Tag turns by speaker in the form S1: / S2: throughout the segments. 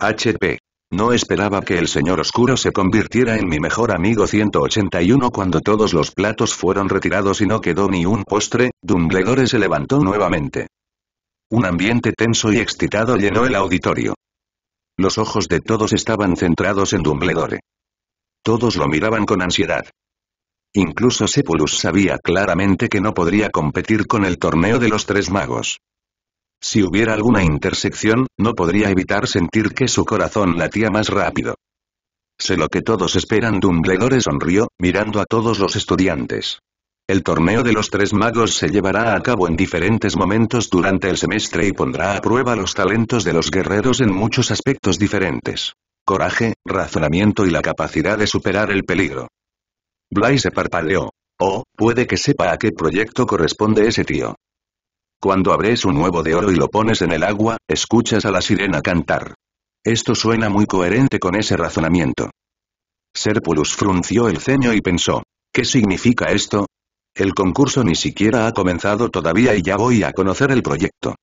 S1: HP. No esperaba que el señor oscuro se convirtiera en mi mejor amigo 181 cuando todos los platos fueron retirados y no quedó ni un postre, Dumbledore se levantó nuevamente. Un ambiente tenso y excitado llenó el auditorio. Los ojos de todos estaban centrados en Dumbledore. Todos lo miraban con ansiedad. Incluso Sepulus sabía claramente que no podría competir con el torneo de los tres magos. Si hubiera alguna intersección, no podría evitar sentir que su corazón latía más rápido. Sé lo que todos esperan. Dumbledore sonrió, mirando a todos los estudiantes. El torneo de los tres magos se llevará a cabo en diferentes momentos durante el semestre y pondrá a prueba los talentos de los guerreros en muchos aspectos diferentes. Coraje, razonamiento y la capacidad de superar el peligro. Blaise parpadeó. Oh, puede que sepa a qué proyecto corresponde ese tío. Cuando abres un huevo de oro y lo pones en el agua, escuchas a la sirena cantar. Esto suena muy coherente con ese razonamiento. Serpulus frunció el ceño y pensó, ¿qué significa esto? El concurso ni siquiera ha comenzado todavía y ya voy a conocer el proyecto.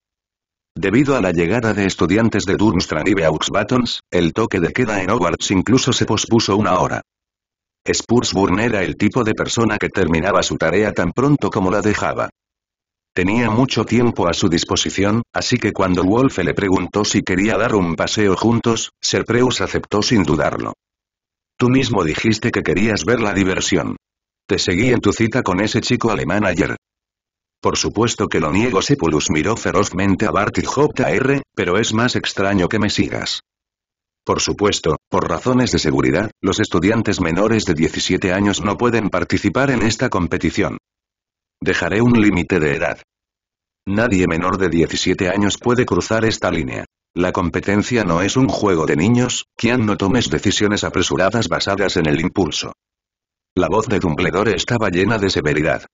S1: Debido a la llegada de estudiantes de Durmstrang y Beauxbatons, el toque de queda en Hogwarts incluso se pospuso una hora. Spursburn era el tipo de persona que terminaba su tarea tan pronto como la dejaba. Tenía mucho tiempo a su disposición, así que cuando Wolfe le preguntó si quería dar un paseo juntos, Serpreus aceptó sin dudarlo. Tú mismo dijiste que querías ver la diversión. Te seguí en tu cita con ese chico alemán ayer. Por supuesto que lo niego Sepulus miró ferozmente a Bart y J.R., pero es más extraño que me sigas. Por supuesto, por razones de seguridad, los estudiantes menores de 17 años no pueden participar en esta competición. Dejaré un límite de edad. Nadie menor de 17 años puede cruzar esta línea. La competencia no es un juego de niños, quien no tomes decisiones apresuradas basadas en el impulso. La voz de Dumbledore estaba llena de severidad.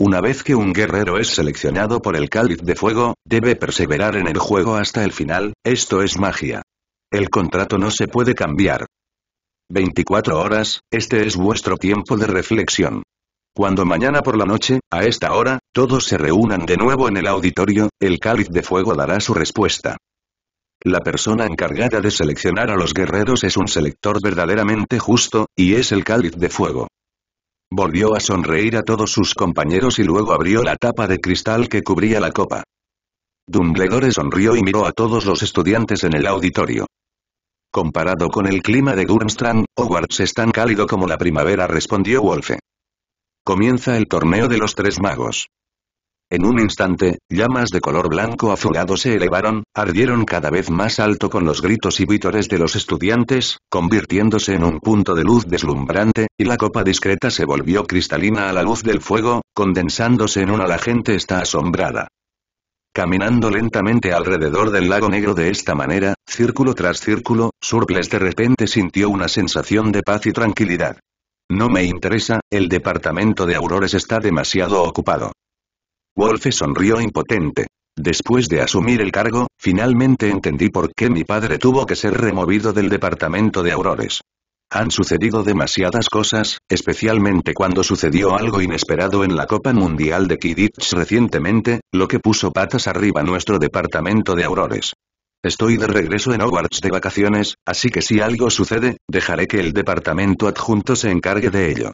S1: Una vez que un guerrero es seleccionado por el cáliz de fuego, debe perseverar en el juego hasta el final, esto es magia. El contrato no se puede cambiar. 24 horas, este es vuestro tiempo de reflexión. Cuando mañana por la noche, a esta hora, todos se reúnan de nuevo en el auditorio, el cáliz de fuego dará su respuesta. La persona encargada de seleccionar a los guerreros es un selector verdaderamente justo, y es el cáliz de fuego. Volvió a sonreír a todos sus compañeros y luego abrió la tapa de cristal que cubría la copa. Dumbledore sonrió y miró a todos los estudiantes en el auditorio. Comparado con el clima de Durmstrang, Hogwarts es tan cálido como la primavera respondió Wolfe. Comienza el torneo de los tres magos. En un instante, llamas de color blanco azulado se elevaron, ardieron cada vez más alto con los gritos y vítores de los estudiantes, convirtiéndose en un punto de luz deslumbrante, y la copa discreta se volvió cristalina a la luz del fuego, condensándose en una la gente está asombrada. Caminando lentamente alrededor del lago negro de esta manera, círculo tras círculo, Surples de repente sintió una sensación de paz y tranquilidad. No me interesa, el departamento de Aurores está demasiado ocupado. Wolfe sonrió impotente. Después de asumir el cargo, finalmente entendí por qué mi padre tuvo que ser removido del departamento de Aurores. Han sucedido demasiadas cosas, especialmente cuando sucedió algo inesperado en la Copa Mundial de Quidditch recientemente, lo que puso patas arriba nuestro departamento de Aurores. Estoy de regreso en Hogwarts de vacaciones, así que si algo sucede, dejaré que el departamento adjunto se encargue de ello.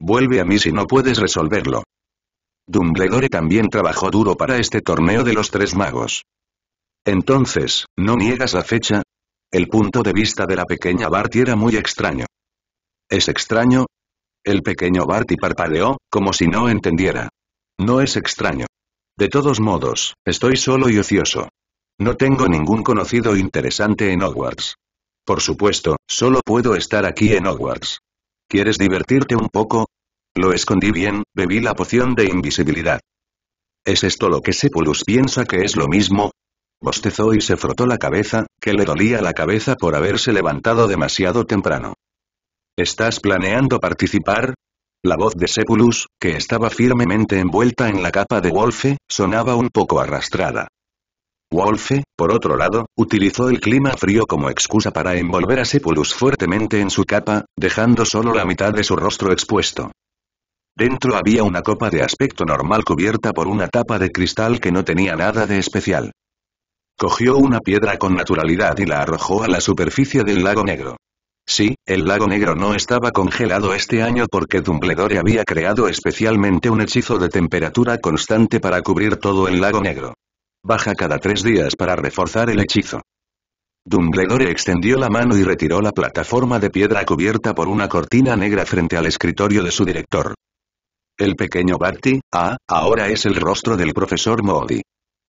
S1: Vuelve a mí si no puedes resolverlo. Dumbledore también trabajó duro para este torneo de los tres magos. Entonces, ¿no niegas la fecha? El punto de vista de la pequeña Barty era muy extraño. ¿Es extraño? El pequeño Barty parpadeó, como si no entendiera. No es extraño. De todos modos, estoy solo y ocioso. No tengo ningún conocido interesante en Hogwarts. Por supuesto, solo puedo estar aquí en Hogwarts. ¿Quieres divertirte un poco? Lo escondí bien, bebí la poción de invisibilidad. ¿Es esto lo que Sepulus piensa que es lo mismo? Bostezó y se frotó la cabeza, que le dolía la cabeza por haberse levantado demasiado temprano. ¿Estás planeando participar? La voz de Sepulus, que estaba firmemente envuelta en la capa de Wolfe, sonaba un poco arrastrada. Wolfe, por otro lado, utilizó el clima frío como excusa para envolver a Sepulus fuertemente en su capa, dejando solo la mitad de su rostro expuesto. Dentro había una copa de aspecto normal cubierta por una tapa de cristal que no tenía nada de especial. Cogió una piedra con naturalidad y la arrojó a la superficie del lago negro. Sí, el lago negro no estaba congelado este año porque Dumbledore había creado especialmente un hechizo de temperatura constante para cubrir todo el lago negro. Baja cada tres días para reforzar el hechizo. Dumbledore extendió la mano y retiró la plataforma de piedra cubierta por una cortina negra frente al escritorio de su director. El pequeño Barty, ah, ahora es el rostro del profesor Moody.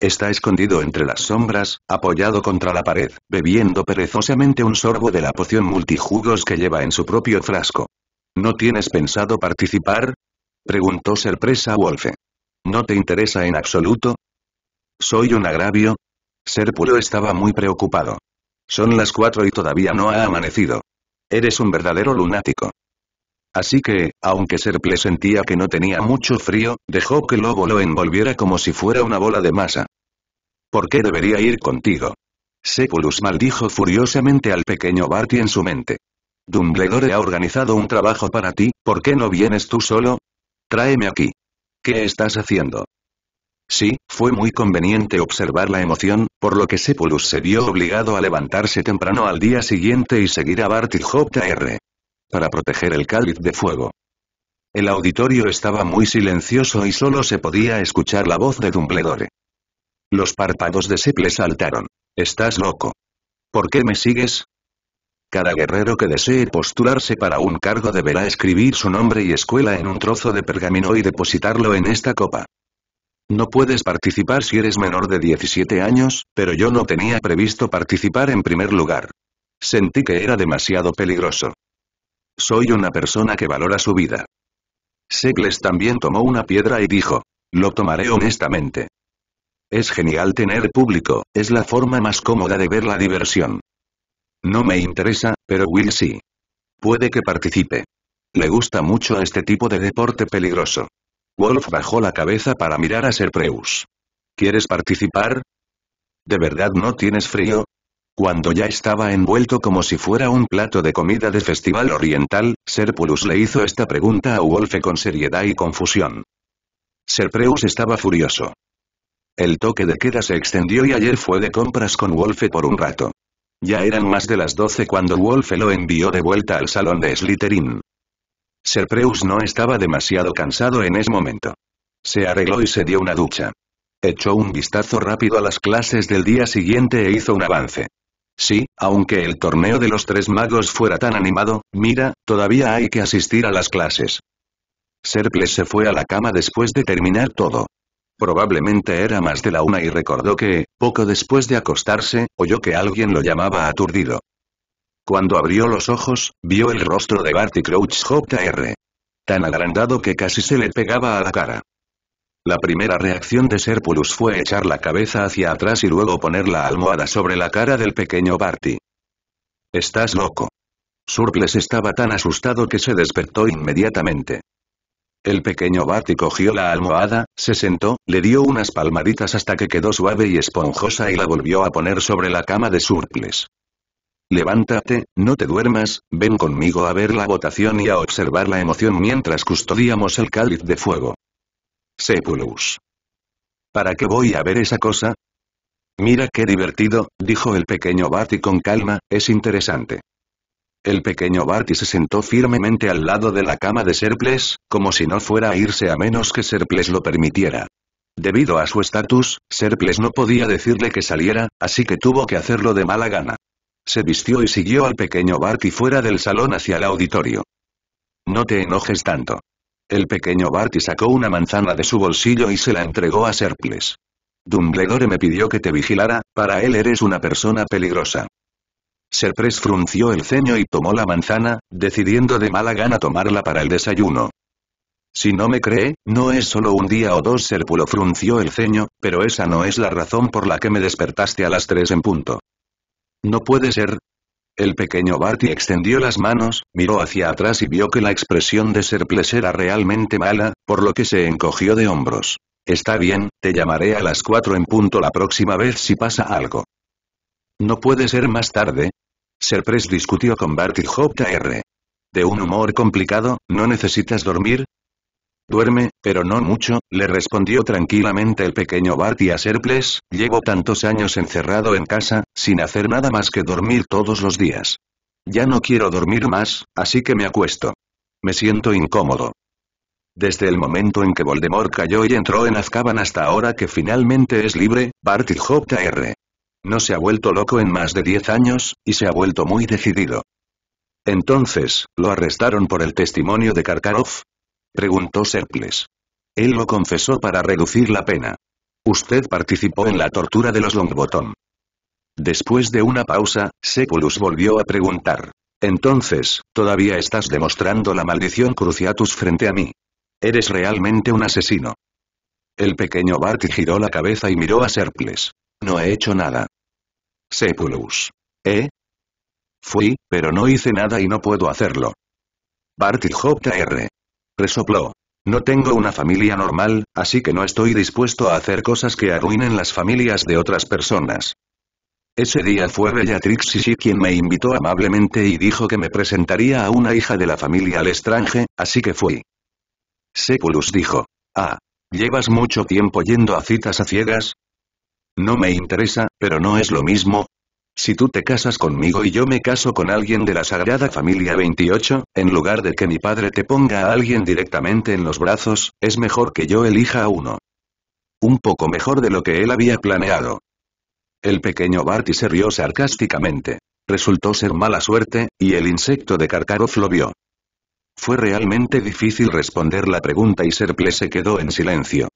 S1: Está escondido entre las sombras, apoyado contra la pared, bebiendo perezosamente un sorbo de la poción multijugos que lleva en su propio frasco. ¿No tienes pensado participar? Preguntó sorpresa Wolfe. ¿No te interesa en absoluto? ¿Soy un agravio? Ser puro estaba muy preocupado. Son las cuatro y todavía no ha amanecido. Eres un verdadero lunático. Así que, aunque Serple sentía que no tenía mucho frío, dejó que Lobo lo envolviera como si fuera una bola de masa. ¿Por qué debería ir contigo? Sépulus maldijo furiosamente al pequeño Barty en su mente. Dumbledore ha organizado un trabajo para ti, ¿por qué no vienes tú solo? Tráeme aquí. ¿Qué estás haciendo? Sí, fue muy conveniente observar la emoción, por lo que Sepulus se vio obligado a levantarse temprano al día siguiente y seguir a Barty para proteger el cáliz de fuego. El auditorio estaba muy silencioso y solo se podía escuchar la voz de Dumbledore. Los párpados de Seple saltaron. «Estás loco. ¿Por qué me sigues?» Cada guerrero que desee postularse para un cargo deberá escribir su nombre y escuela en un trozo de pergamino y depositarlo en esta copa. No puedes participar si eres menor de 17 años, pero yo no tenía previsto participar en primer lugar. Sentí que era demasiado peligroso. Soy una persona que valora su vida. Segles también tomó una piedra y dijo, lo tomaré honestamente. Es genial tener público, es la forma más cómoda de ver la diversión. No me interesa, pero Will sí. Puede que participe. Le gusta mucho este tipo de deporte peligroso. Wolf bajó la cabeza para mirar a Serpreus. ¿Quieres participar? ¿De verdad no tienes frío? Cuando ya estaba envuelto como si fuera un plato de comida de festival oriental, Serpulus le hizo esta pregunta a Wolfe con seriedad y confusión. Serpreus estaba furioso. El toque de queda se extendió y ayer fue de compras con Wolfe por un rato. Ya eran más de las doce cuando Wolfe lo envió de vuelta al salón de Slytherin. Serpreus no estaba demasiado cansado en ese momento. Se arregló y se dio una ducha. Echó un vistazo rápido a las clases del día siguiente e hizo un avance. Sí, aunque el torneo de los tres magos fuera tan animado, mira, todavía hay que asistir a las clases. Serples se fue a la cama después de terminar todo. Probablemente era más de la una y recordó que, poco después de acostarse, oyó que alguien lo llamaba aturdido. Cuando abrió los ojos, vio el rostro de Barty Crouch Jr. Tan agrandado que casi se le pegaba a la cara. La primera reacción de Serpulus fue echar la cabeza hacia atrás y luego poner la almohada sobre la cara del pequeño Barty. Estás loco. Surples estaba tan asustado que se despertó inmediatamente. El pequeño Barty cogió la almohada, se sentó, le dio unas palmaditas hasta que quedó suave y esponjosa y la volvió a poner sobre la cama de Surples. Levántate, no te duermas, ven conmigo a ver la votación y a observar la emoción mientras custodiamos el cáliz de fuego. Sepulus. ¿Para qué voy a ver esa cosa? Mira qué divertido, dijo el pequeño Barty con calma, es interesante. El pequeño Barty se sentó firmemente al lado de la cama de Serples, como si no fuera a irse a menos que Serples lo permitiera. Debido a su estatus, Serples no podía decirle que saliera, así que tuvo que hacerlo de mala gana. Se vistió y siguió al pequeño Barty fuera del salón hacia el auditorio. No te enojes tanto. El pequeño Barty sacó una manzana de su bolsillo y se la entregó a Serples. Dumbledore me pidió que te vigilara, para él eres una persona peligrosa. Serples frunció el ceño y tomó la manzana, decidiendo de mala gana tomarla para el desayuno. Si no me cree, no es solo un día o dos Serpulo frunció el ceño, pero esa no es la razón por la que me despertaste a las tres en punto. No puede ser. El pequeño Barty extendió las manos, miró hacia atrás y vio que la expresión de Serples era realmente mala, por lo que se encogió de hombros. Está bien, te llamaré a las cuatro en punto la próxima vez si pasa algo. No puede ser más tarde. Serpres discutió con Barty J.R. De un humor complicado, ¿no necesitas dormir? Duerme, pero no mucho, le respondió tranquilamente el pequeño Barty a Serples, llevo tantos años encerrado en casa, sin hacer nada más que dormir todos los días. Ya no quiero dormir más, así que me acuesto. Me siento incómodo. Desde el momento en que Voldemort cayó y entró en Azkaban hasta ahora que finalmente es libre, Barty J.R. No se ha vuelto loco en más de 10 años, y se ha vuelto muy decidido. Entonces, lo arrestaron por el testimonio de Karkaroff, Preguntó Serples. Él lo confesó para reducir la pena. Usted participó en la tortura de los Longbottom. Después de una pausa, Sepulus volvió a preguntar. Entonces, todavía estás demostrando la maldición Cruciatus frente a mí. Eres realmente un asesino. El pequeño Barty giró la cabeza y miró a Serples. No he hecho nada. Sepulus. ¿Eh? Fui, pero no hice nada y no puedo hacerlo. Barty J.R. Resopló. No tengo una familia normal, así que no estoy dispuesto a hacer cosas que arruinen las familias de otras personas. Ese día fue Bellatrix quien me invitó amablemente y dijo que me presentaría a una hija de la familia al Lestrange, así que fui. Seculus dijo. Ah. ¿Llevas mucho tiempo yendo a citas a ciegas? No me interesa, pero no es lo mismo, si tú te casas conmigo y yo me caso con alguien de la Sagrada Familia 28, en lugar de que mi padre te ponga a alguien directamente en los brazos, es mejor que yo elija a uno. Un poco mejor de lo que él había planeado. El pequeño Barty se rió sarcásticamente. Resultó ser mala suerte, y el insecto de Karkaroff lo vio. Fue realmente difícil responder la pregunta y Serple se quedó en silencio.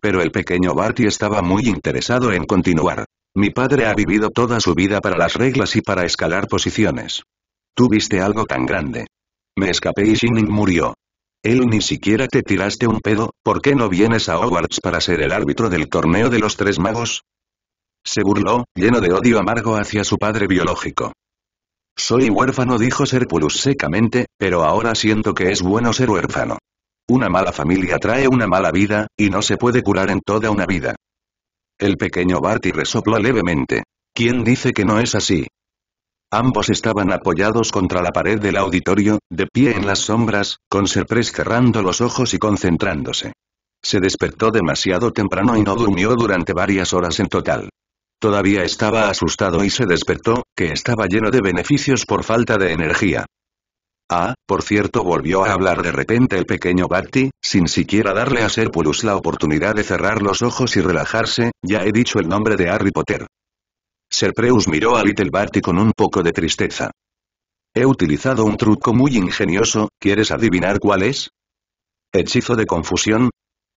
S1: Pero el pequeño Barty estaba muy interesado en continuar. Mi padre ha vivido toda su vida para las reglas y para escalar posiciones. Tuviste algo tan grande. Me escapé y Shining murió. Él ni siquiera te tiraste un pedo, ¿por qué no vienes a Hogwarts para ser el árbitro del torneo de los tres magos? Se burló, lleno de odio amargo hacia su padre biológico. Soy huérfano dijo Serpulus secamente, pero ahora siento que es bueno ser huérfano. Una mala familia trae una mala vida, y no se puede curar en toda una vida. El pequeño Barty resopló levemente. ¿Quién dice que no es así? Ambos estaban apoyados contra la pared del auditorio, de pie en las sombras, con Serpres cerrando los ojos y concentrándose. Se despertó demasiado temprano y no durmió durante varias horas en total. Todavía estaba asustado y se despertó, que estaba lleno de beneficios por falta de energía. Ah, por cierto volvió a hablar de repente el pequeño Barty, sin siquiera darle a Serpulus la oportunidad de cerrar los ojos y relajarse, ya he dicho el nombre de Harry Potter. Serpreus miró a Little Barty con un poco de tristeza. He utilizado un truco muy ingenioso, ¿quieres adivinar cuál es? ¿Hechizo de confusión?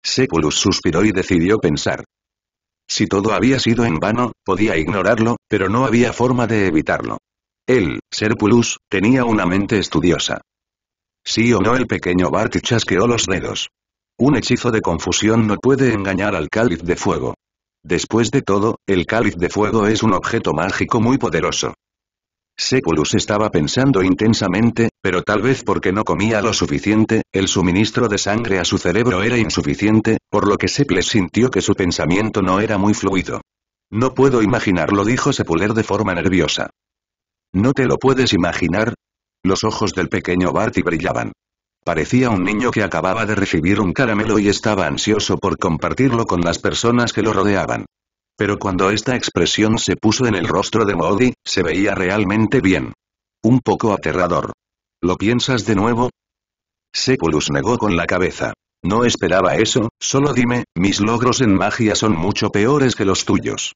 S1: Sepulus suspiró y decidió pensar. Si todo había sido en vano, podía ignorarlo, pero no había forma de evitarlo. Él, Serpulus, tenía una mente estudiosa. Sí o no el pequeño Barty chasqueó los dedos. Un hechizo de confusión no puede engañar al cáliz de fuego. Después de todo, el cáliz de fuego es un objeto mágico muy poderoso. Sepulus estaba pensando intensamente, pero tal vez porque no comía lo suficiente, el suministro de sangre a su cerebro era insuficiente, por lo que Seples sintió que su pensamiento no era muy fluido. No puedo imaginarlo dijo Sepuler de forma nerviosa. No te lo puedes imaginar. Los ojos del pequeño Barty brillaban. Parecía un niño que acababa de recibir un caramelo y estaba ansioso por compartirlo con las personas que lo rodeaban. Pero cuando esta expresión se puso en el rostro de Modi, se veía realmente bien. Un poco aterrador. ¿Lo piensas de nuevo? Seculus negó con la cabeza. No esperaba eso, solo dime, mis logros en magia son mucho peores que los tuyos.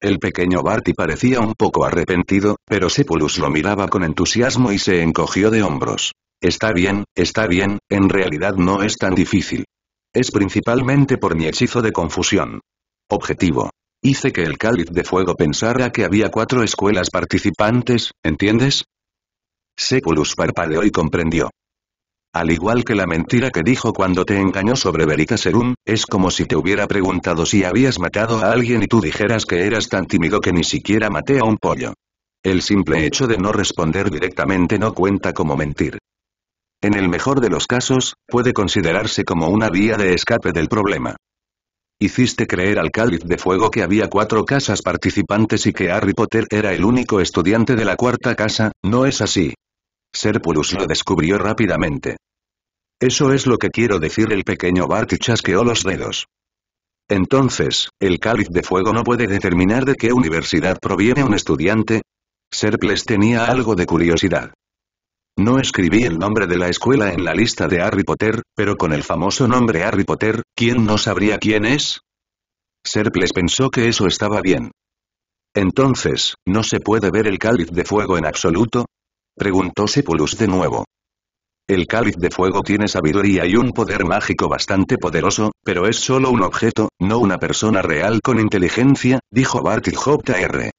S1: El pequeño Barty parecía un poco arrepentido, pero Sepulus lo miraba con entusiasmo y se encogió de hombros. Está bien, está bien, en realidad no es tan difícil. Es principalmente por mi hechizo de confusión. Objetivo. Hice que el cáliz de fuego pensara que había cuatro escuelas participantes, ¿entiendes? Sepulus parpadeó y comprendió. Al igual que la mentira que dijo cuando te engañó sobre Veritaserum, Serum, es como si te hubiera preguntado si habías matado a alguien y tú dijeras que eras tan tímido que ni siquiera maté a un pollo. El simple hecho de no responder directamente no cuenta como mentir. En el mejor de los casos, puede considerarse como una vía de escape del problema. Hiciste creer al cáliz de fuego que había cuatro casas participantes y que Harry Potter era el único estudiante de la cuarta casa, no es así. Serpulus lo descubrió rápidamente. Eso es lo que quiero decir el pequeño Barty chasqueó los dedos. Entonces, el cáliz de fuego no puede determinar de qué universidad proviene un estudiante. Serples tenía algo de curiosidad. No escribí el nombre de la escuela en la lista de Harry Potter, pero con el famoso nombre Harry Potter, ¿quién no sabría quién es? Serples pensó que eso estaba bien. Entonces, ¿no se puede ver el cáliz de fuego en absoluto? Preguntó Sepulus de nuevo. El cáliz de fuego tiene sabiduría y un poder mágico bastante poderoso, pero es solo un objeto, no una persona real con inteligencia, dijo Barty J.R.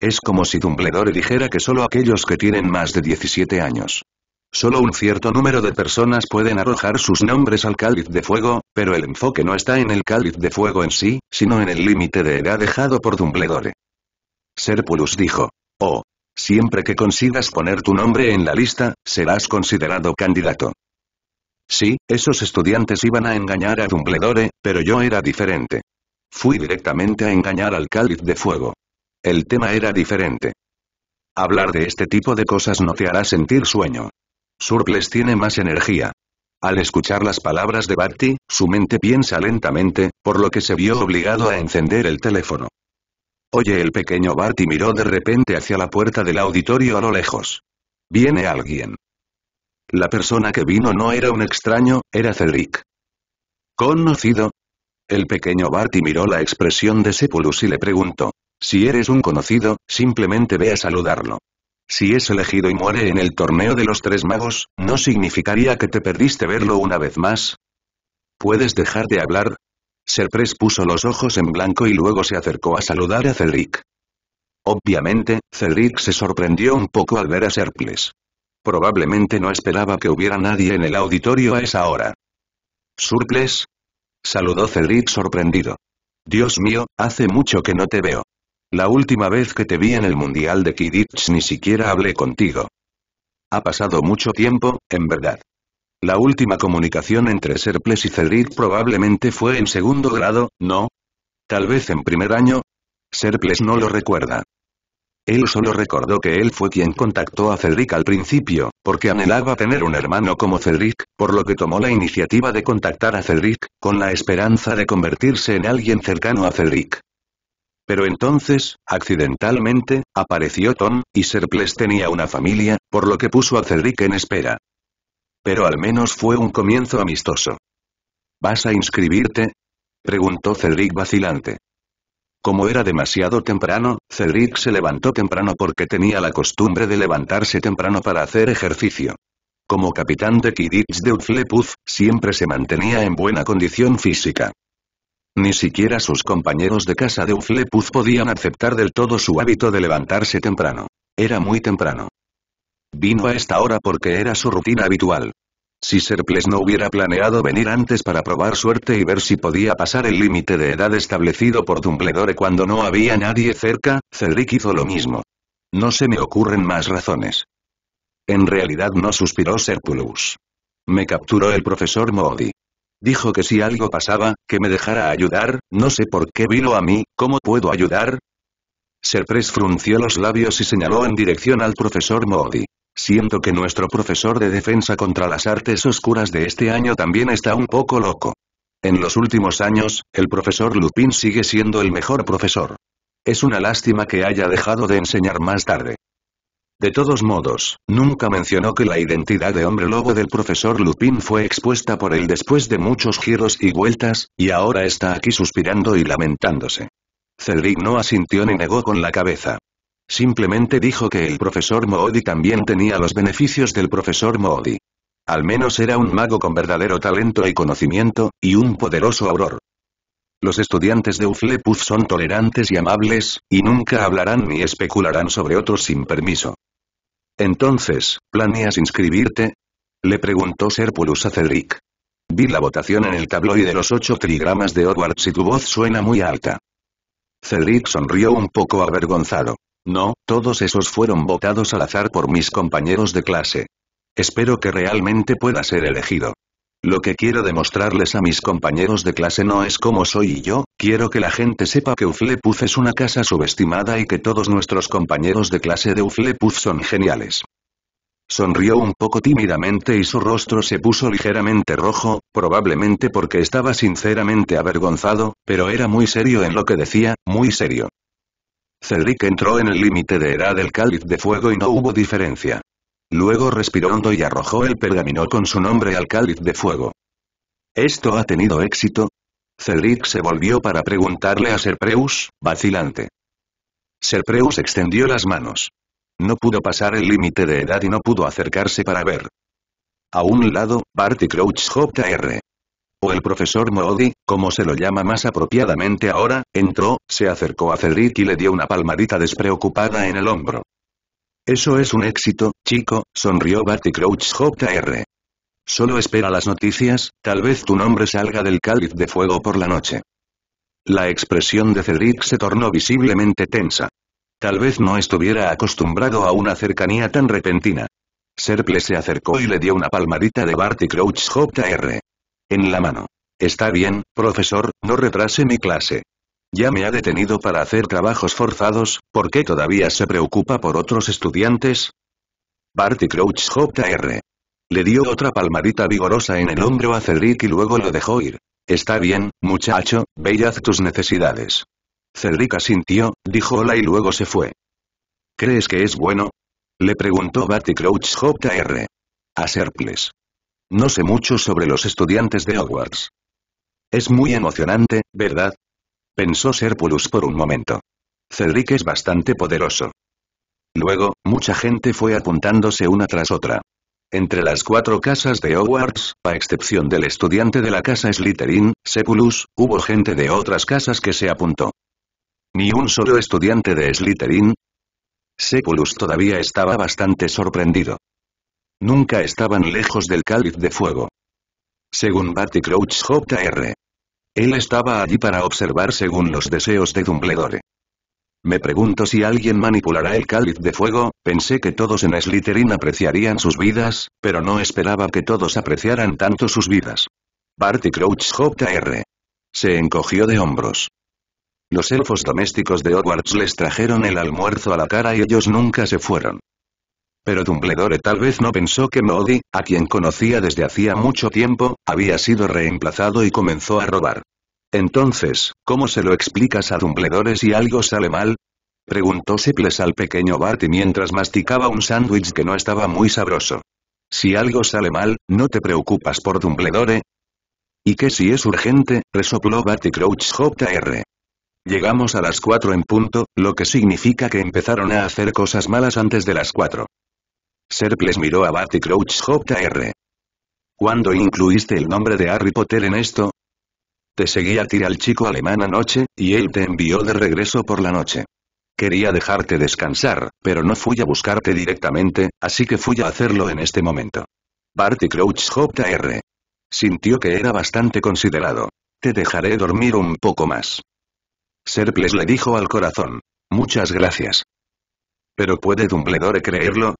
S1: Es como si Dumbledore dijera que solo aquellos que tienen más de 17 años. Solo un cierto número de personas pueden arrojar sus nombres al cáliz de fuego, pero el enfoque no está en el cáliz de fuego en sí, sino en el límite de edad dejado por Dumbledore. Serpulus dijo. Oh, Siempre que consigas poner tu nombre en la lista, serás considerado candidato. Sí, esos estudiantes iban a engañar a Dumbledore, pero yo era diferente. Fui directamente a engañar al cáliz de fuego. El tema era diferente. Hablar de este tipo de cosas no te hará sentir sueño. Surples tiene más energía. Al escuchar las palabras de Barty, su mente piensa lentamente, por lo que se vio obligado a encender el teléfono. Oye el pequeño Barty miró de repente hacia la puerta del auditorio a lo lejos. Viene alguien. La persona que vino no era un extraño, era Cedric. ¿Conocido? El pequeño Barty miró la expresión de Sepulus y le preguntó. Si eres un conocido, simplemente ve a saludarlo. Si es elegido y muere en el torneo de los tres magos, ¿no significaría que te perdiste verlo una vez más? Puedes dejar de hablar, Serpres puso los ojos en blanco y luego se acercó a saludar a Cedric. Obviamente, Celric se sorprendió un poco al ver a Serples. Probablemente no esperaba que hubiera nadie en el auditorio a esa hora. ¿Surples? Saludó Celric sorprendido. Dios mío, hace mucho que no te veo. La última vez que te vi en el Mundial de Kidditch ni siquiera hablé contigo. Ha pasado mucho tiempo, en verdad. La última comunicación entre Serples y Cedric probablemente fue en segundo grado, ¿no? Tal vez en primer año. Serples no lo recuerda. Él solo recordó que él fue quien contactó a Cedric al principio, porque anhelaba tener un hermano como Cedric, por lo que tomó la iniciativa de contactar a Cedric, con la esperanza de convertirse en alguien cercano a Cedric. Pero entonces, accidentalmente, apareció Tom, y Serples tenía una familia, por lo que puso a Cedric en espera. Pero al menos fue un comienzo amistoso. ¿Vas a inscribirte? Preguntó Cedric vacilante. Como era demasiado temprano, Cedric se levantó temprano porque tenía la costumbre de levantarse temprano para hacer ejercicio. Como capitán de Kidditch de Uflepuz, siempre se mantenía en buena condición física. Ni siquiera sus compañeros de casa de Uflepuz podían aceptar del todo su hábito de levantarse temprano. Era muy temprano. Vino a esta hora porque era su rutina habitual. Si Serples no hubiera planeado venir antes para probar suerte y ver si podía pasar el límite de edad establecido por Dumbledore cuando no había nadie cerca, Cedric hizo lo mismo. No se me ocurren más razones. En realidad no suspiró Serpulus. Me capturó el profesor Modi. Dijo que si algo pasaba, que me dejara ayudar, no sé por qué vino a mí, ¿cómo puedo ayudar? Serpres frunció los labios y señaló en dirección al profesor Modi. Siento que nuestro profesor de defensa contra las artes oscuras de este año también está un poco loco. En los últimos años, el profesor Lupin sigue siendo el mejor profesor. Es una lástima que haya dejado de enseñar más tarde. De todos modos, nunca mencionó que la identidad de hombre lobo del profesor Lupin fue expuesta por él después de muchos giros y vueltas, y ahora está aquí suspirando y lamentándose. Cedric no asintió ni negó con la cabeza. Simplemente dijo que el profesor Moody también tenía los beneficios del profesor Moody. Al menos era un mago con verdadero talento y conocimiento, y un poderoso auror. Los estudiantes de uflepuz son tolerantes y amables, y nunca hablarán ni especularán sobre otros sin permiso. Entonces, ¿planeas inscribirte? Le preguntó Serpulus a Cedric. Vi la votación en el tabloide de los ocho trigramas de Hogwarts y tu voz suena muy alta. Cedric sonrió un poco avergonzado. No, todos esos fueron votados al azar por mis compañeros de clase. Espero que realmente pueda ser elegido. Lo que quiero demostrarles a mis compañeros de clase no es cómo soy y yo, quiero que la gente sepa que Uflepuz es una casa subestimada y que todos nuestros compañeros de clase de Uflepuz son geniales. Sonrió un poco tímidamente y su rostro se puso ligeramente rojo, probablemente porque estaba sinceramente avergonzado, pero era muy serio en lo que decía, muy serio. Cedric entró en el límite de edad del cáliz de fuego y no hubo diferencia. Luego respiró hondo y arrojó el pergamino con su nombre al cáliz de fuego. ¿Esto ha tenido éxito? Cedric se volvió para preguntarle a Serpreus, vacilante. Serpreus extendió las manos. No pudo pasar el límite de edad y no pudo acercarse para ver. A un lado, Barty Crouch Jr el profesor Moody, como se lo llama más apropiadamente ahora, entró, se acercó a Cedric y le dio una palmadita despreocupada en el hombro. Eso es un éxito, chico, sonrió Barty Crouch Jr. Solo espera las noticias, tal vez tu nombre salga del cáliz de fuego por la noche. La expresión de Cedric se tornó visiblemente tensa. Tal vez no estuviera acostumbrado a una cercanía tan repentina. Serple se acercó y le dio una palmadita de Barty Crouch Jr. En la mano. Está bien, profesor, no retrase mi clase. Ya me ha detenido para hacer trabajos forzados, ¿por qué todavía se preocupa por otros estudiantes? Barty Crouch Jr. Le dio otra palmadita vigorosa en el hombro a Cedric y luego lo dejó ir. Está bien, muchacho, ve y haz tus necesidades. Cedric asintió, dijo hola y luego se fue. ¿Crees que es bueno? Le preguntó Barty Crouch Jr. A Serples. No sé mucho sobre los estudiantes de Hogwarts. Es muy emocionante, ¿verdad? Pensó Serpulus por un momento. Cedric es bastante poderoso. Luego, mucha gente fue apuntándose una tras otra. Entre las cuatro casas de Hogwarts, a excepción del estudiante de la casa Slytherin, Sepulus, hubo gente de otras casas que se apuntó. Ni un solo estudiante de Slytherin. Sepulus todavía estaba bastante sorprendido nunca estaban lejos del cáliz de fuego. Según Barty Crouch Jr. Él estaba allí para observar según los deseos de Dumbledore. Me pregunto si alguien manipulará el cáliz de fuego, pensé que todos en Slytherin apreciarían sus vidas, pero no esperaba que todos apreciaran tanto sus vidas. Barty Crouch Jr. Se encogió de hombros. Los elfos domésticos de Hogwarts les trajeron el almuerzo a la cara y ellos nunca se fueron. Pero Dumbledore tal vez no pensó que Modi, a quien conocía desde hacía mucho tiempo, había sido reemplazado y comenzó a robar. Entonces, ¿cómo se lo explicas a Dumbledore si algo sale mal? Preguntó Siples al pequeño Barty mientras masticaba un sándwich que no estaba muy sabroso. Si algo sale mal, ¿no te preocupas por Dumbledore? ¿Y qué si es urgente? resopló Barty Crouch Jr. Llegamos a las 4 en punto, lo que significa que empezaron a hacer cosas malas antes de las 4. Serples miró a Barty Crouch Jr. ¿Cuándo incluiste el nombre de Harry Potter en esto? Te seguí a ti al chico alemán anoche, y él te envió de regreso por la noche. Quería dejarte descansar, pero no fui a buscarte directamente, así que fui a hacerlo en este momento. Barty Crouch Jr. Sintió que era bastante considerado. Te dejaré dormir un poco más. Serples le dijo al corazón. Muchas gracias. ¿Pero puede Dumbledore creerlo?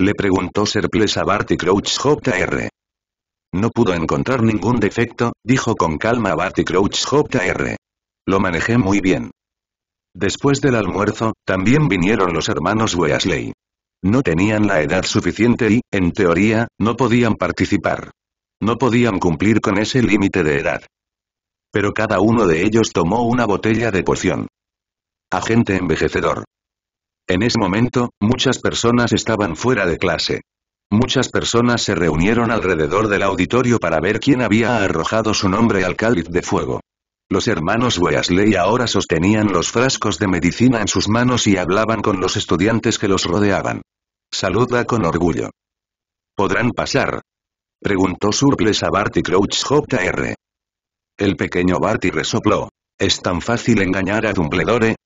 S1: Le preguntó Serples a Barty Crouch Jr. No pudo encontrar ningún defecto, dijo con calma a Barty Crouch Jr. Lo manejé muy bien. Después del almuerzo, también vinieron los hermanos Weasley. No tenían la edad suficiente y, en teoría, no podían participar. No podían cumplir con ese límite de edad. Pero cada uno de ellos tomó una botella de poción. Agente envejecedor. En ese momento, muchas personas estaban fuera de clase. Muchas personas se reunieron alrededor del auditorio para ver quién había arrojado su nombre al cáliz de fuego. Los hermanos Weasley ahora sostenían los frascos de medicina en sus manos y hablaban con los estudiantes que los rodeaban. Saluda con orgullo. ¿Podrán pasar? Preguntó Surples a Barty Crouch Jr. El pequeño Barty resopló. Es tan fácil engañar a Dumbledore,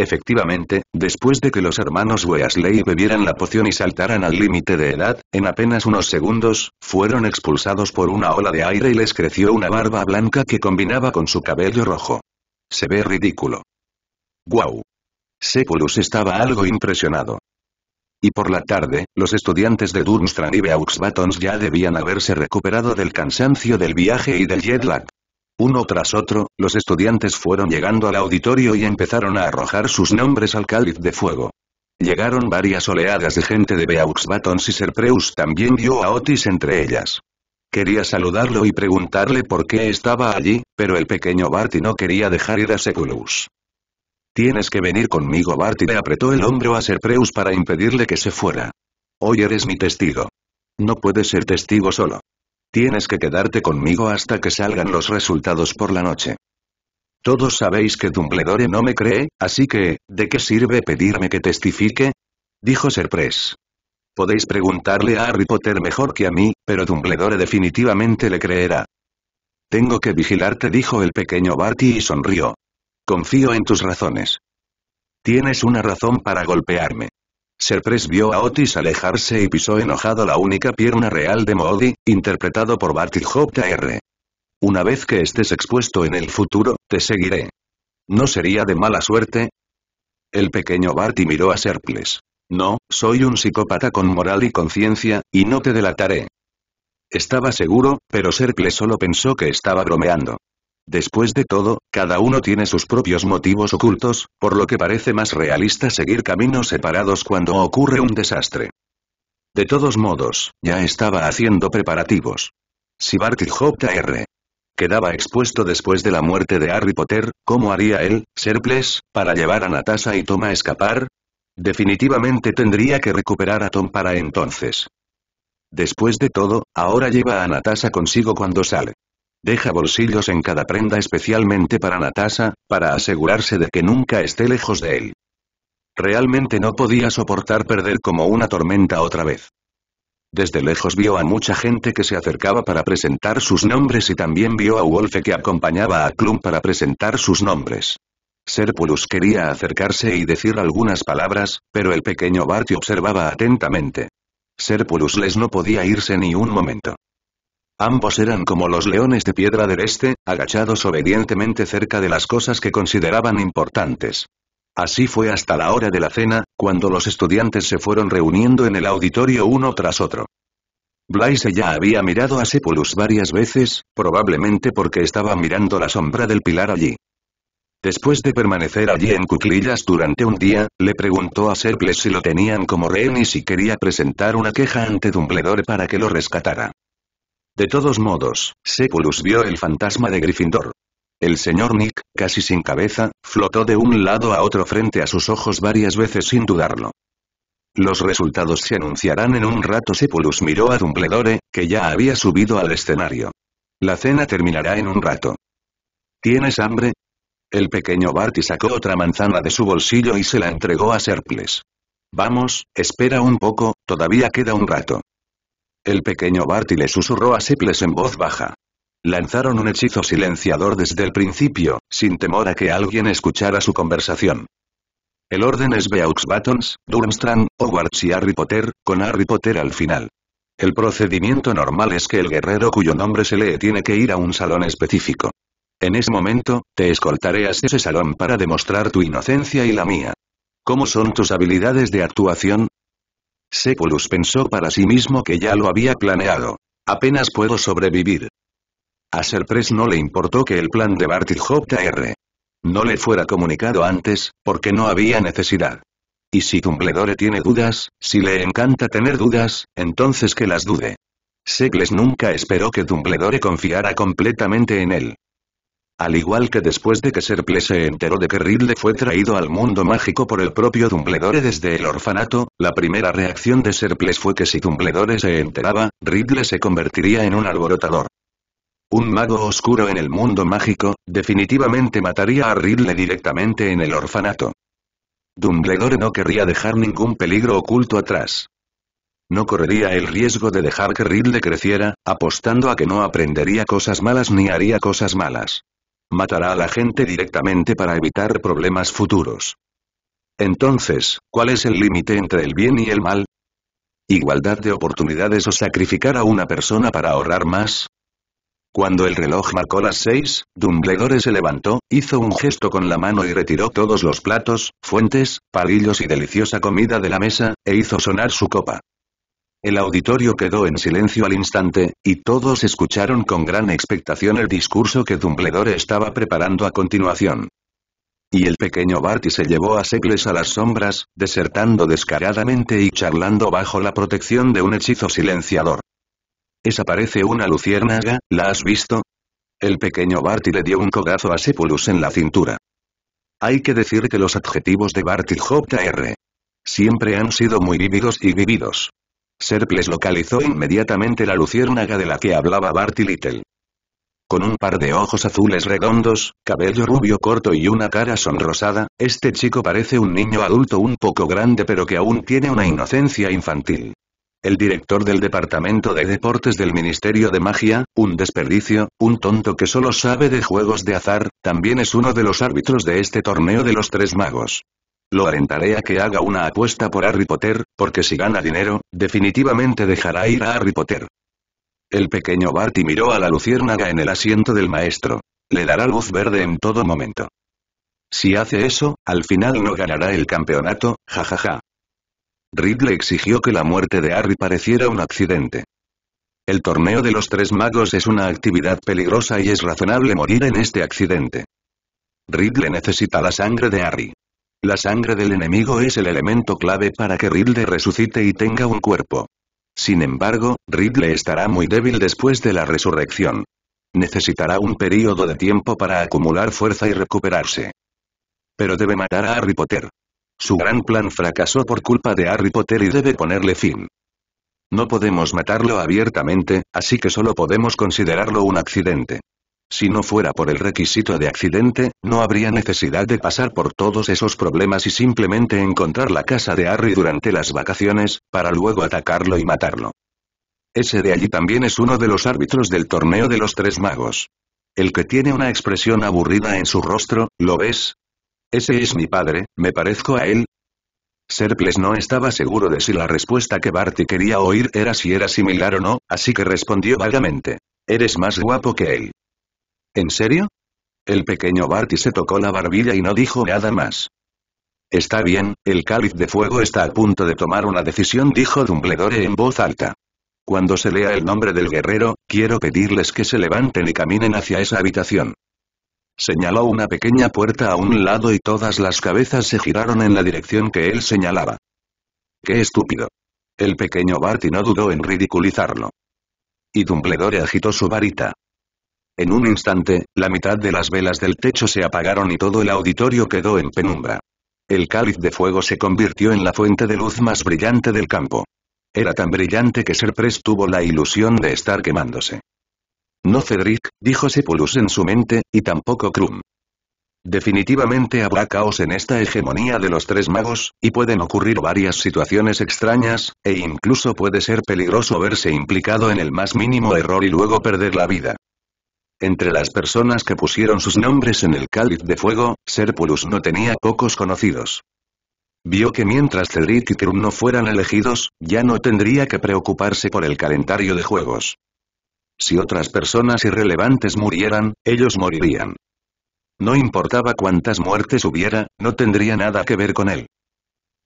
S1: Efectivamente, después de que los hermanos Weasley bebieran la poción y saltaran al límite de edad, en apenas unos segundos, fueron expulsados por una ola de aire y les creció una barba blanca que combinaba con su cabello rojo. Se ve ridículo. ¡Guau! Sepulus estaba algo impresionado. Y por la tarde, los estudiantes de Durmstrang y Beauxbatons ya debían haberse recuperado del cansancio del viaje y del jet lag. Uno tras otro, los estudiantes fueron llegando al auditorio y empezaron a arrojar sus nombres al cáliz de fuego. Llegaron varias oleadas de gente de Beauxbatons y Serpreus también vio a Otis entre ellas. Quería saludarlo y preguntarle por qué estaba allí, pero el pequeño Barty no quería dejar ir a Seculus. Tienes que venir conmigo Barty le apretó el hombro a Serpreus para impedirle que se fuera. Hoy eres mi testigo. No puedes ser testigo solo. Tienes que quedarte conmigo hasta que salgan los resultados por la noche. Todos sabéis que Dumbledore no me cree, así que, ¿de qué sirve pedirme que testifique? Dijo Serpress. Podéis preguntarle a Harry Potter mejor que a mí, pero Dumbledore definitivamente le creerá. Tengo que vigilarte dijo el pequeño Barty y sonrió. Confío en tus razones. Tienes una razón para golpearme. Serples vio a Otis alejarse y pisó enojado la única pierna real de Moody, interpretado por Barty J.R. Una vez que estés expuesto en el futuro, te seguiré. ¿No sería de mala suerte? El pequeño Barty miró a Serples. No, soy un psicópata con moral y conciencia, y no te delataré. Estaba seguro, pero Serples solo pensó que estaba bromeando. Después de todo, cada uno tiene sus propios motivos ocultos, por lo que parece más realista seguir caminos separados cuando ocurre un desastre. De todos modos, ya estaba haciendo preparativos. Si Bart J.R. quedaba expuesto después de la muerte de Harry Potter, ¿cómo haría él, Serples, para llevar a Natasha y Tom a escapar? Definitivamente tendría que recuperar a Tom para entonces. Después de todo, ahora lleva a Natasha consigo cuando sale. Deja bolsillos en cada prenda especialmente para Natasha, para asegurarse de que nunca esté lejos de él. Realmente no podía soportar perder como una tormenta otra vez. Desde lejos vio a mucha gente que se acercaba para presentar sus nombres y también vio a Wolfe que acompañaba a Klum para presentar sus nombres. Serpulus quería acercarse y decir algunas palabras, pero el pequeño Barty observaba atentamente. Serpulus les no podía irse ni un momento. Ambos eran como los leones de piedra del este, agachados obedientemente cerca de las cosas que consideraban importantes. Así fue hasta la hora de la cena, cuando los estudiantes se fueron reuniendo en el auditorio uno tras otro. Blaise ya había mirado a Sepulus varias veces, probablemente porque estaba mirando la sombra del pilar allí. Después de permanecer allí en cuclillas durante un día, le preguntó a Serples si lo tenían como rehén y si quería presentar una queja ante Dumbledore para que lo rescatara. De todos modos, Sepulus vio el fantasma de Gryffindor. El señor Nick, casi sin cabeza, flotó de un lado a otro frente a sus ojos varias veces sin dudarlo. Los resultados se anunciarán en un rato. Sepulus miró a Dumbledore, que ya había subido al escenario. La cena terminará en un rato. ¿Tienes hambre? El pequeño Barty sacó otra manzana de su bolsillo y se la entregó a Serples. Vamos, espera un poco, todavía queda un rato. El pequeño Barty le susurró a Siples en voz baja. Lanzaron un hechizo silenciador desde el principio, sin temor a que alguien escuchara su conversación. El orden es Beaux Buttons, Durmstrang, Hogwarts y Harry Potter, con Harry Potter al final. El procedimiento normal es que el guerrero cuyo nombre se lee tiene que ir a un salón específico. En ese momento, te escoltaré a ese salón para demostrar tu inocencia y la mía. ¿Cómo son tus habilidades de actuación? Seculus pensó para sí mismo que ya lo había planeado. Apenas puedo sobrevivir. A Serpres no le importó que el plan de Barty J.R. no le fuera comunicado antes, porque no había necesidad. Y si Tumbledore tiene dudas, si le encanta tener dudas, entonces que las dude. Segles nunca esperó que Dumbledore confiara completamente en él. Al igual que después de que Serple se enteró de que Riddle fue traído al mundo mágico por el propio Dumbledore desde el orfanato, la primera reacción de Serple fue que si Dumbledore se enteraba, Ridley se convertiría en un alborotador. Un mago oscuro en el mundo mágico, definitivamente mataría a Riddle directamente en el orfanato. Dumbledore no querría dejar ningún peligro oculto atrás. No correría el riesgo de dejar que Ridley creciera, apostando a que no aprendería cosas malas ni haría cosas malas. Matará a la gente directamente para evitar problemas futuros. Entonces, ¿cuál es el límite entre el bien y el mal? ¿Igualdad de oportunidades o sacrificar a una persona para ahorrar más? Cuando el reloj marcó las seis, Dumbledore se levantó, hizo un gesto con la mano y retiró todos los platos, fuentes, palillos y deliciosa comida de la mesa, e hizo sonar su copa. El auditorio quedó en silencio al instante, y todos escucharon con gran expectación el discurso que Dumbledore estaba preparando a continuación. Y el pequeño Barty se llevó a Secles a las sombras, desertando descaradamente y charlando bajo la protección de un hechizo silenciador. Esa parece una luciérnaga, ¿la has visto? El pequeño Barty le dio un cogazo a Sepulus en la cintura. Hay que decir que los adjetivos de Barty Jr. siempre han sido muy vívidos y vividos. Serples localizó inmediatamente la luciérnaga de la que hablaba Barty Little. Con un par de ojos azules redondos, cabello rubio corto y una cara sonrosada, este chico parece un niño adulto un poco grande pero que aún tiene una inocencia infantil. El director del Departamento de Deportes del Ministerio de Magia, un desperdicio, un tonto que solo sabe de juegos de azar, también es uno de los árbitros de este torneo de los tres magos. Lo alentaré a que haga una apuesta por Harry Potter, porque si gana dinero, definitivamente dejará ir a Harry Potter. El pequeño Barty miró a la luciérnaga en el asiento del maestro. Le dará luz verde en todo momento. Si hace eso, al final no ganará el campeonato, jajaja. Ja, Ridley exigió que la muerte de Harry pareciera un accidente. El torneo de los tres magos es una actividad peligrosa y es razonable morir en este accidente. Ridley necesita la sangre de Harry. La sangre del enemigo es el elemento clave para que Ridley resucite y tenga un cuerpo. Sin embargo, Ridley estará muy débil después de la resurrección. Necesitará un período de tiempo para acumular fuerza y recuperarse. Pero debe matar a Harry Potter. Su gran plan fracasó por culpa de Harry Potter y debe ponerle fin. No podemos matarlo abiertamente, así que solo podemos considerarlo un accidente. Si no fuera por el requisito de accidente, no habría necesidad de pasar por todos esos problemas y simplemente encontrar la casa de Harry durante las vacaciones, para luego atacarlo y matarlo. Ese de allí también es uno de los árbitros del torneo de los tres magos. El que tiene una expresión aburrida en su rostro, ¿lo ves? Ese es mi padre, ¿me parezco a él? Serples no estaba seguro de si la respuesta que Barty quería oír era si era similar o no, así que respondió vagamente. Eres más guapo que él. ¿En serio? El pequeño Barty se tocó la barbilla y no dijo nada más. Está bien, el cáliz de fuego está a punto de tomar una decisión dijo Dumbledore en voz alta. Cuando se lea el nombre del guerrero, quiero pedirles que se levanten y caminen hacia esa habitación. Señaló una pequeña puerta a un lado y todas las cabezas se giraron en la dirección que él señalaba. ¡Qué estúpido! El pequeño Barty no dudó en ridiculizarlo. Y Dumbledore agitó su varita. En un instante, la mitad de las velas del techo se apagaron y todo el auditorio quedó en penumbra. El cáliz de fuego se convirtió en la fuente de luz más brillante del campo. Era tan brillante que Serpres tuvo la ilusión de estar quemándose. No Cedric, dijo Sepulus en su mente, y tampoco Krum. Definitivamente habrá caos en esta hegemonía de los tres magos, y pueden ocurrir varias situaciones extrañas, e incluso puede ser peligroso verse implicado en el más mínimo error y luego perder la vida. Entre las personas que pusieron sus nombres en el cáliz de fuego, Serpulus no tenía pocos conocidos. Vio que mientras Cedric y Krum no fueran elegidos, ya no tendría que preocuparse por el calendario de juegos. Si otras personas irrelevantes murieran, ellos morirían. No importaba cuántas muertes hubiera, no tendría nada que ver con él.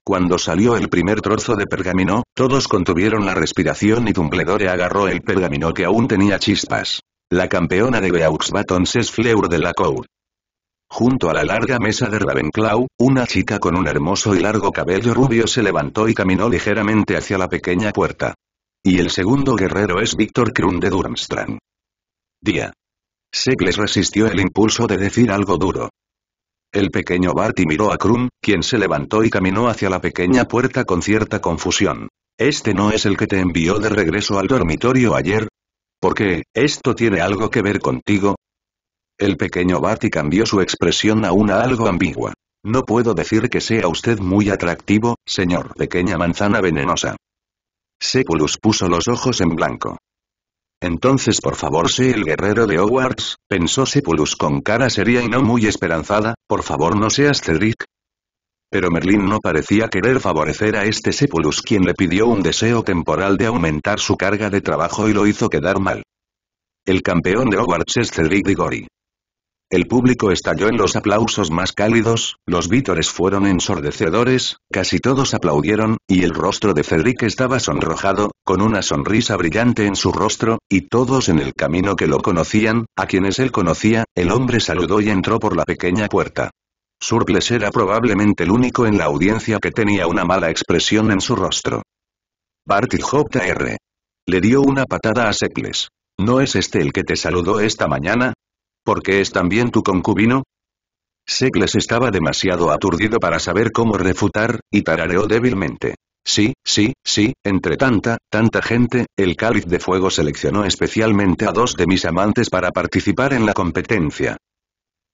S1: Cuando salió el primer trozo de pergamino, todos contuvieron la respiración y Dumbledore agarró el pergamino que aún tenía chispas. La campeona de Beauxbatons es Fleur de la Cour. Junto a la larga mesa de Ravenclaw, una chica con un hermoso y largo cabello rubio se levantó y caminó ligeramente hacia la pequeña puerta. Y el segundo guerrero es Víctor Krum de Durmstrang. Día. Segles resistió el impulso de decir algo duro. El pequeño Barty miró a Krum, quien se levantó y caminó hacia la pequeña puerta con cierta confusión. ¿Este no es el que te envió de regreso al dormitorio ayer? ¿Por qué, esto tiene algo que ver contigo? El pequeño Barty cambió su expresión a una algo ambigua. No puedo decir que sea usted muy atractivo, señor pequeña manzana venenosa. Sepulus puso los ojos en blanco. Entonces por favor sé el guerrero de Hogwarts, pensó Sepulus con cara seria y no muy esperanzada, por favor no seas Cedric, pero Merlín no parecía querer favorecer a este Sepulus quien le pidió un deseo temporal de aumentar su carga de trabajo y lo hizo quedar mal. El campeón de Hogwarts es Cedric Diggory. El público estalló en los aplausos más cálidos, los vítores fueron ensordecedores, casi todos aplaudieron, y el rostro de Cedric estaba sonrojado, con una sonrisa brillante en su rostro, y todos en el camino que lo conocían, a quienes él conocía, el hombre saludó y entró por la pequeña puerta. Surples era probablemente el único en la audiencia que tenía una mala expresión en su rostro. Barty Jr. Le dio una patada a Secles. ¿No es este el que te saludó esta mañana? ¿Porque es también tu concubino? Secles estaba demasiado aturdido para saber cómo refutar, y tarareó débilmente. Sí, sí, sí, entre tanta, tanta gente, el cáliz de fuego seleccionó especialmente a dos de mis amantes para participar en la competencia.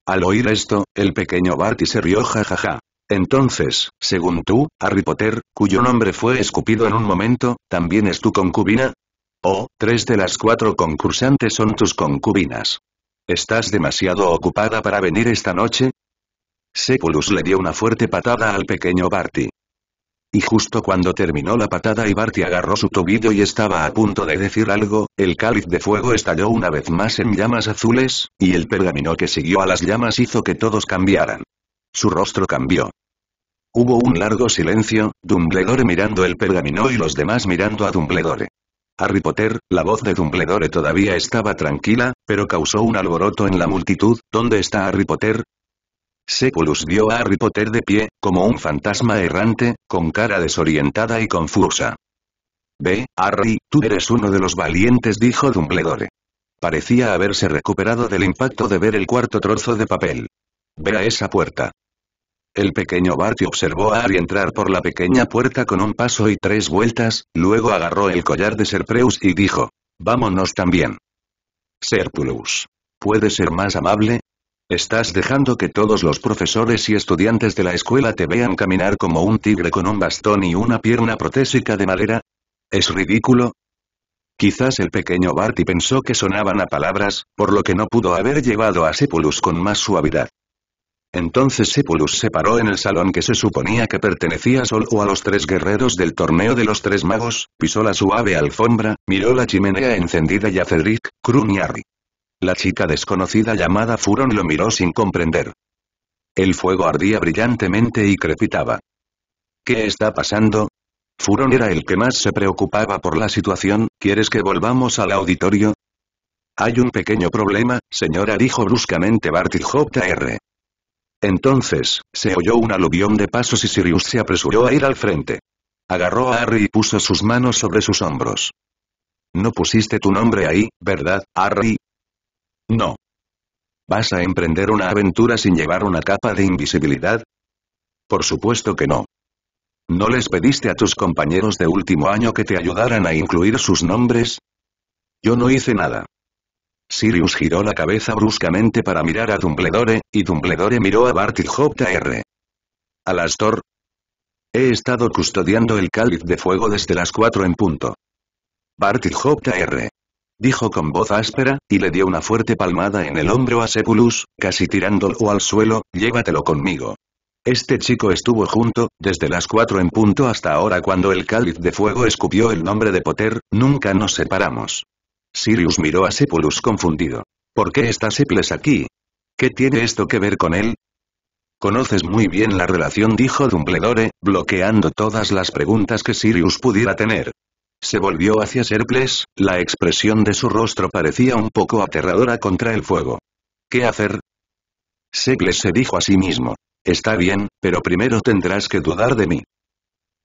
S1: Al oír esto, el pequeño Barty se rió jajaja. Entonces, según tú, Harry Potter, cuyo nombre fue escupido en un momento, ¿también es tu concubina? Oh, tres de las cuatro concursantes son tus concubinas. ¿Estás demasiado ocupada para venir esta noche? Sepulus le dio una fuerte patada al pequeño Barty. Y justo cuando terminó la patada y Barty agarró su tobillo y estaba a punto de decir algo, el cáliz de fuego estalló una vez más en llamas azules, y el pergamino que siguió a las llamas hizo que todos cambiaran. Su rostro cambió. Hubo un largo silencio, Dumbledore mirando el pergamino y los demás mirando a Dumbledore. Harry Potter, la voz de Dumbledore todavía estaba tranquila, pero causó un alboroto en la multitud, ¿dónde está Harry Potter? Sepulus vio a Harry Potter de pie, como un fantasma errante, con cara desorientada y confusa. Ve, Harry, tú eres uno de los valientes dijo Dumbledore. Parecía haberse recuperado del impacto de ver el cuarto trozo de papel. Ve a esa puerta. El pequeño Barty observó a Harry entrar por la pequeña puerta con un paso y tres vueltas, luego agarró el collar de Serpreus y dijo, «Vámonos también». Serpulus. ¿Puede ser más amable? Estás dejando que todos los profesores y estudiantes de la escuela te vean caminar como un tigre con un bastón y una pierna protésica de madera. ¿Es ridículo? Quizás el pequeño Barty pensó que sonaban a palabras, por lo que no pudo haber llevado a Sepulus con más suavidad. Entonces Sepulus se paró en el salón que se suponía que pertenecía solo a los tres guerreros del torneo de los tres magos, pisó la suave alfombra, miró la chimenea encendida y a Cedric, Krun la chica desconocida llamada Furon lo miró sin comprender. El fuego ardía brillantemente y crepitaba. ¿Qué está pasando? Furon era el que más se preocupaba por la situación, ¿quieres que volvamos al auditorio? Hay un pequeño problema, señora dijo bruscamente Barty J.R. Entonces, se oyó un aluvión de pasos y Sirius se apresuró a ir al frente. Agarró a Harry y puso sus manos sobre sus hombros. No pusiste tu nombre ahí, ¿verdad, Harry? No. ¿Vas a emprender una aventura sin llevar una capa de invisibilidad? Por supuesto que no. ¿No les pediste a tus compañeros de último año que te ayudaran a incluir sus nombres? Yo no hice nada. Sirius giró la cabeza bruscamente para mirar a Dumbledore, y Dumbledore miró a Barty J.R. Alastor. He estado custodiando el cáliz de fuego desde las cuatro en punto. Barty J.R dijo con voz áspera, y le dio una fuerte palmada en el hombro a Sepulus, casi tirándolo al suelo, llévatelo conmigo. Este chico estuvo junto, desde las cuatro en punto hasta ahora cuando el cáliz de fuego escupió el nombre de Potter, nunca nos separamos. Sirius miró a Sepulus confundido. ¿Por qué está Seples aquí? ¿Qué tiene esto que ver con él? Conoces muy bien la relación dijo Dumbledore, bloqueando todas las preguntas que Sirius pudiera tener. Se volvió hacia Serples, la expresión de su rostro parecía un poco aterradora contra el fuego. ¿Qué hacer? Serples se dijo a sí mismo. Está bien, pero primero tendrás que dudar de mí.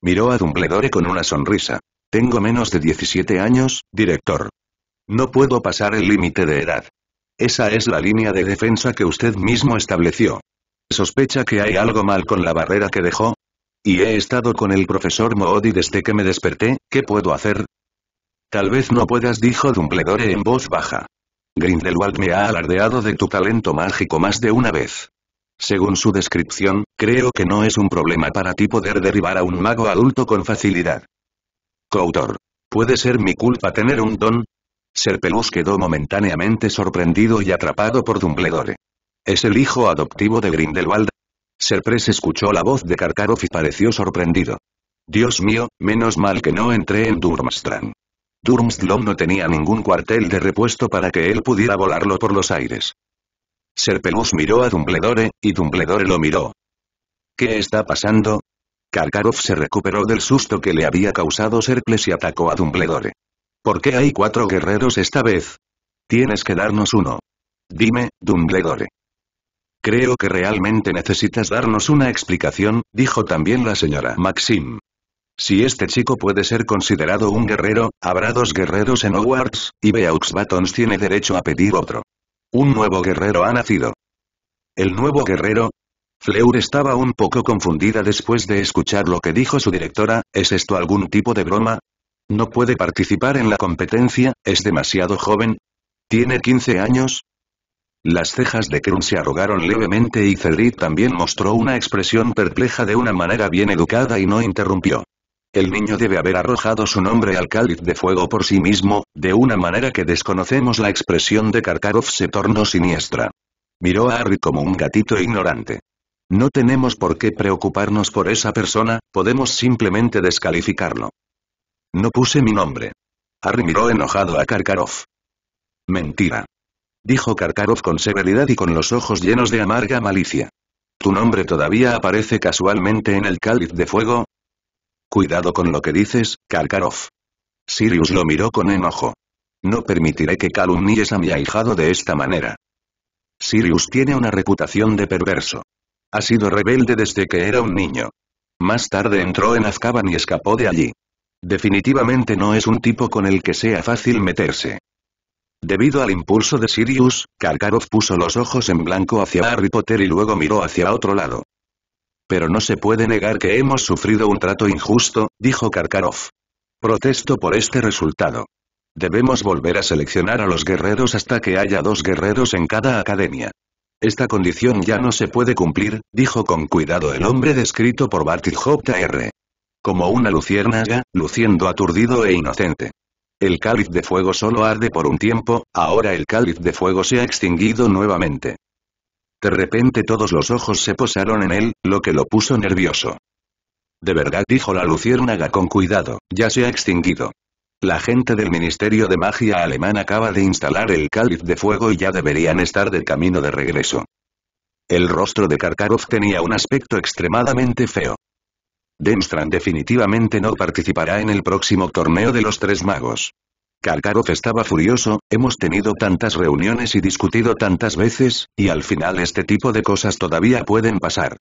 S1: Miró a Dumbledore con una sonrisa. Tengo menos de 17 años, director. No puedo pasar el límite de edad. Esa es la línea de defensa que usted mismo estableció. Sospecha que hay algo mal con la barrera que dejó, y he estado con el profesor Moody desde que me desperté, ¿qué puedo hacer? Tal vez no puedas dijo Dumbledore en voz baja. Grindelwald me ha alardeado de tu talento mágico más de una vez. Según su descripción, creo que no es un problema para ti poder derribar a un mago adulto con facilidad. Coautor. ¿Puede ser mi culpa tener un don? Serpelus quedó momentáneamente sorprendido y atrapado por Dumbledore. Es el hijo adoptivo de Grindelwald, Serpres escuchó la voz de Karkarov y pareció sorprendido. Dios mío, menos mal que no entré en Durmstrang. Durmstrang no tenía ningún cuartel de repuesto para que él pudiera volarlo por los aires. Serpelus miró a Dumbledore, y Dumbledore lo miró. ¿Qué está pasando? Karkarov se recuperó del susto que le había causado Serples y atacó a Dumbledore. ¿Por qué hay cuatro guerreros esta vez? Tienes que darnos uno. Dime, Dumbledore. Creo que realmente necesitas darnos una explicación, dijo también la señora Maxim. Si este chico puede ser considerado un guerrero, habrá dos guerreros en Hogwarts, y Beaux Batons tiene derecho a pedir otro. Un nuevo guerrero ha nacido. ¿El nuevo guerrero? Fleur estaba un poco confundida después de escuchar lo que dijo su directora, ¿es esto algún tipo de broma? ¿No puede participar en la competencia, es demasiado joven? ¿Tiene 15 años? Las cejas de Krun se arrugaron levemente y Cedric también mostró una expresión perpleja de una manera bien educada y no interrumpió. El niño debe haber arrojado su nombre al cáliz de fuego por sí mismo, de una manera que desconocemos la expresión de Karkarov se tornó siniestra. Miró a Harry como un gatito ignorante. No tenemos por qué preocuparnos por esa persona, podemos simplemente descalificarlo. No puse mi nombre. Harry miró enojado a Karkarov. Mentira. Dijo Karkarov con severidad y con los ojos llenos de amarga malicia. ¿Tu nombre todavía aparece casualmente en el cáliz de fuego? Cuidado con lo que dices, Karkarov. Sirius lo miró con enojo. No permitiré que calumnies a mi ahijado de esta manera. Sirius tiene una reputación de perverso. Ha sido rebelde desde que era un niño. Más tarde entró en Azkaban y escapó de allí. Definitivamente no es un tipo con el que sea fácil meterse. Debido al impulso de Sirius, Karkarov puso los ojos en blanco hacia Harry Potter y luego miró hacia otro lado. Pero no se puede negar que hemos sufrido un trato injusto, dijo Karkarov. Protesto por este resultado. Debemos volver a seleccionar a los guerreros hasta que haya dos guerreros en cada academia. Esta condición ya no se puede cumplir, dijo con cuidado el hombre descrito por Barty R. Como una luciérnaga, luciendo aturdido e inocente el cáliz de fuego solo arde por un tiempo, ahora el cáliz de fuego se ha extinguido nuevamente. De repente todos los ojos se posaron en él, lo que lo puso nervioso. De verdad dijo la luciérnaga con cuidado, ya se ha extinguido. La gente del Ministerio de Magia Alemán acaba de instalar el cáliz de fuego y ya deberían estar de camino de regreso. El rostro de Karkarov tenía un aspecto extremadamente feo. Demstrand definitivamente no participará en el próximo torneo de los tres magos. Karkarov estaba furioso, hemos tenido tantas reuniones y discutido tantas veces, y al final este tipo de cosas todavía pueden pasar.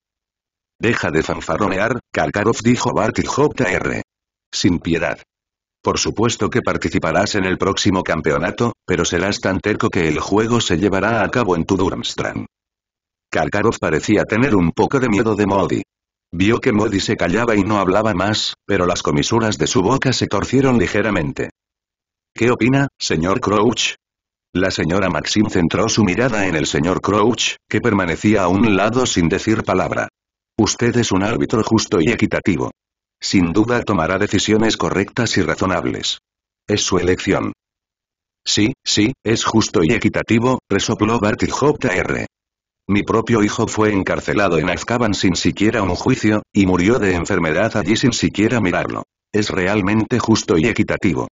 S1: Deja de fanfarronear, Karkarov dijo Barty R. Sin piedad. Por supuesto que participarás en el próximo campeonato, pero serás tan terco que el juego se llevará a cabo en tu Durmstrand. Karkarov parecía tener un poco de miedo de Modi. Vio que Modi se callaba y no hablaba más, pero las comisuras de su boca se torcieron ligeramente. ¿Qué opina, señor Crouch? La señora Maxim centró su mirada en el señor Crouch, que permanecía a un lado sin decir palabra. Usted es un árbitro justo y equitativo. Sin duda tomará decisiones correctas y razonables. Es su elección. Sí, sí, es justo y equitativo, resopló Barty J.R. Mi propio hijo fue encarcelado en Azkaban sin siquiera un juicio, y murió de enfermedad allí sin siquiera mirarlo. Es realmente justo y equitativo.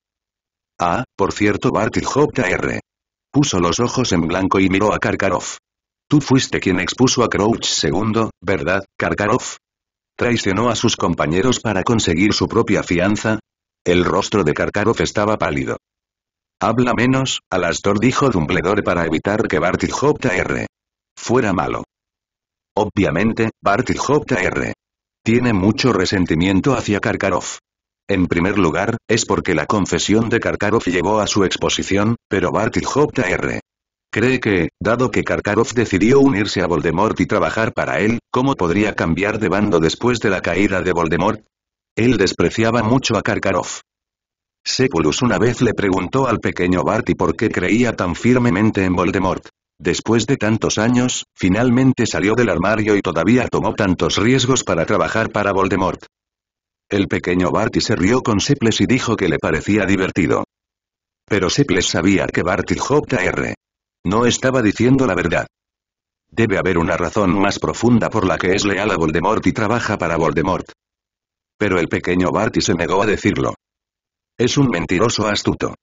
S1: Ah, por cierto Barty J.R. Puso los ojos en blanco y miró a Karkarov. Tú fuiste quien expuso a Crouch II, ¿verdad, Karkarov? ¿Traicionó a sus compañeros para conseguir su propia fianza? El rostro de Karkarov estaba pálido. Habla menos, Alastor dijo Dumbledore para evitar que Barty J.R fuera malo. Obviamente, Barty Jr. tiene mucho resentimiento hacia Karkarov. En primer lugar, es porque la confesión de Karkarov llevó a su exposición, pero Barty Jr. Cree que, dado que Karkarov decidió unirse a Voldemort y trabajar para él, ¿cómo podría cambiar de bando después de la caída de Voldemort? Él despreciaba mucho a Karkarov. Sepulus una vez le preguntó al pequeño Barty por qué creía tan firmemente en Voldemort. Después de tantos años, finalmente salió del armario y todavía tomó tantos riesgos para trabajar para Voldemort. El pequeño Barty se rió con Seples y dijo que le parecía divertido. Pero Seples sabía que Barty Jr. no estaba diciendo la verdad. Debe haber una razón más profunda por la que es leal a Voldemort y trabaja para Voldemort. Pero el pequeño Barty se negó a decirlo. Es un mentiroso astuto.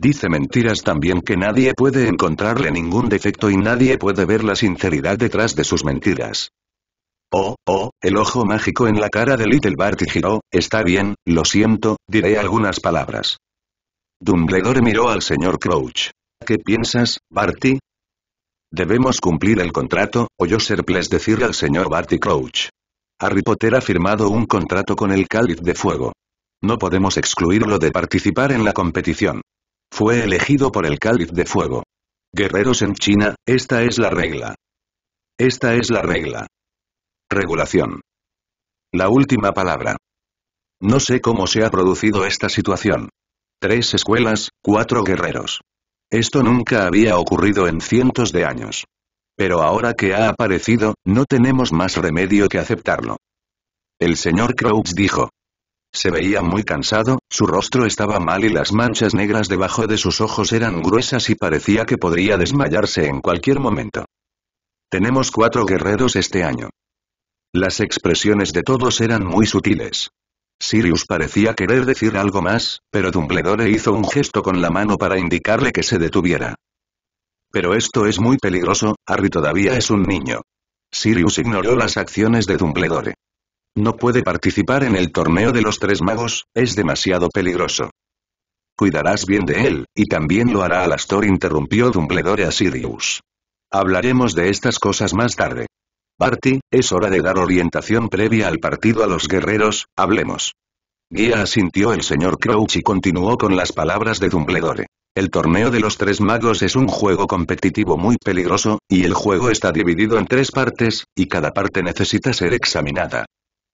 S1: Dice mentiras también que nadie puede encontrarle ningún defecto y nadie puede ver la sinceridad detrás de sus mentiras. Oh, oh, el ojo mágico en la cara de Little Barty giró, está bien, lo siento, diré algunas palabras. Dumbledore miró al señor Crouch. ¿Qué piensas, Barty? Debemos cumplir el contrato, oyó Serples decir al señor Barty Crouch. Harry Potter ha firmado un contrato con el Cáliz de Fuego. No podemos excluirlo de participar en la competición. Fue elegido por el cáliz de fuego. Guerreros en China, esta es la regla. Esta es la regla. Regulación. La última palabra. No sé cómo se ha producido esta situación. Tres escuelas, cuatro guerreros. Esto nunca había ocurrido en cientos de años. Pero ahora que ha aparecido, no tenemos más remedio que aceptarlo. El señor Crouch dijo. Se veía muy cansado, su rostro estaba mal y las manchas negras debajo de sus ojos eran gruesas y parecía que podría desmayarse en cualquier momento. Tenemos cuatro guerreros este año. Las expresiones de todos eran muy sutiles. Sirius parecía querer decir algo más, pero Dumbledore hizo un gesto con la mano para indicarle que se detuviera. Pero esto es muy peligroso, Harry todavía es un niño. Sirius ignoró las acciones de Dumbledore. No puede participar en el torneo de los tres magos, es demasiado peligroso. Cuidarás bien de él, y también lo hará Alastor interrumpió Dumbledore a Sirius. Hablaremos de estas cosas más tarde. Barty, es hora de dar orientación previa al partido a los guerreros, hablemos. Guía asintió el señor Crouch y continuó con las palabras de Dumbledore. El torneo de los tres magos es un juego competitivo muy peligroso, y el juego está dividido en tres partes, y cada parte necesita ser examinada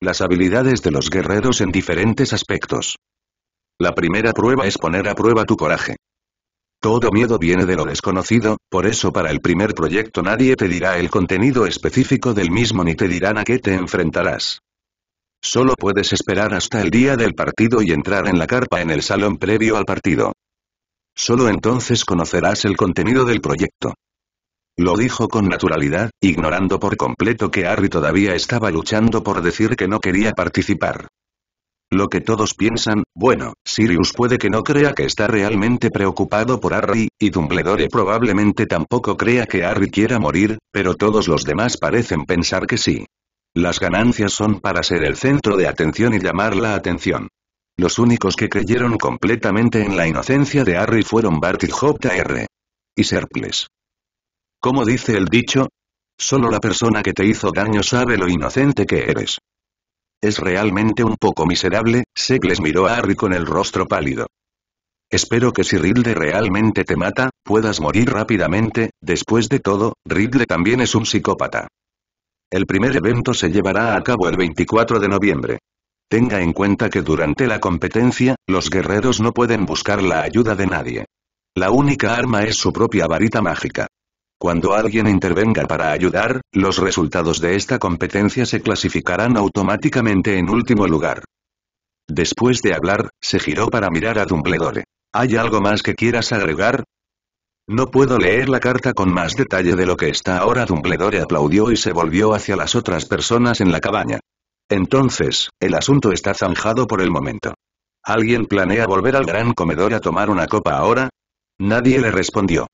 S1: las habilidades de los guerreros en diferentes aspectos. La primera prueba es poner a prueba tu coraje. Todo miedo viene de lo desconocido, por eso para el primer proyecto nadie te dirá el contenido específico del mismo ni te dirán a qué te enfrentarás. Solo puedes esperar hasta el día del partido y entrar en la carpa en el salón previo al partido. Solo entonces conocerás el contenido del proyecto. Lo dijo con naturalidad, ignorando por completo que Harry todavía estaba luchando por decir que no quería participar. Lo que todos piensan, bueno, Sirius puede que no crea que está realmente preocupado por Harry, y Dumbledore probablemente tampoco crea que Harry quiera morir, pero todos los demás parecen pensar que sí. Las ganancias son para ser el centro de atención y llamar la atención. Los únicos que creyeron completamente en la inocencia de Harry fueron Bart y J.R. y Serples. ¿Cómo dice el dicho? Solo la persona que te hizo daño sabe lo inocente que eres. Es realmente un poco miserable, Segles miró a Harry con el rostro pálido. Espero que si Ridley realmente te mata, puedas morir rápidamente, después de todo, Ridley también es un psicópata. El primer evento se llevará a cabo el 24 de noviembre. Tenga en cuenta que durante la competencia, los guerreros no pueden buscar la ayuda de nadie. La única arma es su propia varita mágica. Cuando alguien intervenga para ayudar, los resultados de esta competencia se clasificarán automáticamente en último lugar. Después de hablar, se giró para mirar a Dumbledore. ¿Hay algo más que quieras agregar? No puedo leer la carta con más detalle de lo que está ahora. Dumbledore aplaudió y se volvió hacia las otras personas en la cabaña. Entonces, el asunto está zanjado por el momento. ¿Alguien planea volver al gran comedor a tomar una copa ahora? Nadie le respondió.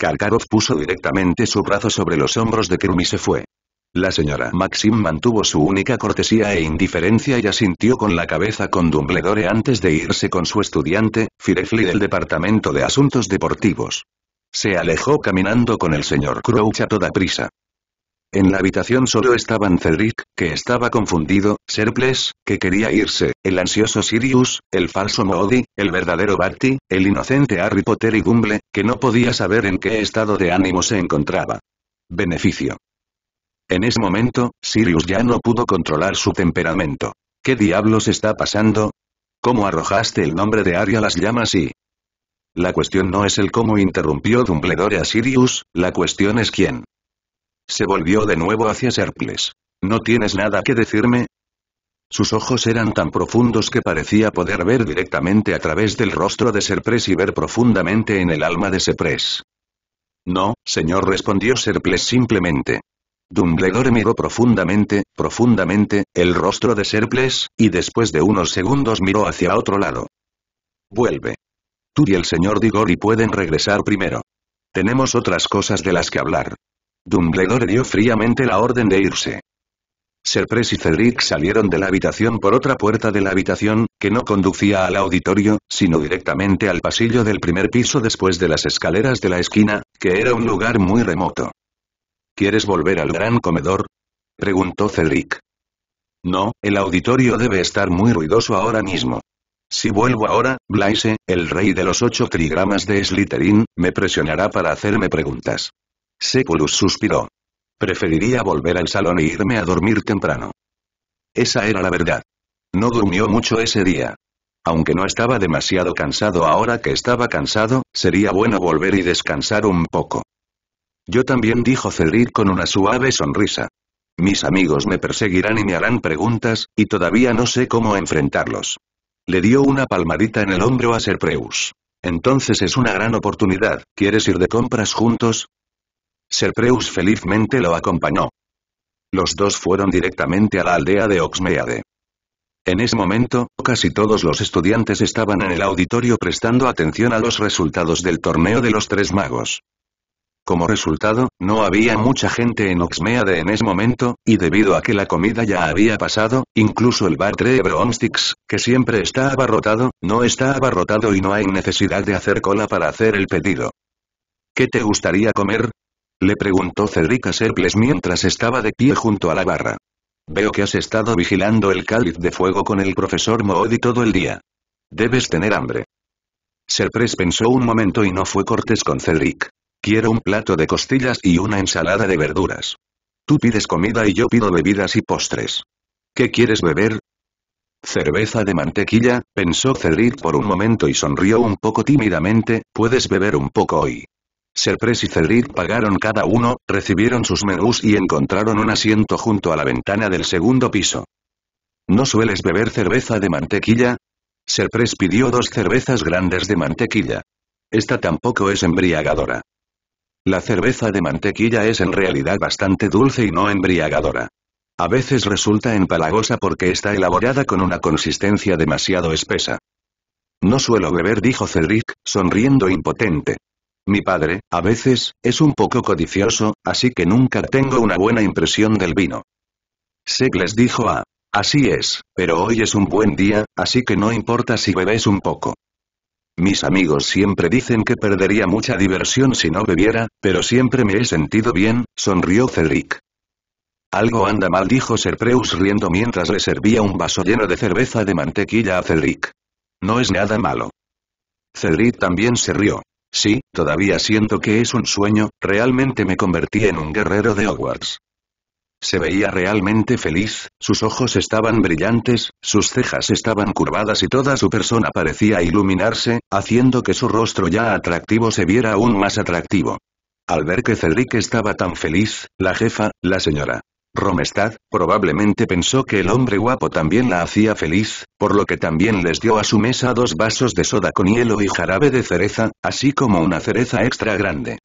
S1: Karkarov puso directamente su brazo sobre los hombros de Krum y se fue. La señora Maxim mantuvo su única cortesía e indiferencia y asintió con la cabeza con Dumbledore antes de irse con su estudiante, Firefly del Departamento de Asuntos Deportivos. Se alejó caminando con el señor Crouch a toda prisa. En la habitación solo estaban Cedric, que estaba confundido, Serples, que quería irse, el ansioso Sirius, el falso Moody, el verdadero Barty, el inocente Harry Potter y Dumble, que no podía saber en qué estado de ánimo se encontraba. Beneficio. En ese momento, Sirius ya no pudo controlar su temperamento. ¿Qué diablos está pasando? ¿Cómo arrojaste el nombre de Aria a las llamas y...? La cuestión no es el cómo interrumpió Dumbledore a Sirius, la cuestión es quién. Se volvió de nuevo hacia Serples. ¿No tienes nada que decirme? Sus ojos eran tan profundos que parecía poder ver directamente a través del rostro de Serples y ver profundamente en el alma de Serples. No, señor respondió Serples simplemente. Dumbledore miró profundamente, profundamente, el rostro de Serples, y después de unos segundos miró hacia otro lado. Vuelve. Tú y el señor Digori pueden regresar primero. Tenemos otras cosas de las que hablar. Dumbledore dio fríamente la orden de irse. Serpres y Cedric salieron de la habitación por otra puerta de la habitación, que no conducía al auditorio, sino directamente al pasillo del primer piso después de las escaleras de la esquina, que era un lugar muy remoto. ¿Quieres volver al gran comedor? preguntó Cedric. No, el auditorio debe estar muy ruidoso ahora mismo. Si vuelvo ahora, Blaise, el rey de los ocho trigramas de Slytherin, me presionará para hacerme preguntas. Sepulus suspiró. Preferiría volver al salón e irme a dormir temprano. Esa era la verdad. No durmió mucho ese día. Aunque no estaba demasiado cansado ahora que estaba cansado, sería bueno volver y descansar un poco. Yo también dijo Cedric con una suave sonrisa. Mis amigos me perseguirán y me harán preguntas, y todavía no sé cómo enfrentarlos. Le dio una palmadita en el hombro a Serpreus. Entonces es una gran oportunidad, ¿quieres ir de compras juntos? Serpreus felizmente lo acompañó. Los dos fueron directamente a la aldea de Oxmeade. En ese momento, casi todos los estudiantes estaban en el auditorio prestando atención a los resultados del torneo de los tres magos. Como resultado, no había mucha gente en Oxmeade en ese momento, y debido a que la comida ya había pasado, incluso el bar de que siempre está abarrotado, no está abarrotado y no hay necesidad de hacer cola para hacer el pedido. ¿Qué te gustaría comer? Le preguntó a Serples mientras estaba de pie junto a la barra. Veo que has estado vigilando el cáliz de fuego con el profesor Moody todo el día. Debes tener hambre. Serples pensó un momento y no fue cortés con Cedric. Quiero un plato de costillas y una ensalada de verduras. Tú pides comida y yo pido bebidas y postres. ¿Qué quieres beber? Cerveza de mantequilla, pensó Cedric por un momento y sonrió un poco tímidamente, puedes beber un poco hoy. Serpres y Cedric pagaron cada uno, recibieron sus menús y encontraron un asiento junto a la ventana del segundo piso. ¿No sueles beber cerveza de mantequilla? Serpres pidió dos cervezas grandes de mantequilla. Esta tampoco es embriagadora. La cerveza de mantequilla es en realidad bastante dulce y no embriagadora. A veces resulta empalagosa porque está elaborada con una consistencia demasiado espesa. No suelo beber, dijo Cedric, sonriendo impotente. Mi padre, a veces, es un poco codicioso, así que nunca tengo una buena impresión del vino. Segles dijo a. Ah, así es, pero hoy es un buen día, así que no importa si bebes un poco. Mis amigos siempre dicen que perdería mucha diversión si no bebiera, pero siempre me he sentido bien, sonrió Cedric. Algo anda mal dijo Serpreus riendo mientras le servía un vaso lleno de cerveza de mantequilla a Cedric. No es nada malo. Cedric también se rió. Sí, todavía siento que es un sueño, realmente me convertí en un guerrero de Hogwarts. Se veía realmente feliz, sus ojos estaban brillantes, sus cejas estaban curvadas y toda su persona parecía iluminarse, haciendo que su rostro ya atractivo se viera aún más atractivo. Al ver que Cedric estaba tan feliz, la jefa, la señora Romestad, probablemente pensó que el hombre guapo también la hacía feliz, por lo que también les dio a su mesa dos vasos de soda con hielo y jarabe de cereza, así como una cereza extra grande.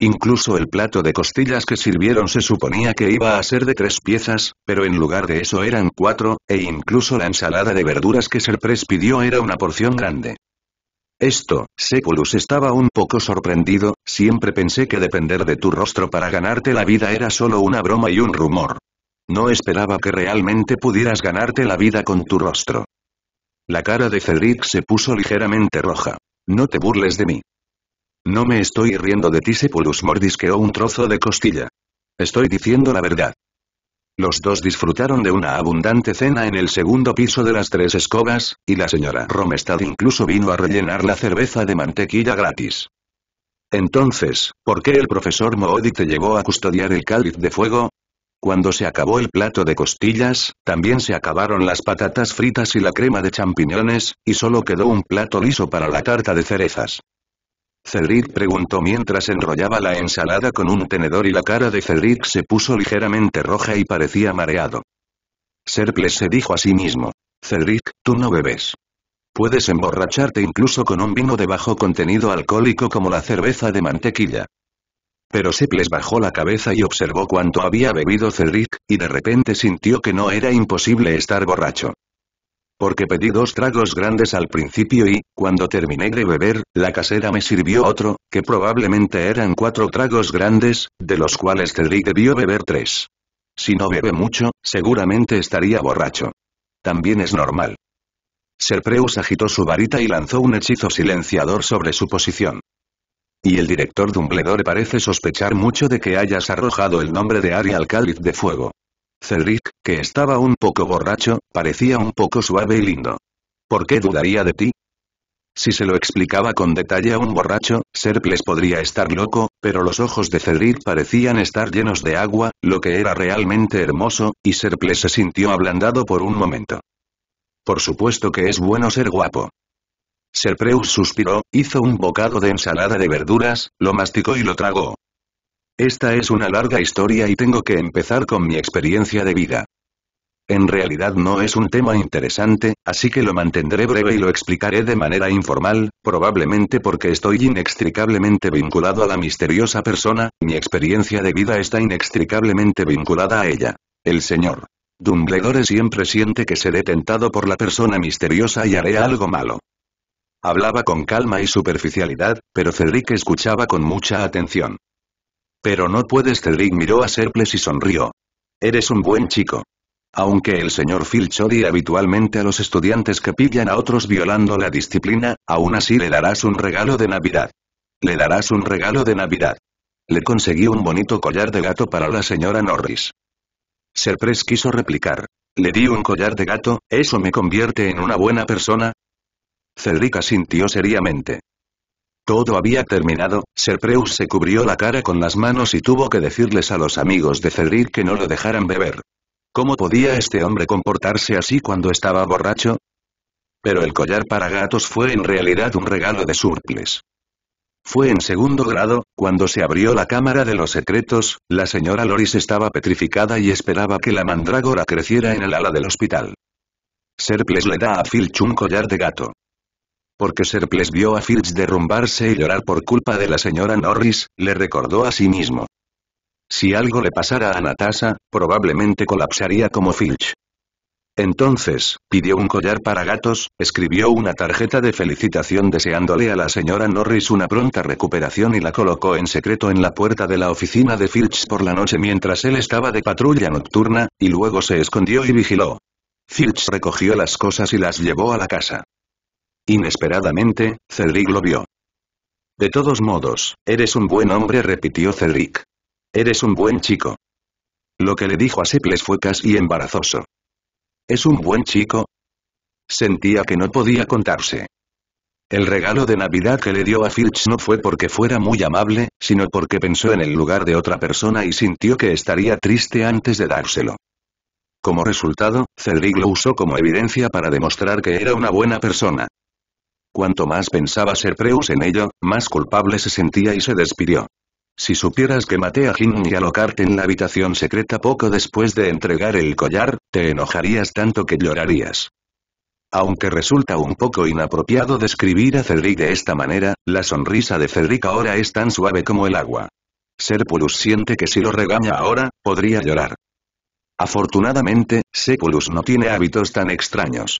S1: Incluso el plato de costillas que sirvieron se suponía que iba a ser de tres piezas, pero en lugar de eso eran cuatro, e incluso la ensalada de verduras que Serpres pidió era una porción grande. Esto, Sepulus estaba un poco sorprendido, siempre pensé que depender de tu rostro para ganarte la vida era solo una broma y un rumor. No esperaba que realmente pudieras ganarte la vida con tu rostro. La cara de Cedric se puso ligeramente roja. No te burles de mí. No me estoy riendo de ti Sepulus mordisqueó un trozo de costilla. Estoy diciendo la verdad. Los dos disfrutaron de una abundante cena en el segundo piso de las Tres Escobas, y la señora Romestad incluso vino a rellenar la cerveza de mantequilla gratis. Entonces, ¿por qué el profesor Moody te llevó a custodiar el cáliz de fuego? Cuando se acabó el plato de costillas, también se acabaron las patatas fritas y la crema de champiñones, y solo quedó un plato liso para la tarta de cerezas. Cedric preguntó mientras enrollaba la ensalada con un tenedor y la cara de Cedric se puso ligeramente roja y parecía mareado. Serples se dijo a sí mismo. Cedric, tú no bebes. Puedes emborracharte incluso con un vino de bajo contenido alcohólico como la cerveza de mantequilla. Pero Seples bajó la cabeza y observó cuánto había bebido Cedric, y de repente sintió que no era imposible estar borracho. Porque pedí dos tragos grandes al principio y, cuando terminé de beber, la casera me sirvió otro, que probablemente eran cuatro tragos grandes, de los cuales Cedric debió beber tres. Si no bebe mucho, seguramente estaría borracho. También es normal. Serpreus agitó su varita y lanzó un hechizo silenciador sobre su posición. Y el director Dumbledore parece sospechar mucho de que hayas arrojado el nombre de Ari al cáliz de fuego. Cedric, que estaba un poco borracho, parecía un poco suave y lindo. ¿Por qué dudaría de ti? Si se lo explicaba con detalle a un borracho, Serples podría estar loco, pero los ojos de Cedric parecían estar llenos de agua, lo que era realmente hermoso, y Serples se sintió ablandado por un momento. Por supuesto que es bueno ser guapo. Serpreus suspiró, hizo un bocado de ensalada de verduras, lo masticó y lo tragó. Esta es una larga historia y tengo que empezar con mi experiencia de vida. En realidad no es un tema interesante, así que lo mantendré breve y lo explicaré de manera informal, probablemente porque estoy inextricablemente vinculado a la misteriosa persona, mi experiencia de vida está inextricablemente vinculada a ella. El señor. Dumbledore siempre siente que seré tentado por la persona misteriosa y haré algo malo. Hablaba con calma y superficialidad, pero Cedric escuchaba con mucha atención. Pero no puedes Cedric miró a Serples y sonrió. Eres un buen chico. Aunque el señor Filch odia habitualmente a los estudiantes que pillan a otros violando la disciplina, aún así le darás un regalo de Navidad. Le darás un regalo de Navidad. Le conseguí un bonito collar de gato para la señora Norris. Serples quiso replicar. Le di un collar de gato, ¿eso me convierte en una buena persona? Cedric asintió seriamente. Todo había terminado, Serpreus se cubrió la cara con las manos y tuvo que decirles a los amigos de Cedric que no lo dejaran beber. ¿Cómo podía este hombre comportarse así cuando estaba borracho? Pero el collar para gatos fue en realidad un regalo de Surples. Fue en segundo grado, cuando se abrió la Cámara de los Secretos, la señora Loris estaba petrificada y esperaba que la mandrágora creciera en el ala del hospital. Serples le da a Filch un collar de gato porque Serples vio a Filch derrumbarse y llorar por culpa de la señora Norris, le recordó a sí mismo. Si algo le pasara a Natasha, probablemente colapsaría como Filch. Entonces, pidió un collar para gatos, escribió una tarjeta de felicitación deseándole a la señora Norris una pronta recuperación y la colocó en secreto en la puerta de la oficina de Filch por la noche mientras él estaba de patrulla nocturna, y luego se escondió y vigiló. Filch recogió las cosas y las llevó a la casa. Inesperadamente, Cedric lo vio. De todos modos, eres un buen hombre repitió Cedric. Eres un buen chico. Lo que le dijo a Seples fue casi embarazoso. ¿Es un buen chico? Sentía que no podía contarse. El regalo de Navidad que le dio a Filch no fue porque fuera muy amable, sino porque pensó en el lugar de otra persona y sintió que estaría triste antes de dárselo. Como resultado, Cedric lo usó como evidencia para demostrar que era una buena persona. Cuanto más pensaba Preus en ello, más culpable se sentía y se despidió. Si supieras que maté a Jin y a en la habitación secreta poco después de entregar el collar, te enojarías tanto que llorarías. Aunque resulta un poco inapropiado describir a Cedric de esta manera, la sonrisa de Cedric ahora es tan suave como el agua. Serpulus siente que si lo regaña ahora, podría llorar. Afortunadamente, Sepulus no tiene hábitos tan extraños.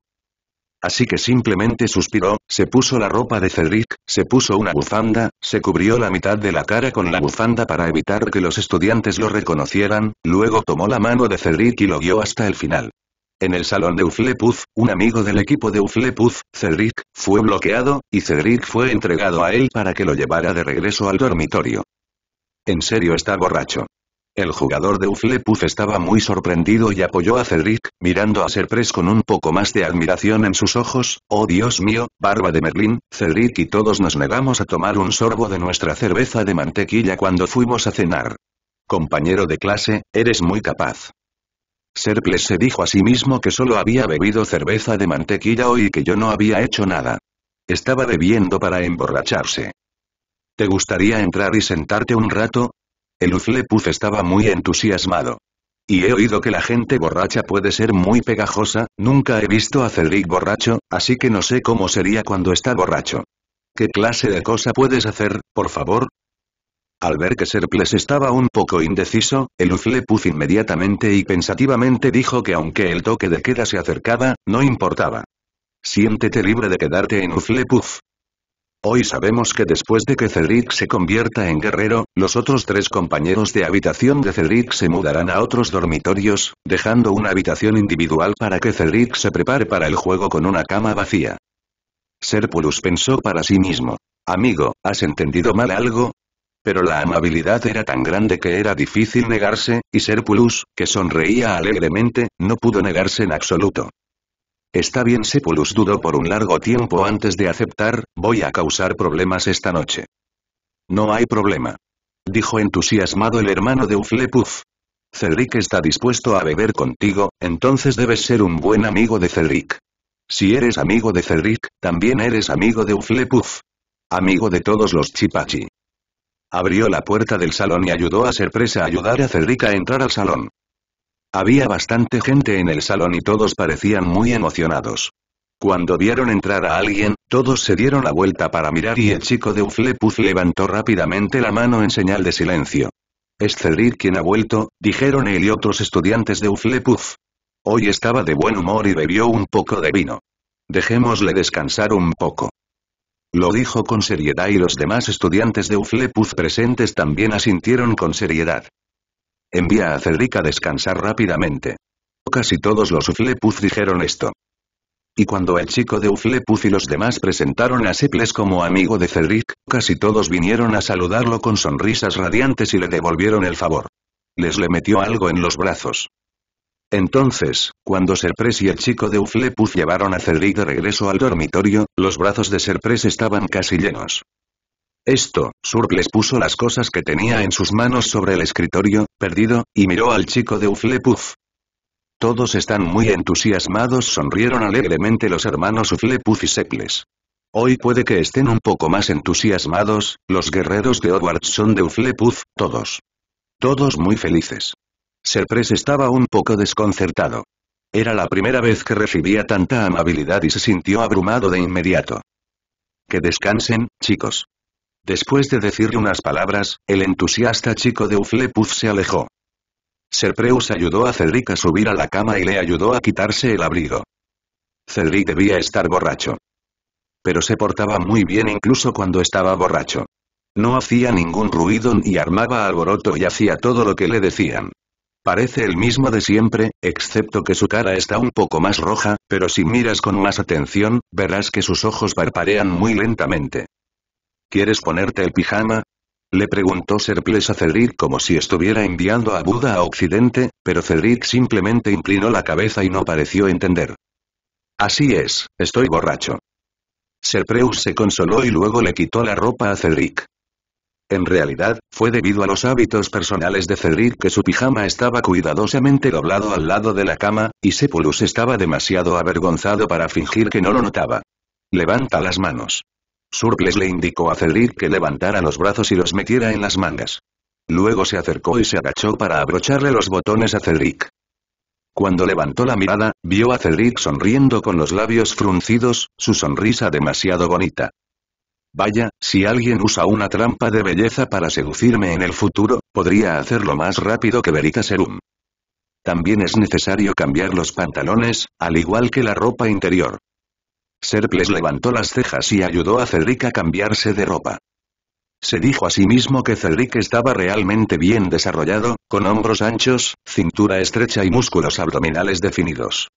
S1: Así que simplemente suspiró, se puso la ropa de Cedric, se puso una bufanda, se cubrió la mitad de la cara con la bufanda para evitar que los estudiantes lo reconocieran, luego tomó la mano de Cedric y lo guió hasta el final. En el salón de Uflepuz, un amigo del equipo de Uflepuz, Cedric, fue bloqueado, y Cedric fue entregado a él para que lo llevara de regreso al dormitorio. En serio está borracho. El jugador de Uflepuff estaba muy sorprendido y apoyó a Cedric, mirando a Serpres con un poco más de admiración en sus ojos. Oh Dios mío, barba de Merlín, Cedric y todos nos negamos a tomar un sorbo de nuestra cerveza de mantequilla cuando fuimos a cenar. Compañero de clase, eres muy capaz. Serples se dijo a sí mismo que solo había bebido cerveza de mantequilla hoy y que yo no había hecho nada. Estaba bebiendo para emborracharse. ¿Te gustaría entrar y sentarte un rato? El Uflepuff estaba muy entusiasmado. Y he oído que la gente borracha puede ser muy pegajosa, nunca he visto a Cedric borracho, así que no sé cómo sería cuando está borracho. ¿Qué clase de cosa puedes hacer, por favor? Al ver que Serples estaba un poco indeciso, el Uflepuff inmediatamente y pensativamente dijo que aunque el toque de queda se acercaba, no importaba. Siéntete libre de quedarte en Uflepuff. Hoy sabemos que después de que Cedric se convierta en guerrero, los otros tres compañeros de habitación de Cedric se mudarán a otros dormitorios, dejando una habitación individual para que Cedric se prepare para el juego con una cama vacía. Serpulus pensó para sí mismo. Amigo, ¿has entendido mal algo? Pero la amabilidad era tan grande que era difícil negarse, y Serpulus, que sonreía alegremente, no pudo negarse en absoluto. Está bien Sepulus dudó por un largo tiempo antes de aceptar, voy a causar problemas esta noche. No hay problema. Dijo entusiasmado el hermano de Uflepuf. Cedric está dispuesto a beber contigo, entonces debes ser un buen amigo de Cedric. Si eres amigo de Cedric, también eres amigo de Uflepuf. Amigo de todos los Chipachi. Abrió la puerta del salón y ayudó a Serpresa a ayudar a Cedric a entrar al salón. Había bastante gente en el salón y todos parecían muy emocionados. Cuando vieron entrar a alguien, todos se dieron la vuelta para mirar y el chico de Uflepuz levantó rápidamente la mano en señal de silencio. Es Cedric quien ha vuelto, dijeron él y otros estudiantes de Uflepuz. Hoy estaba de buen humor y bebió un poco de vino. Dejémosle descansar un poco. Lo dijo con seriedad y los demás estudiantes de Uflepuz presentes también asintieron con seriedad. Envía a Cedric a descansar rápidamente. Casi todos los Uflepuz dijeron esto. Y cuando el chico de Uflepuz y los demás presentaron a Seples como amigo de Cedric, casi todos vinieron a saludarlo con sonrisas radiantes y le devolvieron el favor. Les le metió algo en los brazos. Entonces, cuando Serpres y el chico de Uflepuz llevaron a Cedric de regreso al dormitorio, los brazos de Serpres estaban casi llenos. Esto, Surples puso las cosas que tenía en sus manos sobre el escritorio, perdido, y miró al chico de Uflepuff. Todos están muy entusiasmados, sonrieron alegremente los hermanos Uflepuff y Secles. Hoy puede que estén un poco más entusiasmados, los guerreros de Hogwarts son de Uflepuff, todos. Todos muy felices. Serpres estaba un poco desconcertado. Era la primera vez que recibía tanta amabilidad y se sintió abrumado de inmediato. Que descansen, chicos. Después de decirle unas palabras, el entusiasta chico de Uflepuz se alejó. Serpreus ayudó a Cedric a subir a la cama y le ayudó a quitarse el abrigo. Cedric debía estar borracho. Pero se portaba muy bien incluso cuando estaba borracho. No hacía ningún ruido ni armaba alboroto y hacía todo lo que le decían. Parece el mismo de siempre, excepto que su cara está un poco más roja, pero si miras con más atención, verás que sus ojos parpadean muy lentamente. ¿Quieres ponerte el pijama? Le preguntó Serples a Cedric como si estuviera enviando a Buda a Occidente, pero Cedric simplemente inclinó la cabeza y no pareció entender. Así es, estoy borracho. Serpreus se consoló y luego le quitó la ropa a Cedric. En realidad, fue debido a los hábitos personales de Cedric que su pijama estaba cuidadosamente doblado al lado de la cama, y Sepulus estaba demasiado avergonzado para fingir que no lo notaba. Levanta las manos. Surples le indicó a Cedric que levantara los brazos y los metiera en las mangas. Luego se acercó y se agachó para abrocharle los botones a Cedric. Cuando levantó la mirada, vio a Cedric sonriendo con los labios fruncidos, su sonrisa demasiado bonita. Vaya, si alguien usa una trampa de belleza para seducirme en el futuro, podría hacerlo más rápido que Veritaserum. Serum. También es necesario cambiar los pantalones, al igual que la ropa interior. Serples levantó las cejas y ayudó a Cedric a cambiarse de ropa. Se dijo a sí mismo que Cedric estaba realmente bien desarrollado, con hombros anchos, cintura estrecha y músculos abdominales definidos.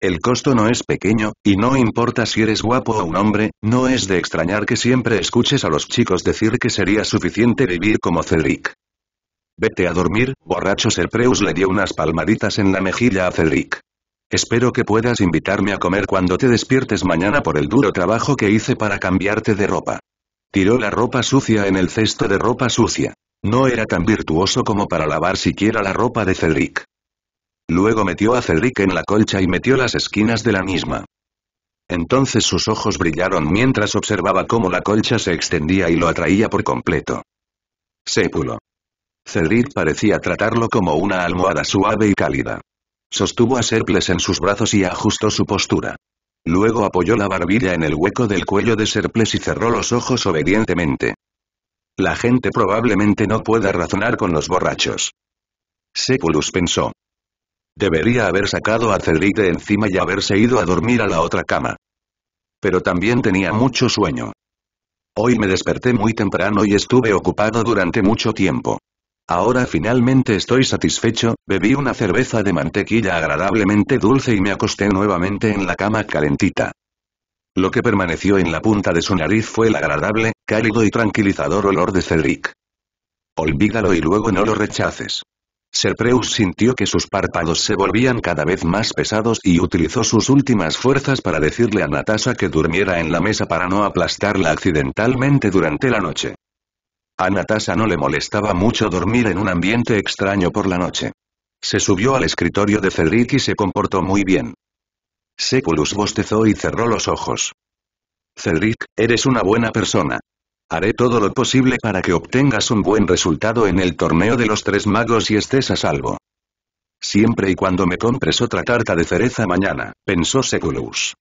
S1: El costo no es pequeño, y no importa si eres guapo o un hombre, no es de extrañar que siempre escuches a los chicos decir que sería suficiente vivir como Cedric. Vete a dormir, borracho Serpreus le dio unas palmaditas en la mejilla a Cedric. Espero que puedas invitarme a comer cuando te despiertes mañana por el duro trabajo que hice para cambiarte de ropa. Tiró la ropa sucia en el cesto de ropa sucia. No era tan virtuoso como para lavar siquiera la ropa de Cedric. Luego metió a Cedric en la colcha y metió las esquinas de la misma. Entonces sus ojos brillaron mientras observaba cómo la colcha se extendía y lo atraía por completo. Sépulo. Cedric parecía tratarlo como una almohada suave y cálida. Sostuvo a Serples en sus brazos y ajustó su postura. Luego apoyó la barbilla en el hueco del cuello de Serples y cerró los ojos obedientemente. La gente probablemente no pueda razonar con los borrachos. Sepulus pensó. Debería haber sacado a Cedric de encima y haberse ido a dormir a la otra cama. Pero también tenía mucho sueño. Hoy me desperté muy temprano y estuve ocupado durante mucho tiempo. Ahora finalmente estoy satisfecho, bebí una cerveza de mantequilla agradablemente dulce y me acosté nuevamente en la cama calentita. Lo que permaneció en la punta de su nariz fue el agradable, cálido y tranquilizador olor de Cedric. Olvídalo y luego no lo rechaces. Serpreus sintió que sus párpados se volvían cada vez más pesados y utilizó sus últimas fuerzas para decirle a Natasha que durmiera en la mesa para no aplastarla accidentalmente durante la noche. A no le molestaba mucho dormir en un ambiente extraño por la noche. Se subió al escritorio de Cedric y se comportó muy bien. Seculus bostezó y cerró los ojos. Cedric, eres una buena persona. Haré todo lo posible para que obtengas un buen resultado en el torneo de los tres magos y estés a salvo. Siempre y cuando me compres otra tarta de cereza mañana, pensó Seculus.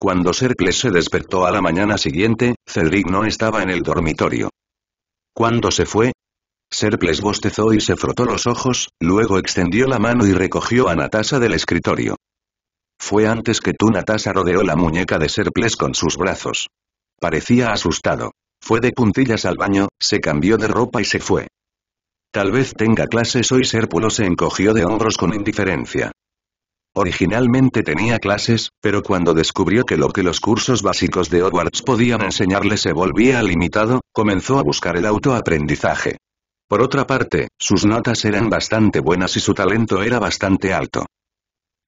S1: Cuando Sercles se despertó a la mañana siguiente, Cedric no estaba en el dormitorio. ¿Cuándo se fue? Serples bostezó y se frotó los ojos, luego extendió la mano y recogió a Natasa del escritorio. Fue antes que tú Natasa rodeó la muñeca de Serples con sus brazos. Parecía asustado. Fue de puntillas al baño, se cambió de ropa y se fue. Tal vez tenga clases hoy Serpulo se encogió de hombros con indiferencia. Originalmente tenía clases, pero cuando descubrió que lo que los cursos básicos de Hogwarts podían enseñarle se volvía limitado, comenzó a buscar el autoaprendizaje. Por otra parte, sus notas eran bastante buenas y su talento era bastante alto.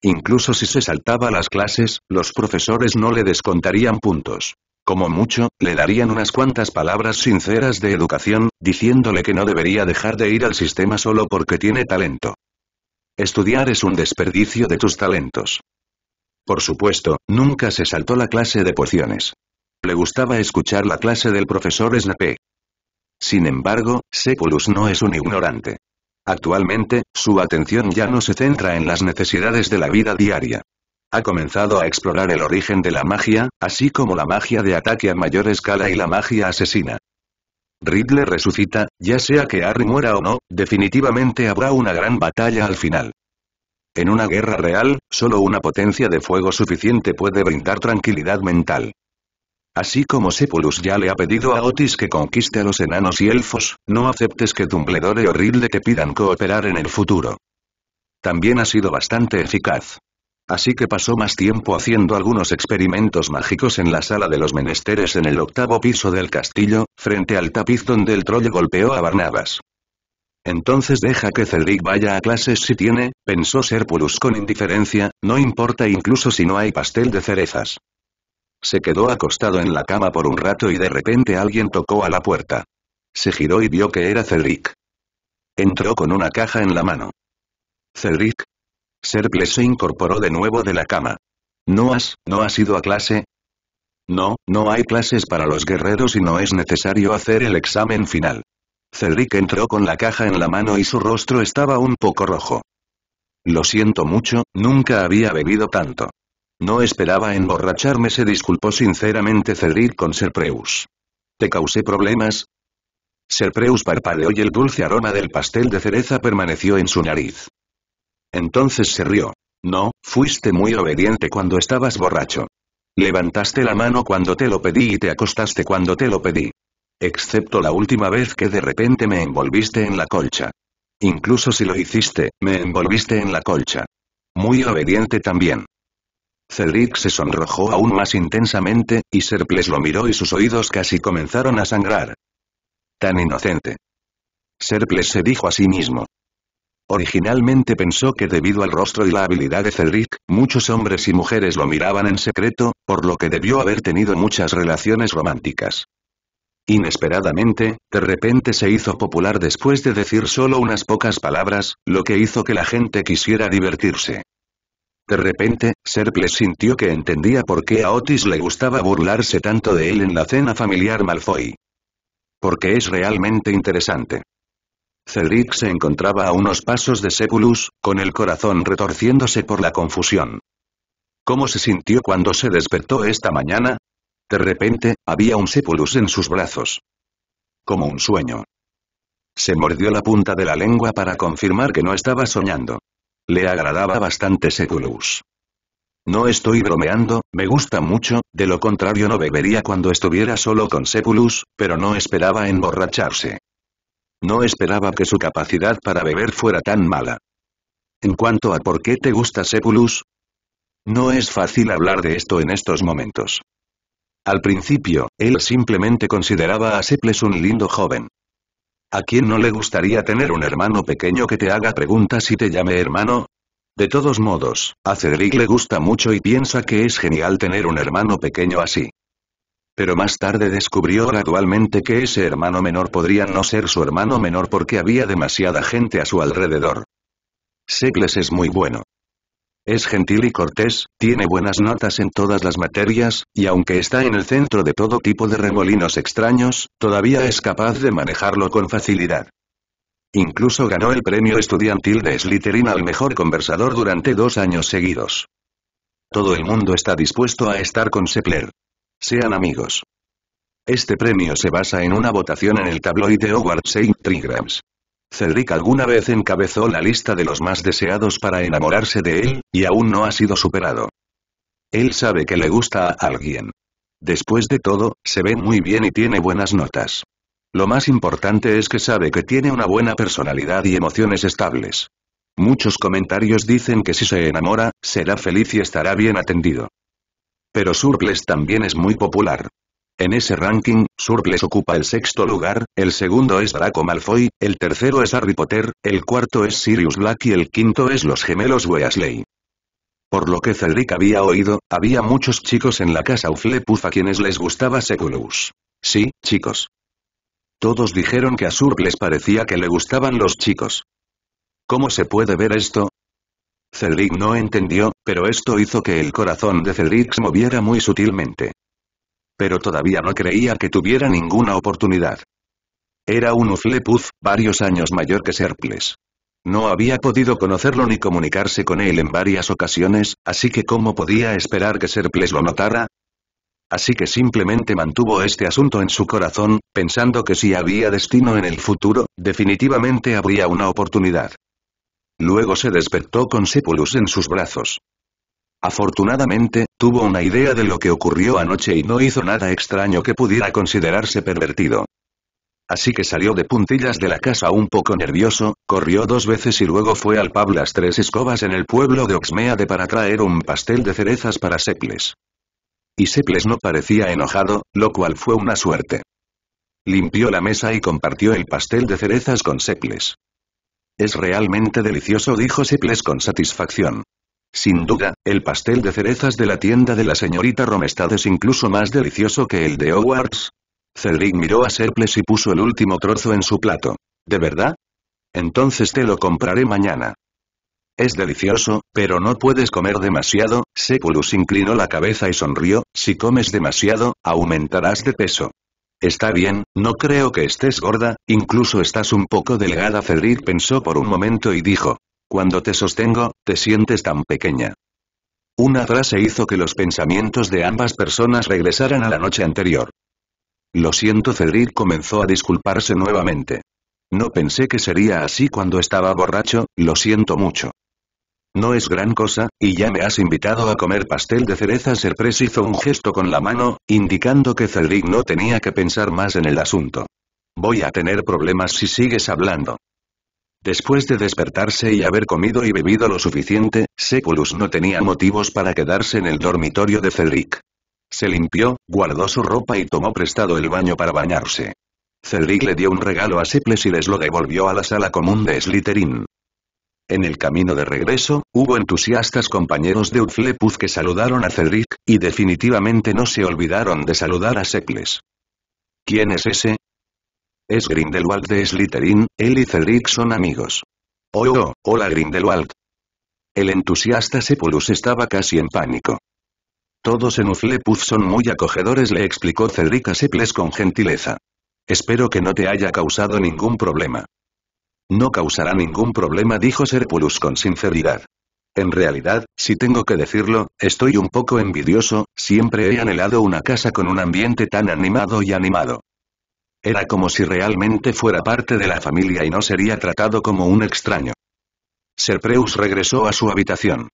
S1: Incluso si se saltaba las clases, los profesores no le descontarían puntos. Como mucho, le darían unas cuantas palabras sinceras de educación, diciéndole que no debería dejar de ir al sistema solo porque tiene talento. Estudiar es un desperdicio de tus talentos. Por supuesto, nunca se saltó la clase de pociones. Le gustaba escuchar la clase del profesor Snape. Sin embargo, Seculus no es un ignorante. Actualmente, su atención ya no se centra en las necesidades de la vida diaria. Ha comenzado a explorar el origen de la magia, así como la magia de ataque a mayor escala y la magia asesina. Ridley resucita, ya sea que Harry muera o no, definitivamente habrá una gran batalla al final. En una guerra real, solo una potencia de fuego suficiente puede brindar tranquilidad mental. Así como Sepulus ya le ha pedido a Otis que conquiste a los enanos y elfos, no aceptes que Dumbledore o Riddle te pidan cooperar en el futuro. También ha sido bastante eficaz así que pasó más tiempo haciendo algunos experimentos mágicos en la sala de los menesteres en el octavo piso del castillo, frente al tapiz donde el troll golpeó a Barnabas. Entonces deja que Cedric vaya a clases si tiene, pensó Serpulus con indiferencia, no importa incluso si no hay pastel de cerezas. Se quedó acostado en la cama por un rato y de repente alguien tocó a la puerta. Se giró y vio que era Cedric. Entró con una caja en la mano. Cedric, Serple se incorporó de nuevo de la cama. ¿No has, no has ido a clase? No, no hay clases para los guerreros y no es necesario hacer el examen final. Cedric entró con la caja en la mano y su rostro estaba un poco rojo. Lo siento mucho, nunca había bebido tanto. No esperaba emborracharme, se disculpó sinceramente Cedric con Serpreus. ¿Te causé problemas? Serpreus parpadeó y el dulce aroma del pastel de cereza permaneció en su nariz. Entonces se rió. No, fuiste muy obediente cuando estabas borracho. Levantaste la mano cuando te lo pedí y te acostaste cuando te lo pedí. Excepto la última vez que de repente me envolviste en la colcha. Incluso si lo hiciste, me envolviste en la colcha. Muy obediente también. Cedric se sonrojó aún más intensamente, y Serples lo miró y sus oídos casi comenzaron a sangrar. Tan inocente. Serples se dijo a sí mismo, Originalmente pensó que debido al rostro y la habilidad de Cedric, muchos hombres y mujeres lo miraban en secreto, por lo que debió haber tenido muchas relaciones románticas. Inesperadamente, de repente se hizo popular después de decir solo unas pocas palabras, lo que hizo que la gente quisiera divertirse. De repente, Serple sintió que entendía por qué a Otis le gustaba burlarse tanto de él en la cena familiar Malfoy. Porque es realmente interesante. Cedric se encontraba a unos pasos de Sepulus, con el corazón retorciéndose por la confusión. ¿Cómo se sintió cuando se despertó esta mañana? De repente, había un Sepulus en sus brazos. Como un sueño. Se mordió la punta de la lengua para confirmar que no estaba soñando. Le agradaba bastante Sepulus. No estoy bromeando, me gusta mucho, de lo contrario no bebería cuando estuviera solo con Sepulus, pero no esperaba emborracharse. No esperaba que su capacidad para beber fuera tan mala. En cuanto a por qué te gusta Sepulus, no es fácil hablar de esto en estos momentos. Al principio, él simplemente consideraba a Sepples un lindo joven. ¿A quién no le gustaría tener un hermano pequeño que te haga preguntas y te llame hermano? De todos modos, a Cedric le gusta mucho y piensa que es genial tener un hermano pequeño así pero más tarde descubrió gradualmente que ese hermano menor podría no ser su hermano menor porque había demasiada gente a su alrededor. Segles es muy bueno. Es gentil y cortés, tiene buenas notas en todas las materias, y aunque está en el centro de todo tipo de remolinos extraños, todavía es capaz de manejarlo con facilidad. Incluso ganó el premio estudiantil de Slytherin al mejor conversador durante dos años seguidos. Todo el mundo está dispuesto a estar con Sepler. Sean amigos. Este premio se basa en una votación en el tabloide Howard Saint Trigrams. Cedric alguna vez encabezó la lista de los más deseados para enamorarse de él, y aún no ha sido superado. Él sabe que le gusta a alguien. Después de todo, se ve muy bien y tiene buenas notas. Lo más importante es que sabe que tiene una buena personalidad y emociones estables. Muchos comentarios dicen que si se enamora, será feliz y estará bien atendido. Pero Surples también es muy popular. En ese ranking, Surples ocupa el sexto lugar, el segundo es Draco Malfoy, el tercero es Harry Potter, el cuarto es Sirius Black y el quinto es los gemelos Weasley. Por lo que Cedric había oído, había muchos chicos en la casa Uflepuff a quienes les gustaba Seculus. Sí, chicos. Todos dijeron que a Surples parecía que le gustaban los chicos. ¿Cómo se puede ver esto? Cedric no entendió, pero esto hizo que el corazón de Cedric se moviera muy sutilmente. Pero todavía no creía que tuviera ninguna oportunidad. Era un Uflepuz, varios años mayor que Serples. No había podido conocerlo ni comunicarse con él en varias ocasiones, así que ¿cómo podía esperar que Serples lo notara? Así que simplemente mantuvo este asunto en su corazón, pensando que si había destino en el futuro, definitivamente habría una oportunidad. Luego se despertó con Sepulus en sus brazos. Afortunadamente, tuvo una idea de lo que ocurrió anoche y no hizo nada extraño que pudiera considerarse pervertido. Así que salió de puntillas de la casa un poco nervioso, corrió dos veces y luego fue al pablas Las Tres Escobas en el pueblo de Oxmeade para traer un pastel de cerezas para Seples. Y Seples no parecía enojado, lo cual fue una suerte. Limpió la mesa y compartió el pastel de cerezas con Seples. Es realmente delicioso, dijo Sepples con satisfacción. Sin duda, el pastel de cerezas de la tienda de la señorita Romestad es incluso más delicioso que el de Hogwarts. Cedric miró a Serples y puso el último trozo en su plato. ¿De verdad? Entonces te lo compraré mañana. Es delicioso, pero no puedes comer demasiado, Sepulus inclinó la cabeza y sonrió, si comes demasiado, aumentarás de peso. Está bien, no creo que estés gorda, incluso estás un poco delgada Fedric pensó por un momento y dijo. Cuando te sostengo, te sientes tan pequeña. Una frase hizo que los pensamientos de ambas personas regresaran a la noche anterior. Lo siento Fedric comenzó a disculparse nuevamente. No pensé que sería así cuando estaba borracho, lo siento mucho. No es gran cosa, y ya me has invitado a comer pastel de cereza. Serpres hizo un gesto con la mano, indicando que Celric no tenía que pensar más en el asunto. Voy a tener problemas si sigues hablando. Después de despertarse y haber comido y bebido lo suficiente, Seculus no tenía motivos para quedarse en el dormitorio de Celric. Se limpió, guardó su ropa y tomó prestado el baño para bañarse. Celric le dio un regalo a Seples y les lo devolvió a la sala común de Slytherin. En el camino de regreso, hubo entusiastas compañeros de Uflepuz que saludaron a Cedric, y definitivamente no se olvidaron de saludar a Secles. ¿Quién es ese? Es Grindelwald de Slytherin, él y Cedric son amigos. Oh, oh, hola Grindelwald. El entusiasta Sepulus estaba casi en pánico. Todos en Uflepuz son muy acogedores le explicó Cedric a Sepples con gentileza. Espero que no te haya causado ningún problema. No causará ningún problema dijo Serpulus con sinceridad. En realidad, si tengo que decirlo, estoy un poco envidioso, siempre he anhelado una casa con un ambiente tan animado y animado. Era como si realmente fuera parte de la familia y no sería tratado como un extraño. Serpreus regresó a su habitación.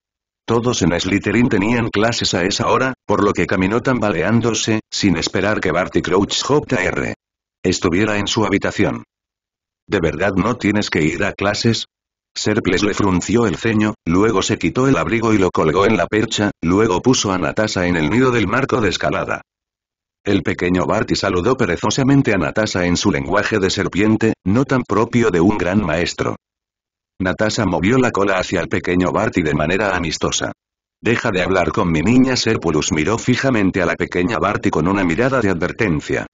S1: Todos en Slytherin tenían clases a esa hora, por lo que caminó tambaleándose, sin esperar que Barty Crouch Jr. estuviera en su habitación. ¿De verdad no tienes que ir a clases? Serples le frunció el ceño, luego se quitó el abrigo y lo colgó en la percha, luego puso a Natasa en el nido del marco de escalada. El pequeño Barty saludó perezosamente a Natasa en su lenguaje de serpiente, no tan propio de un gran maestro. Natasa movió la cola hacia el pequeño Barty de manera amistosa. Deja de hablar con mi niña Serpulus miró fijamente a la pequeña Barty con una mirada de advertencia.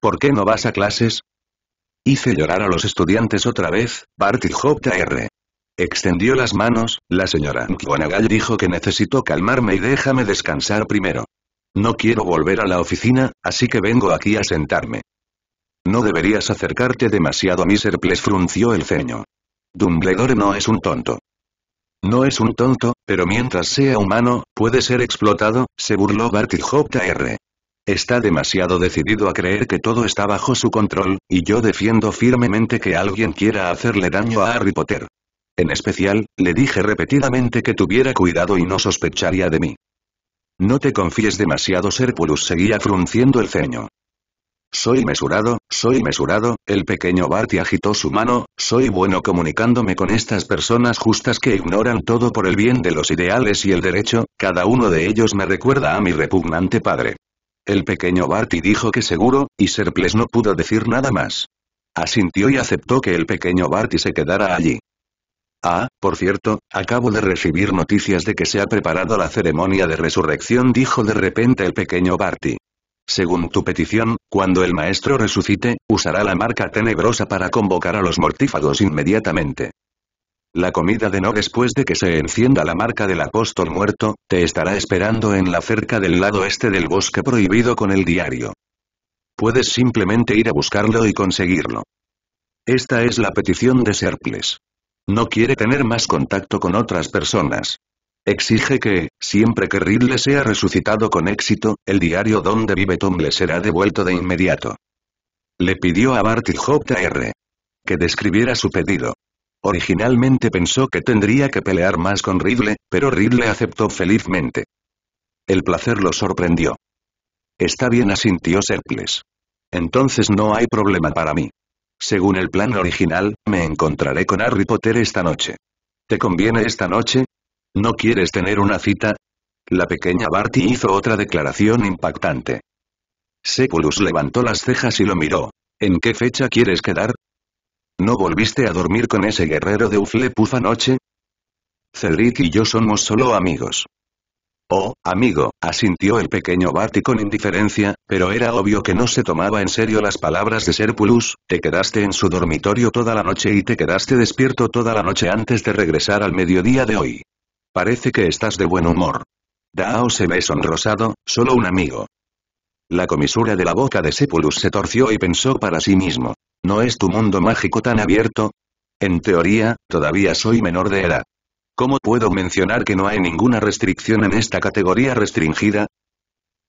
S1: ¿Por qué no vas a clases? Hice llorar a los estudiantes otra vez, Party Jr. Extendió las manos, la señora Nkwonagal dijo que necesito calmarme y déjame descansar primero. No quiero volver a la oficina, así que vengo aquí a sentarme. No deberías acercarte demasiado a mí, Ples frunció el ceño. Dumbledore no es un tonto. No es un tonto, pero mientras sea humano, puede ser explotado, se burló Barty Jr. Está demasiado decidido a creer que todo está bajo su control, y yo defiendo firmemente que alguien quiera hacerle daño a Harry Potter. En especial, le dije repetidamente que tuviera cuidado y no sospecharía de mí. No te confíes demasiado Serpulus seguía frunciendo el ceño. Soy mesurado, soy mesurado, el pequeño Barty agitó su mano, soy bueno comunicándome con estas personas justas que ignoran todo por el bien de los ideales y el derecho, cada uno de ellos me recuerda a mi repugnante padre. El pequeño Barty dijo que seguro, y Serples no pudo decir nada más. Asintió y aceptó que el pequeño Barty se quedara allí. Ah, por cierto, acabo de recibir noticias de que se ha preparado la ceremonia de resurrección dijo de repente el pequeño Barty. Según tu petición, cuando el maestro resucite, usará la marca tenebrosa para convocar a los mortífagos inmediatamente. La comida de no después de que se encienda la marca del apóstol muerto, te estará esperando en la cerca del lado este del bosque prohibido con el diario. Puedes simplemente ir a buscarlo y conseguirlo. Esta es la petición de Serples. No quiere tener más contacto con otras personas. Exige que, siempre que Ridley sea resucitado con éxito, el diario donde vive Tom le será devuelto de inmediato. Le pidió a Barty J.R. que describiera su pedido. Originalmente pensó que tendría que pelear más con Ridley, pero Ridley aceptó felizmente. El placer lo sorprendió. Está bien asintió Serples. Entonces no hay problema para mí. Según el plan original, me encontraré con Harry Potter esta noche. ¿Te conviene esta noche? ¿No quieres tener una cita? La pequeña Barty hizo otra declaración impactante. Seculus levantó las cejas y lo miró. ¿En qué fecha quieres quedar? ¿No volviste a dormir con ese guerrero de Uflepuf anoche? Cedric y yo somos solo amigos. Oh, amigo, asintió el pequeño Barty con indiferencia, pero era obvio que no se tomaba en serio las palabras de Serpulus, te quedaste en su dormitorio toda la noche y te quedaste despierto toda la noche antes de regresar al mediodía de hoy. Parece que estás de buen humor. Dao se ve sonrosado, solo un amigo. La comisura de la boca de Sepulus se torció y pensó para sí mismo. ¿No es tu mundo mágico tan abierto? En teoría, todavía soy menor de edad. ¿Cómo puedo mencionar que no hay ninguna restricción en esta categoría restringida?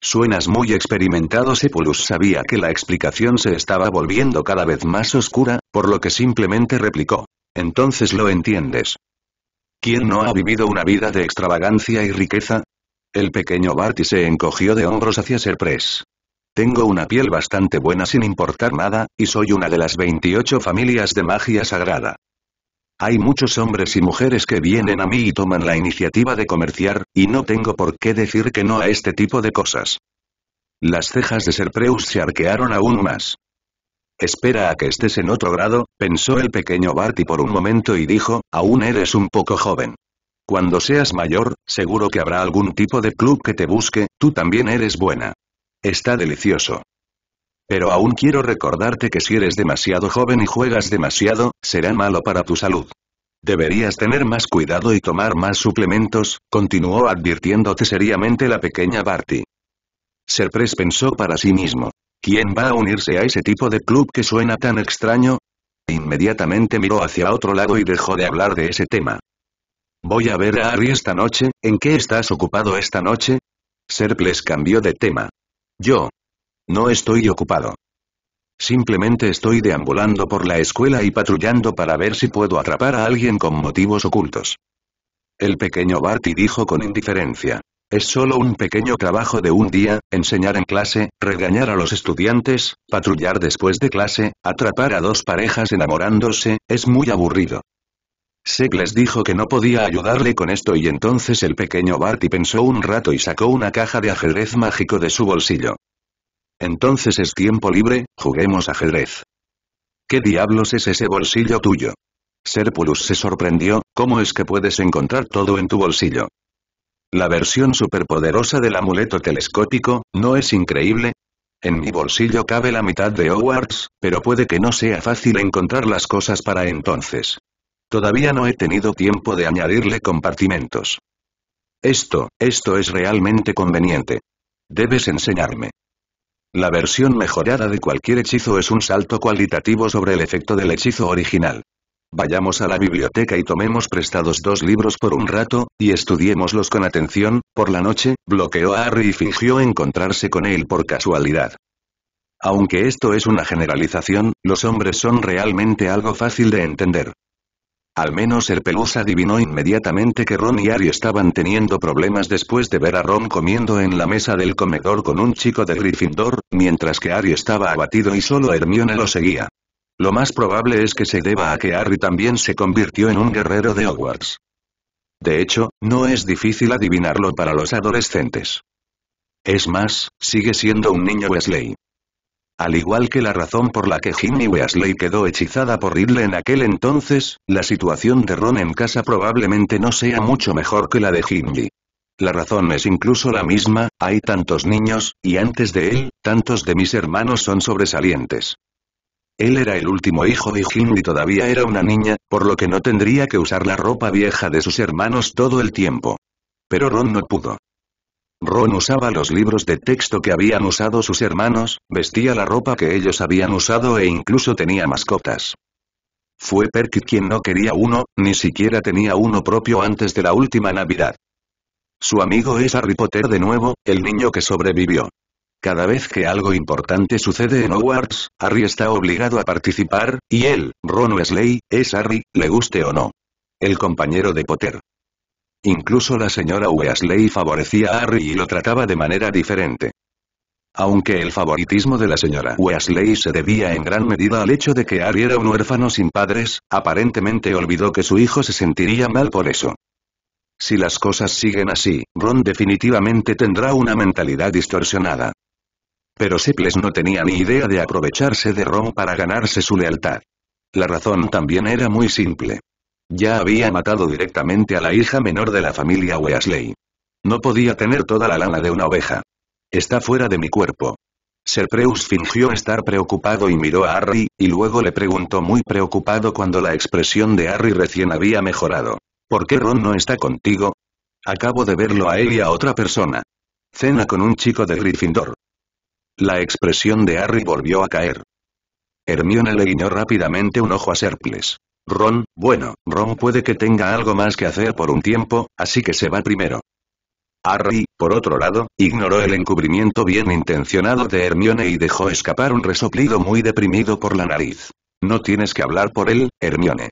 S1: Suenas muy experimentado Sepulus sabía que la explicación se estaba volviendo cada vez más oscura, por lo que simplemente replicó. Entonces lo entiendes. ¿Quién no ha vivido una vida de extravagancia y riqueza? El pequeño Barty se encogió de hombros hacia Serpres. Tengo una piel bastante buena sin importar nada, y soy una de las 28 familias de magia sagrada. Hay muchos hombres y mujeres que vienen a mí y toman la iniciativa de comerciar, y no tengo por qué decir que no a este tipo de cosas. Las cejas de Serpreus se arquearon aún más. Espera a que estés en otro grado, pensó el pequeño Barty por un momento y dijo, aún eres un poco joven. Cuando seas mayor, seguro que habrá algún tipo de club que te busque, tú también eres buena. Está delicioso. Pero aún quiero recordarte que si eres demasiado joven y juegas demasiado, será malo para tu salud. Deberías tener más cuidado y tomar más suplementos, continuó advirtiéndote seriamente la pequeña Barty. Serpres pensó para sí mismo. ¿Quién va a unirse a ese tipo de club que suena tan extraño? Inmediatamente miró hacia otro lado y dejó de hablar de ese tema. Voy a ver a Ari esta noche, ¿en qué estás ocupado esta noche? Serples cambió de tema. Yo. No estoy ocupado. Simplemente estoy deambulando por la escuela y patrullando para ver si puedo atrapar a alguien con motivos ocultos. El pequeño Barty dijo con indiferencia. Es solo un pequeño trabajo de un día, enseñar en clase, regañar a los estudiantes, patrullar después de clase, atrapar a dos parejas enamorándose, es muy aburrido. Segles dijo que no podía ayudarle con esto y entonces el pequeño Barty pensó un rato y sacó una caja de ajedrez mágico de su bolsillo. Entonces es tiempo libre, juguemos ajedrez. ¿Qué diablos es ese bolsillo tuyo? Serpulus se sorprendió, ¿cómo es que puedes encontrar todo en tu bolsillo? La versión superpoderosa del amuleto telescópico, ¿no es increíble? En mi bolsillo cabe la mitad de Hogwarts, pero puede que no sea fácil encontrar las cosas para entonces. Todavía no he tenido tiempo de añadirle compartimentos. Esto, esto es realmente conveniente. Debes enseñarme. La versión mejorada de cualquier hechizo es un salto cualitativo sobre el efecto del hechizo original. Vayamos a la biblioteca y tomemos prestados dos libros por un rato, y estudiémoslos con atención, por la noche, bloqueó a Harry y fingió encontrarse con él por casualidad. Aunque esto es una generalización, los hombres son realmente algo fácil de entender. Al menos Herpelus adivinó inmediatamente que Ron y Ari estaban teniendo problemas después de ver a Ron comiendo en la mesa del comedor con un chico de Gryffindor, mientras que Ari estaba abatido y solo Hermione lo seguía. Lo más probable es que se deba a que Harry también se convirtió en un guerrero de Hogwarts. De hecho, no es difícil adivinarlo para los adolescentes. Es más, sigue siendo un niño Wesley. Al igual que la razón por la que Jimmy Wesley quedó hechizada por Ridley en aquel entonces, la situación de Ron en casa probablemente no sea mucho mejor que la de Jimmy. La razón es incluso la misma, hay tantos niños, y antes de él, tantos de mis hermanos son sobresalientes. Él era el último hijo y todavía era una niña, por lo que no tendría que usar la ropa vieja de sus hermanos todo el tiempo. Pero Ron no pudo. Ron usaba los libros de texto que habían usado sus hermanos, vestía la ropa que ellos habían usado e incluso tenía mascotas. Fue Perky quien no quería uno, ni siquiera tenía uno propio antes de la última Navidad. Su amigo es Harry Potter de nuevo, el niño que sobrevivió. Cada vez que algo importante sucede en Hogwarts, Harry está obligado a participar, y él, Ron Wesley, es Harry, le guste o no. El compañero de Potter. Incluso la señora Weasley favorecía a Harry y lo trataba de manera diferente. Aunque el favoritismo de la señora Weasley se debía en gran medida al hecho de que Harry era un huérfano sin padres, aparentemente olvidó que su hijo se sentiría mal por eso. Si las cosas siguen así, Ron definitivamente tendrá una mentalidad distorsionada. Pero Siples no tenía ni idea de aprovecharse de Ron para ganarse su lealtad. La razón también era muy simple. Ya había matado directamente a la hija menor de la familia Weasley. No podía tener toda la lana de una oveja. Está fuera de mi cuerpo. Serpreus fingió estar preocupado y miró a Harry, y luego le preguntó muy preocupado cuando la expresión de Harry recién había mejorado. ¿Por qué Ron no está contigo? Acabo de verlo a él y a otra persona. Cena con un chico de Gryffindor. La expresión de Harry volvió a caer. Hermione le guiñó rápidamente un ojo a Serples. Ron, bueno, Ron puede que tenga algo más que hacer por un tiempo, así que se va primero. Harry, por otro lado, ignoró el encubrimiento bien intencionado de Hermione y dejó escapar un resoplido muy deprimido por la nariz. No tienes que hablar por él, Hermione.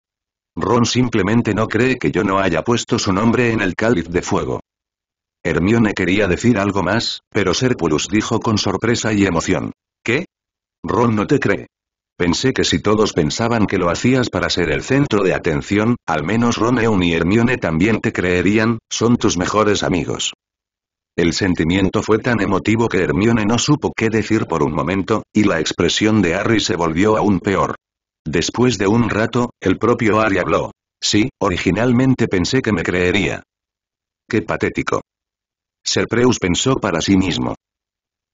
S1: Ron simplemente no cree que yo no haya puesto su nombre en el cáliz de fuego. Hermione quería decir algo más, pero Serpulus dijo con sorpresa y emoción. ¿Qué? Ron no te cree. Pensé que si todos pensaban que lo hacías para ser el centro de atención, al menos Romeo y Hermione también te creerían, son tus mejores amigos. El sentimiento fue tan emotivo que Hermione no supo qué decir por un momento, y la expresión de Harry se volvió aún peor. Después de un rato, el propio Harry habló. Sí, originalmente pensé que me creería. Qué patético. Serpreus pensó para sí mismo.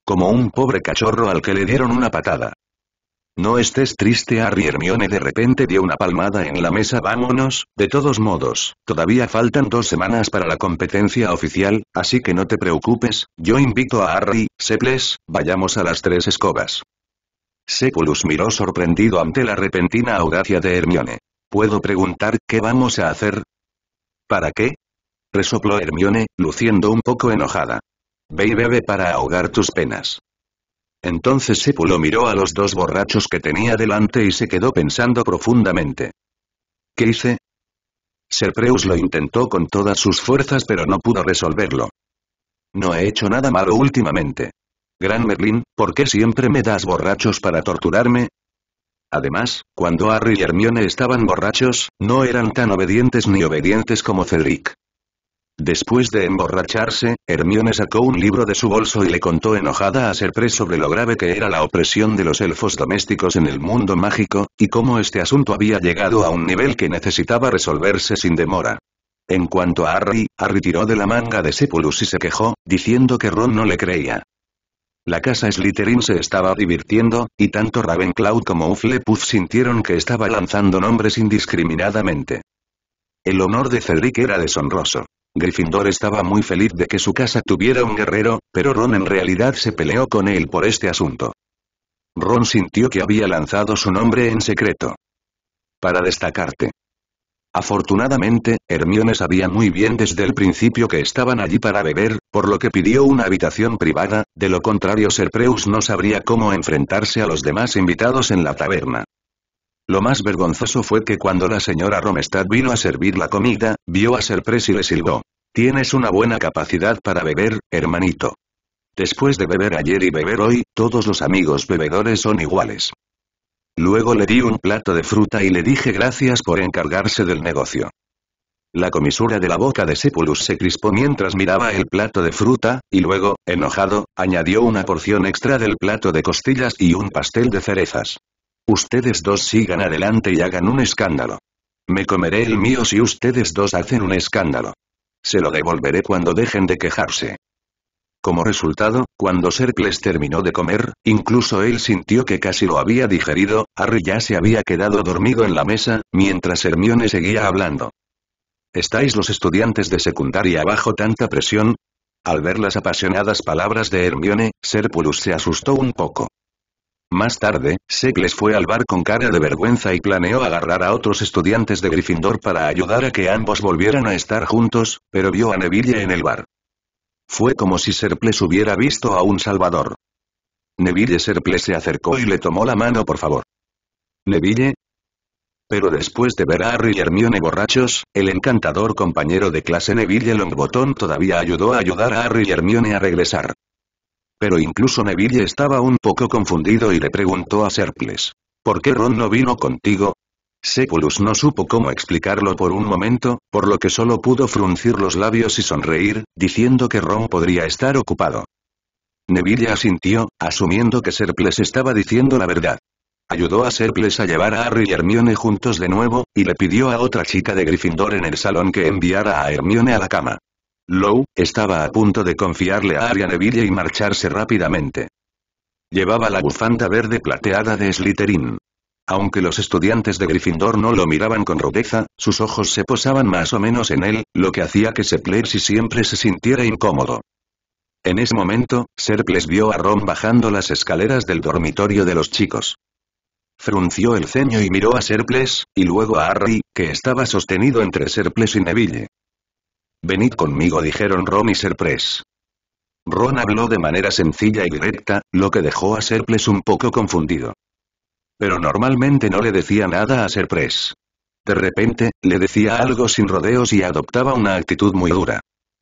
S1: Como un pobre cachorro al que le dieron una patada. No estés triste Harry Hermione de repente dio una palmada en la mesa Vámonos, de todos modos, todavía faltan dos semanas para la competencia oficial, así que no te preocupes, yo invito a Harry, Seples, vayamos a las tres escobas. Seculus miró sorprendido ante la repentina audacia de Hermione. ¿Puedo preguntar qué vamos a hacer? ¿Para qué? resopló Hermione, luciendo un poco enojada. Ve y bebe para ahogar tus penas. Entonces Sepulo miró a los dos borrachos que tenía delante y se quedó pensando profundamente. ¿Qué hice? Serpreus lo intentó con todas sus fuerzas pero no pudo resolverlo. No he hecho nada malo últimamente. Gran Merlín, ¿por qué siempre me das borrachos para torturarme? Además, cuando Harry y Hermione estaban borrachos, no eran tan obedientes ni obedientes como Cedric. Después de emborracharse, Hermione sacó un libro de su bolso y le contó enojada a Serpres sobre lo grave que era la opresión de los elfos domésticos en el mundo mágico, y cómo este asunto había llegado a un nivel que necesitaba resolverse sin demora. En cuanto a Harry, Harry tiró de la manga de Sepulus y se quejó, diciendo que Ron no le creía. La casa Slytherin se estaba divirtiendo, y tanto Ravenclaw como Hufflepuff sintieron que estaba lanzando nombres indiscriminadamente. El honor de Cedric era deshonroso. Gryffindor estaba muy feliz de que su casa tuviera un guerrero, pero Ron en realidad se peleó con él por este asunto. Ron sintió que había lanzado su nombre en secreto. Para destacarte. Afortunadamente, Hermione sabía muy bien desde el principio que estaban allí para beber, por lo que pidió una habitación privada, de lo contrario Serpreus no sabría cómo enfrentarse a los demás invitados en la taberna. Lo más vergonzoso fue que cuando la señora Romestad vino a servir la comida, vio a Serpres y le silbó. Tienes una buena capacidad para beber, hermanito. Después de beber ayer y beber hoy, todos los amigos bebedores son iguales. Luego le di un plato de fruta y le dije gracias por encargarse del negocio. La comisura de la boca de Sepulus se crispó mientras miraba el plato de fruta, y luego, enojado, añadió una porción extra del plato de costillas y un pastel de cerezas. Ustedes dos sigan adelante y hagan un escándalo. Me comeré el mío si ustedes dos hacen un escándalo. Se lo devolveré cuando dejen de quejarse. Como resultado, cuando Serples terminó de comer, incluso él sintió que casi lo había digerido, Harry ya se había quedado dormido en la mesa, mientras Hermione seguía hablando. ¿Estáis los estudiantes de secundaria bajo tanta presión? Al ver las apasionadas palabras de Hermione, Serpulus se asustó un poco. Más tarde, Segles fue al bar con cara de vergüenza y planeó agarrar a otros estudiantes de Gryffindor para ayudar a que ambos volvieran a estar juntos, pero vio a Neville en el bar. Fue como si Serples hubiera visto a un salvador. Neville Serples se acercó y le tomó la mano por favor. Neville, pero después de ver a Harry y Hermione borrachos, el encantador compañero de clase Neville Longbottom todavía ayudó a ayudar a Harry y Hermione a regresar pero incluso Neville estaba un poco confundido y le preguntó a Serples. ¿Por qué Ron no vino contigo? Sepulus no supo cómo explicarlo por un momento, por lo que solo pudo fruncir los labios y sonreír, diciendo que Ron podría estar ocupado. Neville asintió, asumiendo que Serples estaba diciendo la verdad. Ayudó a Serples a llevar a Harry y Hermione juntos de nuevo, y le pidió a otra chica de Gryffindor en el salón que enviara a Hermione a la cama. Lou, estaba a punto de confiarle a Aria Neville y marcharse rápidamente. Llevaba la bufanda verde plateada de Slytherin. Aunque los estudiantes de Gryffindor no lo miraban con rudeza, sus ojos se posaban más o menos en él, lo que hacía que Sepplesi siempre se sintiera incómodo. En ese momento, Serples vio a Ron bajando las escaleras del dormitorio de los chicos. Frunció el ceño y miró a Serples, y luego a Harry, que estaba sostenido entre Serples y Neville. Venid conmigo dijeron Ron y Serpres. Ron habló de manera sencilla y directa, lo que dejó a Serples un poco confundido. Pero normalmente no le decía nada a Serpres. De repente, le decía algo sin rodeos y adoptaba una actitud muy dura.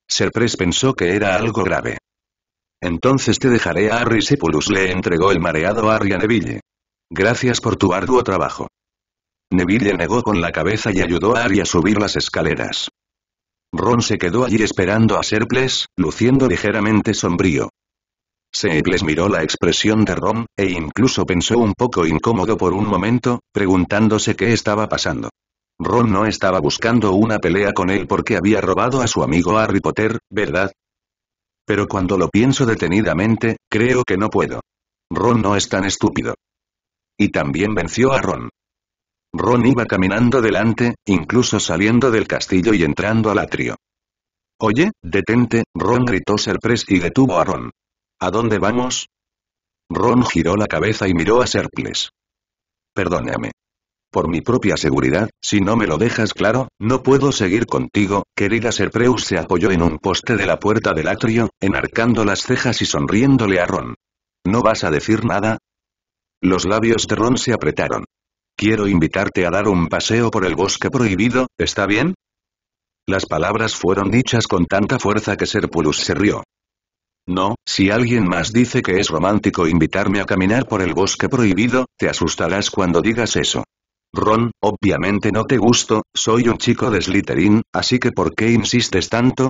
S1: Serpres pensó que era algo grave. Entonces te dejaré a Harry Sepulus le entregó el mareado a Neville. Gracias por tu arduo trabajo. Neville negó con la cabeza y ayudó a Harry a subir las escaleras. Ron se quedó allí esperando a Serples, luciendo ligeramente sombrío. Serples miró la expresión de Ron, e incluso pensó un poco incómodo por un momento, preguntándose qué estaba pasando. Ron no estaba buscando una pelea con él porque había robado a su amigo Harry Potter, ¿verdad? Pero cuando lo pienso detenidamente, creo que no puedo. Ron no es tan estúpido. Y también venció a Ron. Ron iba caminando delante, incluso saliendo del castillo y entrando al atrio. Oye, detente, Ron gritó Serpres y detuvo a Ron. ¿A dónde vamos? Ron giró la cabeza y miró a Serples. Perdóname. Por mi propia seguridad, si no me lo dejas claro, no puedo seguir contigo, querida Serpreus se apoyó en un poste de la puerta del atrio, enarcando las cejas y sonriéndole a Ron. ¿No vas a decir nada? Los labios de Ron se apretaron. Quiero invitarte a dar un paseo por el bosque prohibido, ¿está bien? Las palabras fueron dichas con tanta fuerza que Serpulus se rió. No, si alguien más dice que es romántico invitarme a caminar por el bosque prohibido, te asustarás cuando digas eso. Ron, obviamente no te gusto, soy un chico de Slytherin, así que ¿por qué insistes tanto?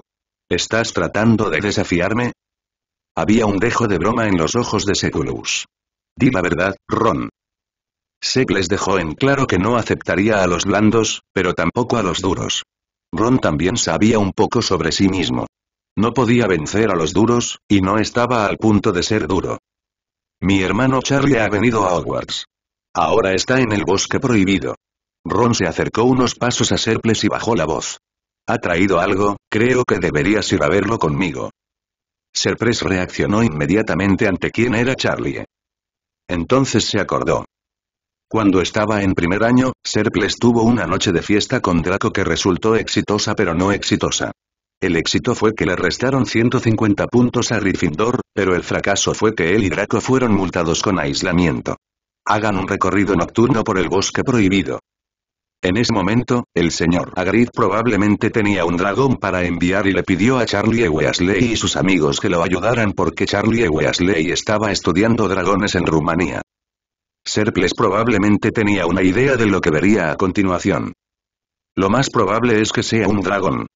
S1: ¿Estás tratando de desafiarme? Había un dejo de broma en los ojos de Serpulus. Di la verdad, Ron, Sek les dejó en claro que no aceptaría a los blandos, pero tampoco a los duros. Ron también sabía un poco sobre sí mismo. No podía vencer a los duros, y no estaba al punto de ser duro. Mi hermano Charlie ha venido a Hogwarts. Ahora está en el bosque prohibido. Ron se acercó unos pasos a Serples y bajó la voz. Ha traído algo, creo que deberías ir a verlo conmigo. Serples reaccionó inmediatamente ante quién era Charlie. Entonces se acordó. Cuando estaba en primer año, Serples tuvo una noche de fiesta con Draco que resultó exitosa pero no exitosa. El éxito fue que le restaron 150 puntos a Gryffindor, pero el fracaso fue que él y Draco fueron multados con aislamiento. Hagan un recorrido nocturno por el bosque prohibido. En ese momento, el señor Agrid probablemente tenía un dragón para enviar y le pidió a Charlie Weasley y sus amigos que lo ayudaran porque Charlie Weasley estaba estudiando dragones en Rumanía. Serples probablemente tenía una idea de lo que vería a continuación. Lo más probable es que sea un dragón.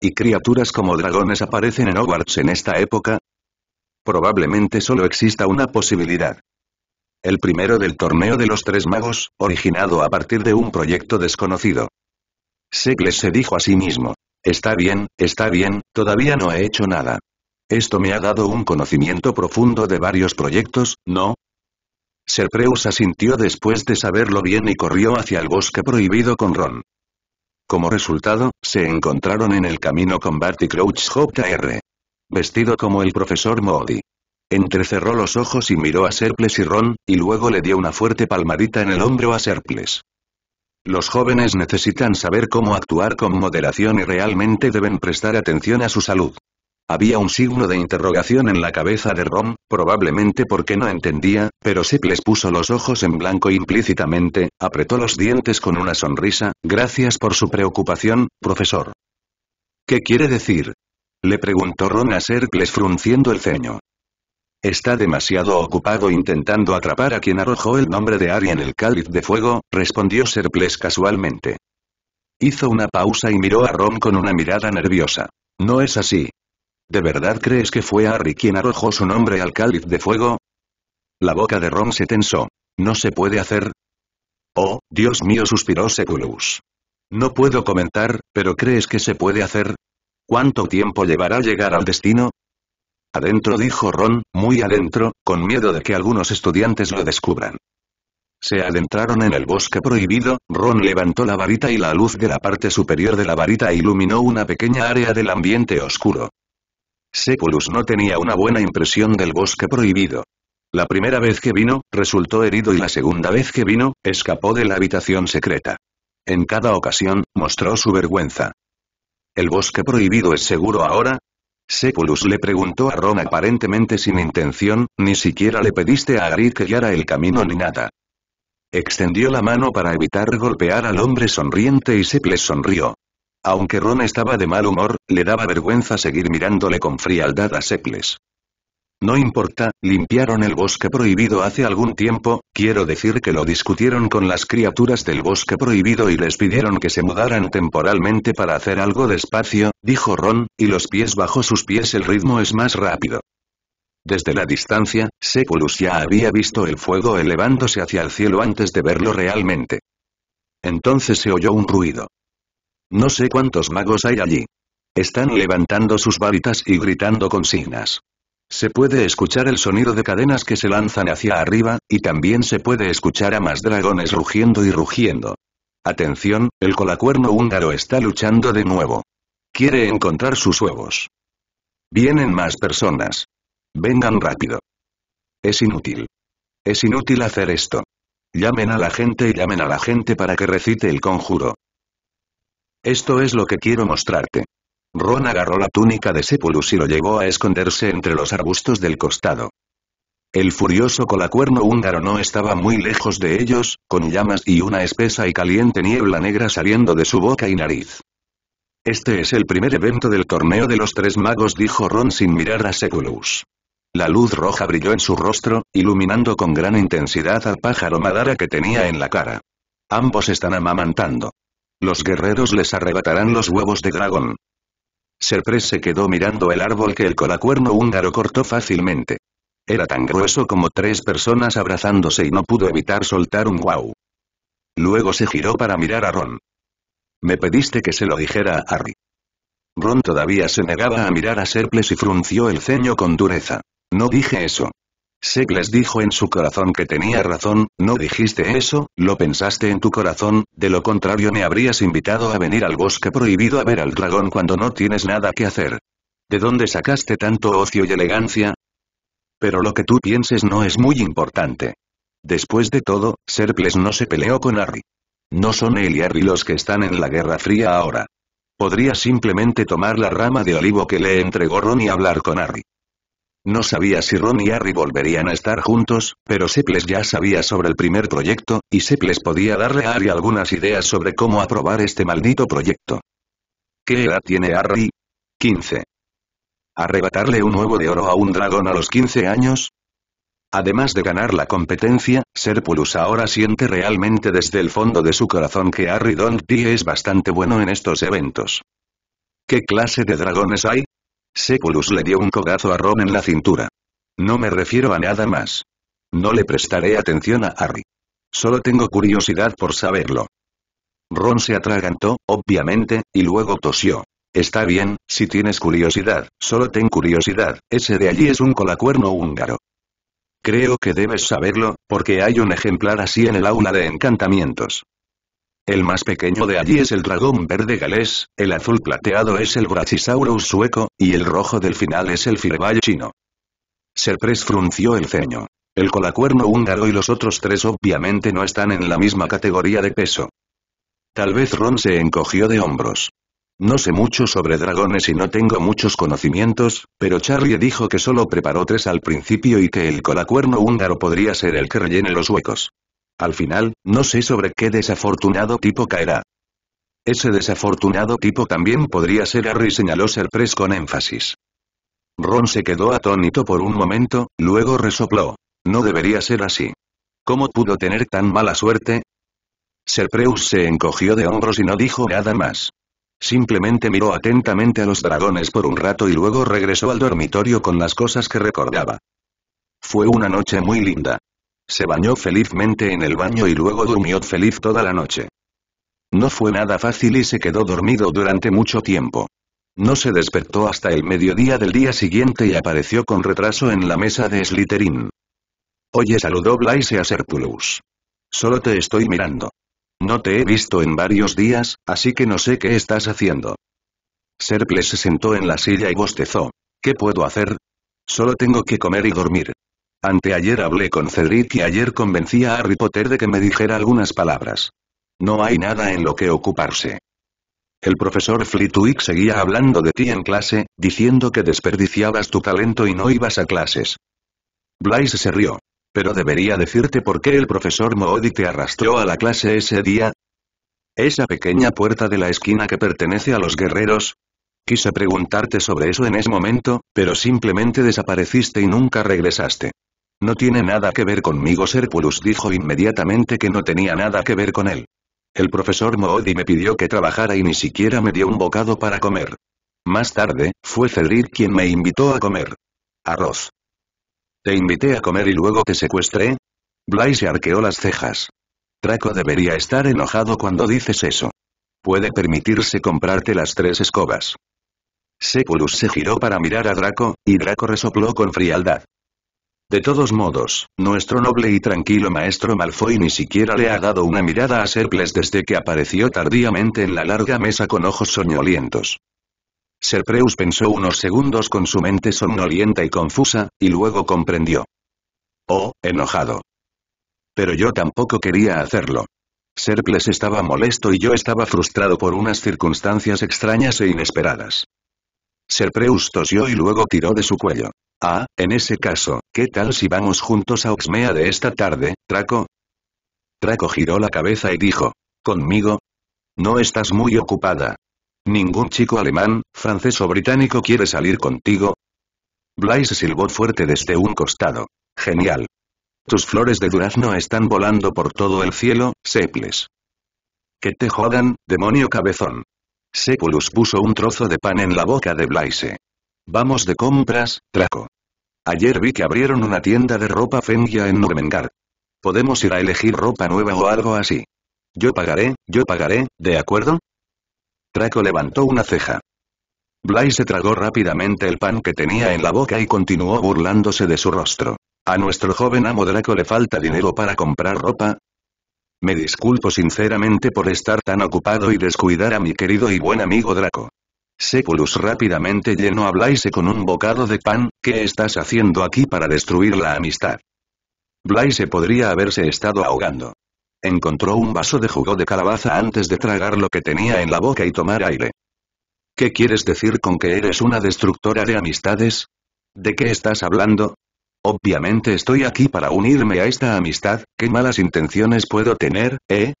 S1: ¿Y criaturas como dragones aparecen en Hogwarts en esta época? Probablemente solo exista una posibilidad. El primero del torneo de los tres magos, originado a partir de un proyecto desconocido. Segles se dijo a sí mismo. Está bien, está bien, todavía no he hecho nada. Esto me ha dado un conocimiento profundo de varios proyectos, ¿no? Serpreus asintió después de saberlo bien y corrió hacia el bosque prohibido con Ron. Como resultado, se encontraron en el camino con Barty Crouch Jr. Vestido como el profesor Modi. Entrecerró los ojos y miró a Serples y Ron, y luego le dio una fuerte palmadita en el hombro a Serples. Los jóvenes necesitan saber cómo actuar con moderación y realmente deben prestar atención a su salud. Había un signo de interrogación en la cabeza de Rom, probablemente porque no entendía, pero Serples puso los ojos en blanco implícitamente, apretó los dientes con una sonrisa, gracias por su preocupación, profesor. ¿Qué quiere decir? Le preguntó Ron a Serples frunciendo el ceño. Está demasiado ocupado intentando atrapar a quien arrojó el nombre de Ari en el cáliz de fuego, respondió Serples casualmente. Hizo una pausa y miró a Ron con una mirada nerviosa. No es así, ¿De verdad crees que fue Harry quien arrojó su nombre al cáliz de fuego? La boca de Ron se tensó. No se puede hacer. Oh, Dios mío, suspiró Seculus. No puedo comentar, pero ¿crees que se puede hacer? ¿Cuánto tiempo llevará llegar al destino? Adentro dijo Ron, muy adentro, con miedo de que algunos estudiantes lo descubran. Se adentraron en el bosque prohibido, Ron levantó la varita y la luz de la parte superior de la varita iluminó una pequeña área del ambiente oscuro. Sepolus no tenía una buena impresión del bosque prohibido. La primera vez que vino, resultó herido y la segunda vez que vino, escapó de la habitación secreta. En cada ocasión, mostró su vergüenza. ¿El bosque prohibido es seguro ahora? Seculus le preguntó a Ron aparentemente sin intención, ni siquiera le pediste a Arid que guiara el camino ni nada. Extendió la mano para evitar golpear al hombre sonriente y Seples sonrió. Aunque Ron estaba de mal humor, le daba vergüenza seguir mirándole con frialdad a Secles. No importa, limpiaron el bosque prohibido hace algún tiempo, quiero decir que lo discutieron con las criaturas del bosque prohibido y les pidieron que se mudaran temporalmente para hacer algo despacio, dijo Ron, y los pies bajo sus pies el ritmo es más rápido. Desde la distancia, Sepulus ya había visto el fuego elevándose hacia el cielo antes de verlo realmente. Entonces se oyó un ruido. No sé cuántos magos hay allí. Están levantando sus varitas y gritando consignas. Se puede escuchar el sonido de cadenas que se lanzan hacia arriba, y también se puede escuchar a más dragones rugiendo y rugiendo. Atención, el colacuerno húngaro está luchando de nuevo. Quiere encontrar sus huevos. Vienen más personas. Vengan rápido. Es inútil. Es inútil hacer esto. Llamen a la gente y llamen a la gente para que recite el conjuro. Esto es lo que quiero mostrarte. Ron agarró la túnica de Sepulus y lo llevó a esconderse entre los arbustos del costado. El furioso colacuerno húngaro no estaba muy lejos de ellos, con llamas y una espesa y caliente niebla negra saliendo de su boca y nariz. Este es el primer evento del torneo de los tres magos dijo Ron sin mirar a Sepulus. La luz roja brilló en su rostro, iluminando con gran intensidad al pájaro madara que tenía en la cara. Ambos están amamantando. Los guerreros les arrebatarán los huevos de dragón. Serpres se quedó mirando el árbol que el colacuerno húngaro cortó fácilmente. Era tan grueso como tres personas abrazándose y no pudo evitar soltar un guau. Luego se giró para mirar a Ron. Me pediste que se lo dijera a Harry. Ron todavía se negaba a mirar a Serples y frunció el ceño con dureza. No dije eso. Segles dijo en su corazón que tenía razón, no dijiste eso, lo pensaste en tu corazón, de lo contrario me habrías invitado a venir al bosque prohibido a ver al dragón cuando no tienes nada que hacer. ¿De dónde sacaste tanto ocio y elegancia? Pero lo que tú pienses no es muy importante. Después de todo, Serples no se peleó con Harry. No son él y Harry los que están en la Guerra Fría ahora. Podría simplemente tomar la rama de olivo que le entregó Ron y hablar con Harry. No sabía si Ron y Harry volverían a estar juntos, pero Seples ya sabía sobre el primer proyecto, y Seples podía darle a Harry algunas ideas sobre cómo aprobar este maldito proyecto. ¿Qué edad tiene Harry? 15. ¿Arrebatarle un huevo de oro a un dragón a los 15 años? Además de ganar la competencia, Serpulus ahora siente realmente desde el fondo de su corazón que Harry Donkey es bastante bueno en estos eventos. ¿Qué clase de dragones hay? Seculus le dio un cogazo a Ron en la cintura. No me refiero a nada más. No le prestaré atención a Harry. Solo tengo curiosidad por saberlo. Ron se atragantó, obviamente, y luego tosió. Está bien, si tienes curiosidad, solo ten curiosidad, ese de allí es un colacuerno húngaro. Creo que debes saberlo, porque hay un ejemplar así en el aula de encantamientos. El más pequeño de allí es el dragón verde galés, el azul plateado es el Brachysaurus sueco, y el rojo del final es el Fireball chino. Serpres frunció el ceño. El colacuerno húngaro y los otros tres obviamente no están en la misma categoría de peso. Tal vez Ron se encogió de hombros. No sé mucho sobre dragones y no tengo muchos conocimientos, pero Charlie dijo que solo preparó tres al principio y que el colacuerno húngaro podría ser el que rellene los huecos. Al final, no sé sobre qué desafortunado tipo caerá. Ese desafortunado tipo también podría ser Harry señaló Serpres con énfasis. Ron se quedó atónito por un momento, luego resopló. No debería ser así. ¿Cómo pudo tener tan mala suerte? Serpreus se encogió de hombros y no dijo nada más. Simplemente miró atentamente a los dragones por un rato y luego regresó al dormitorio con las cosas que recordaba. Fue una noche muy linda. Se bañó felizmente en el baño y luego durmió feliz toda la noche. No fue nada fácil y se quedó dormido durante mucho tiempo. No se despertó hasta el mediodía del día siguiente y apareció con retraso en la mesa de Slytherin. Oye saludó Blaise a Serpulus. Solo te estoy mirando. No te he visto en varios días, así que no sé qué estás haciendo. Serple se sentó en la silla y bostezó. ¿Qué puedo hacer? Solo tengo que comer y dormir. Anteayer hablé con Cedric y ayer convencí a Harry Potter de que me dijera algunas palabras. No hay nada en lo que ocuparse. El profesor Flitwick seguía hablando de ti en clase, diciendo que desperdiciabas tu talento y no ibas a clases. Blaise se rió. Pero debería decirte por qué el profesor Moody te arrastró a la clase ese día. Esa pequeña puerta de la esquina que pertenece a los guerreros, Quise preguntarte sobre eso en ese momento, pero simplemente desapareciste y nunca regresaste. No tiene nada que ver conmigo Serpulus dijo inmediatamente que no tenía nada que ver con él. El profesor Moody me pidió que trabajara y ni siquiera me dio un bocado para comer. Más tarde, fue Cedric quien me invitó a comer. Arroz. ¿Te invité a comer y luego te secuestré? Blaise arqueó las cejas. «Draco debería estar enojado cuando dices eso. Puede permitirse comprarte las tres escobas. Sepulus se giró para mirar a Draco, y Draco resopló con frialdad. De todos modos, nuestro noble y tranquilo maestro Malfoy ni siquiera le ha dado una mirada a Serples desde que apareció tardíamente en la larga mesa con ojos soñolientos. Serpreus pensó unos segundos con su mente somnolienta y confusa, y luego comprendió. Oh, enojado. Pero yo tampoco quería hacerlo. Serples estaba molesto y yo estaba frustrado por unas circunstancias extrañas e inesperadas. Serpreus tosió y luego tiró de su cuello. Ah, en ese caso, ¿qué tal si vamos juntos a Oxmea de esta tarde, Traco? Traco giró la cabeza y dijo. ¿Conmigo? No estás muy ocupada. Ningún chico alemán, francés o británico quiere salir contigo. Blaise silbó fuerte desde un costado. Genial. Tus flores de durazno están volando por todo el cielo, Sepples. Que te jodan, demonio cabezón. Sepulus puso un trozo de pan en la boca de Blaise. Vamos de compras, Traco. Ayer vi que abrieron una tienda de ropa Fengia en Nurmengar. Podemos ir a elegir ropa nueva o algo así. Yo pagaré, yo pagaré, ¿de acuerdo? Draco levantó una ceja. Bly se tragó rápidamente el pan que tenía en la boca y continuó burlándose de su rostro. ¿A nuestro joven amo Draco le falta dinero para comprar ropa? Me disculpo sinceramente por estar tan ocupado y descuidar a mi querido y buen amigo Draco. Sepulus rápidamente llenó a Blaise con un bocado de pan, ¿qué estás haciendo aquí para destruir la amistad? Blaise podría haberse estado ahogando. Encontró un vaso de jugo de calabaza antes de tragar lo que tenía en la boca y tomar aire. ¿Qué quieres decir con que eres una destructora de amistades? ¿De qué estás hablando? Obviamente estoy aquí para unirme a esta amistad, ¿qué malas intenciones puedo tener, eh?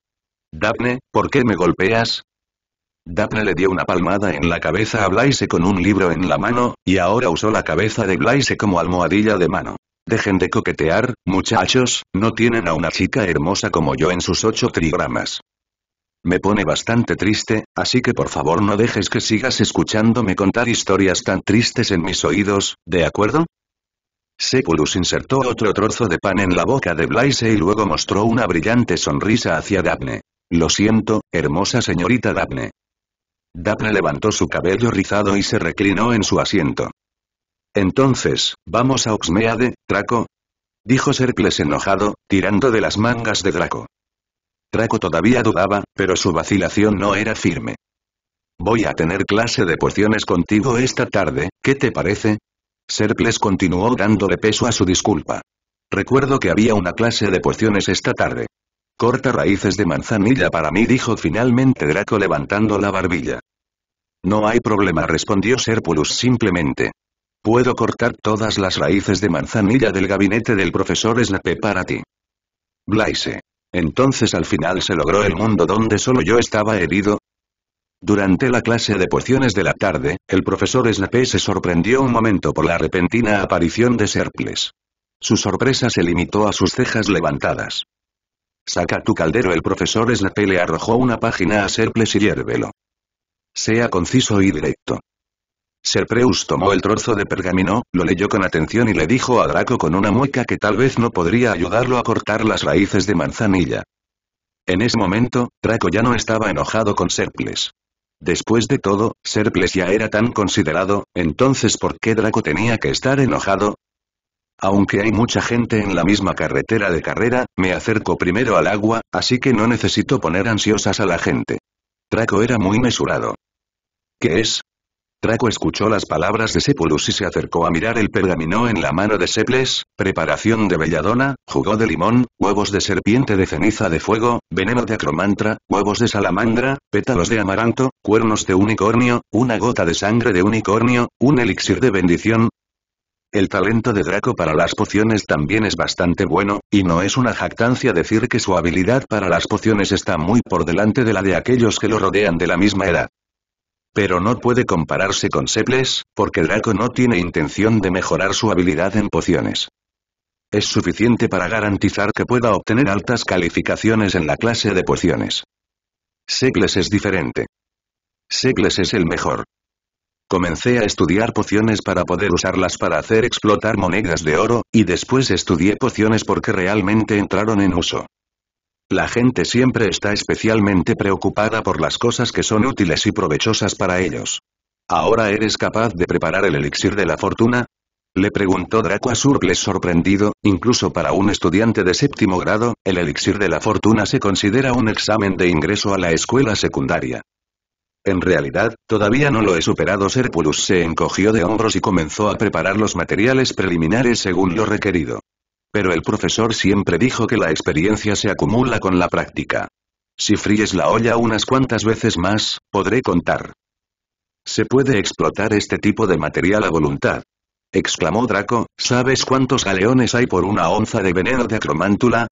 S1: Daphne, ¿por qué me golpeas? Daphne le dio una palmada en la cabeza a Blaise con un libro en la mano, y ahora usó la cabeza de Blaise como almohadilla de mano. Dejen de coquetear, muchachos, no tienen a una chica hermosa como yo en sus ocho trigramas. Me pone bastante triste, así que por favor no dejes que sigas escuchándome contar historias tan tristes en mis oídos, ¿de acuerdo? Sepulus insertó otro trozo de pan en la boca de Blaise y luego mostró una brillante sonrisa hacia Daphne. Lo siento, hermosa señorita Daphne. Dapra levantó su cabello rizado y se reclinó en su asiento. Entonces, ¿vamos a Oxmeade, Draco? Dijo Serples enojado, tirando de las mangas de Draco. Draco todavía dudaba, pero su vacilación no era firme. Voy a tener clase de pociones contigo esta tarde, ¿qué te parece? Serples continuó dándole peso a su disculpa. Recuerdo que había una clase de pociones esta tarde. Corta raíces de manzanilla para mí dijo finalmente Draco levantando la barbilla. No hay problema respondió Serpulus simplemente. Puedo cortar todas las raíces de manzanilla del gabinete del profesor Snape para ti. Blaise. Entonces al final se logró el mundo donde solo yo estaba herido. Durante la clase de pociones de la tarde, el profesor Snape se sorprendió un momento por la repentina aparición de Serples. Su sorpresa se limitó a sus cejas levantadas. Saca tu caldero El profesor Snape le arrojó una página a Serples y hiérvelo. Sea conciso y directo. Serpreus tomó el trozo de pergamino, lo leyó con atención y le dijo a Draco con una mueca que tal vez no podría ayudarlo a cortar las raíces de manzanilla. En ese momento, Draco ya no estaba enojado con Serples. Después de todo, Serples ya era tan considerado, entonces ¿por qué Draco tenía que estar enojado? Aunque hay mucha gente en la misma carretera de carrera, me acerco primero al agua, así que no necesito poner ansiosas a la gente. Traco era muy mesurado. ¿Qué es? Traco escuchó las palabras de Sepulus y se acercó a mirar el pergamino en la mano de Seples, preparación de belladona, jugo de limón, huevos de serpiente de ceniza de fuego, veneno de acromantra, huevos de salamandra, pétalos de amaranto, cuernos de unicornio, una gota de sangre de unicornio, un elixir de bendición, el talento de Draco para las pociones también es bastante bueno, y no es una jactancia decir que su habilidad para las pociones está muy por delante de la de aquellos que lo rodean de la misma edad. Pero no puede compararse con Seples, porque Draco no tiene intención de mejorar su habilidad en pociones. Es suficiente para garantizar que pueda obtener altas calificaciones en la clase de pociones. Seples es diferente. Seples es el mejor. Comencé a estudiar pociones para poder usarlas para hacer explotar monedas de oro, y después estudié pociones porque realmente entraron en uso. La gente siempre está especialmente preocupada por las cosas que son útiles y provechosas para ellos. ¿Ahora eres capaz de preparar el elixir de la fortuna? Le preguntó Draco a Surples sorprendido, incluso para un estudiante de séptimo grado, el elixir de la fortuna se considera un examen de ingreso a la escuela secundaria. En realidad, todavía no lo he superado. Serpulus se encogió de hombros y comenzó a preparar los materiales preliminares según lo requerido. Pero el profesor siempre dijo que la experiencia se acumula con la práctica. Si fríes la olla unas cuantas veces más, podré contar. Se puede explotar este tipo de material a voluntad. Exclamó Draco, ¿sabes cuántos galeones hay por una onza de veneno de acromántula?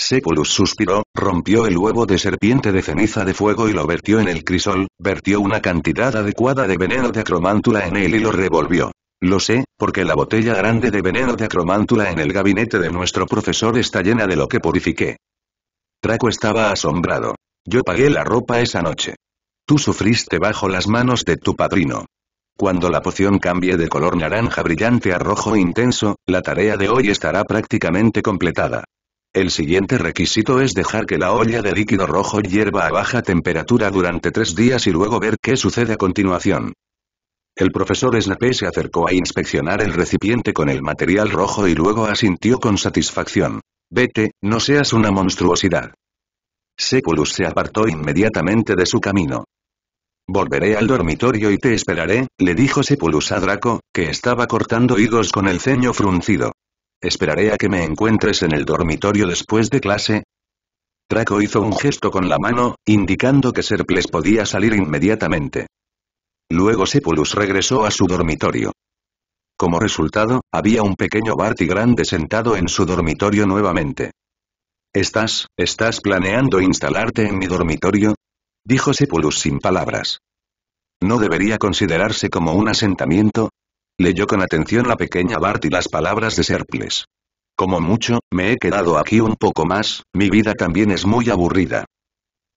S1: Sepulus suspiró, rompió el huevo de serpiente de ceniza de fuego y lo vertió en el crisol, vertió una cantidad adecuada de veneno de acromántula en él y lo revolvió. Lo sé, porque la botella grande de veneno de acromántula en el gabinete de nuestro profesor está llena de lo que purifiqué. Traco estaba asombrado. Yo pagué la ropa esa noche. Tú sufriste bajo las manos de tu padrino. Cuando la poción cambie de color naranja brillante a rojo intenso, la tarea de hoy estará prácticamente completada. El siguiente requisito es dejar que la olla de líquido rojo hierva a baja temperatura durante tres días y luego ver qué sucede a continuación. El profesor Snape se acercó a inspeccionar el recipiente con el material rojo y luego asintió con satisfacción. Vete, no seas una monstruosidad. Sepulus se apartó inmediatamente de su camino. Volveré al dormitorio y te esperaré, le dijo Sepulus a Draco, que estaba cortando higos con el ceño fruncido. Esperaré a que me encuentres en el dormitorio después de clase. Draco hizo un gesto con la mano, indicando que Serples podía salir inmediatamente. Luego Sepulus regresó a su dormitorio. Como resultado, había un pequeño Barty grande sentado en su dormitorio nuevamente. ¿Estás, estás planeando instalarte en mi dormitorio? Dijo Sepulus sin palabras. No debería considerarse como un asentamiento, Leyó con atención la pequeña Barty y las palabras de Serples. Como mucho, me he quedado aquí un poco más, mi vida también es muy aburrida.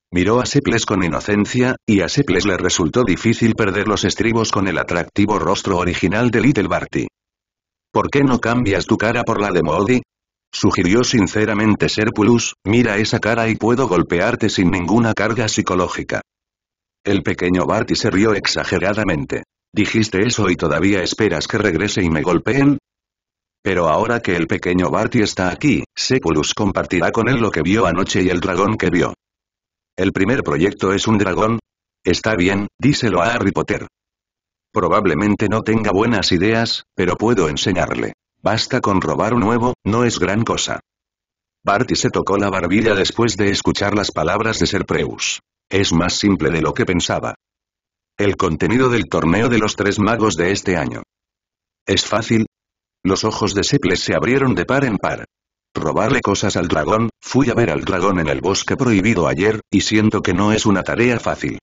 S1: Miró a Seples con inocencia, y a Seples le resultó difícil perder los estribos con el atractivo rostro original de Little Barty. ¿Por qué no cambias tu cara por la de Modi?», Sugirió sinceramente Serpulus, mira esa cara y puedo golpearte sin ninguna carga psicológica. El pequeño Barty se rió exageradamente. ¿Dijiste eso y todavía esperas que regrese y me golpeen? Pero ahora que el pequeño Barty está aquí, Seculus compartirá con él lo que vio anoche y el dragón que vio. El primer proyecto es un dragón. Está bien, díselo a Harry Potter. Probablemente no tenga buenas ideas, pero puedo enseñarle. Basta con robar un nuevo, no es gran cosa. Barty se tocó la barbilla después de escuchar las palabras de Ser Es más simple de lo que pensaba. El contenido del torneo de los tres magos de este año. ¿Es fácil? Los ojos de Seples se abrieron de par en par. Robarle cosas al dragón, fui a ver al dragón en el bosque prohibido ayer, y siento que no es una tarea fácil.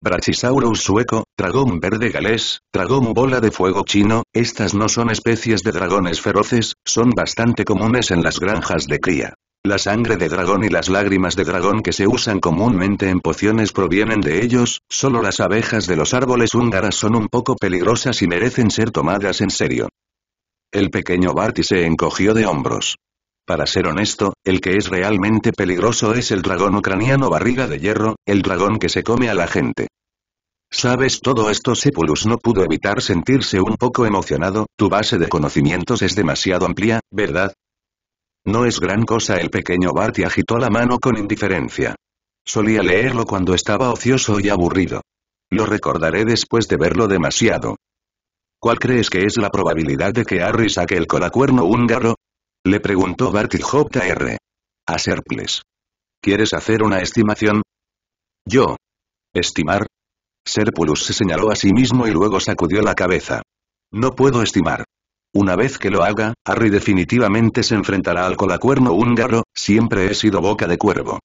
S1: Brachisaurus sueco, dragón verde galés, dragón bola de fuego chino, estas no son especies de dragones feroces, son bastante comunes en las granjas de cría. La sangre de dragón y las lágrimas de dragón que se usan comúnmente en pociones provienen de ellos, solo las abejas de los árboles húngaras son un poco peligrosas y merecen ser tomadas en serio. El pequeño Barty se encogió de hombros. Para ser honesto, el que es realmente peligroso es el dragón ucraniano barriga de hierro, el dragón que se come a la gente. Sabes todo esto Sepulus no pudo evitar sentirse un poco emocionado, tu base de conocimientos es demasiado amplia, ¿verdad? No es gran cosa el pequeño Barty agitó la mano con indiferencia. Solía leerlo cuando estaba ocioso y aburrido. Lo recordaré después de verlo demasiado. ¿Cuál crees que es la probabilidad de que Harry saque el colacuerno húngaro? Le preguntó Barty J.R. A Serples. ¿Quieres hacer una estimación? Yo. ¿Estimar? Serpulus se señaló a sí mismo y luego sacudió la cabeza. No puedo estimar. Una vez que lo haga, Harry definitivamente se enfrentará al colacuerno húngaro, siempre he sido boca de cuervo.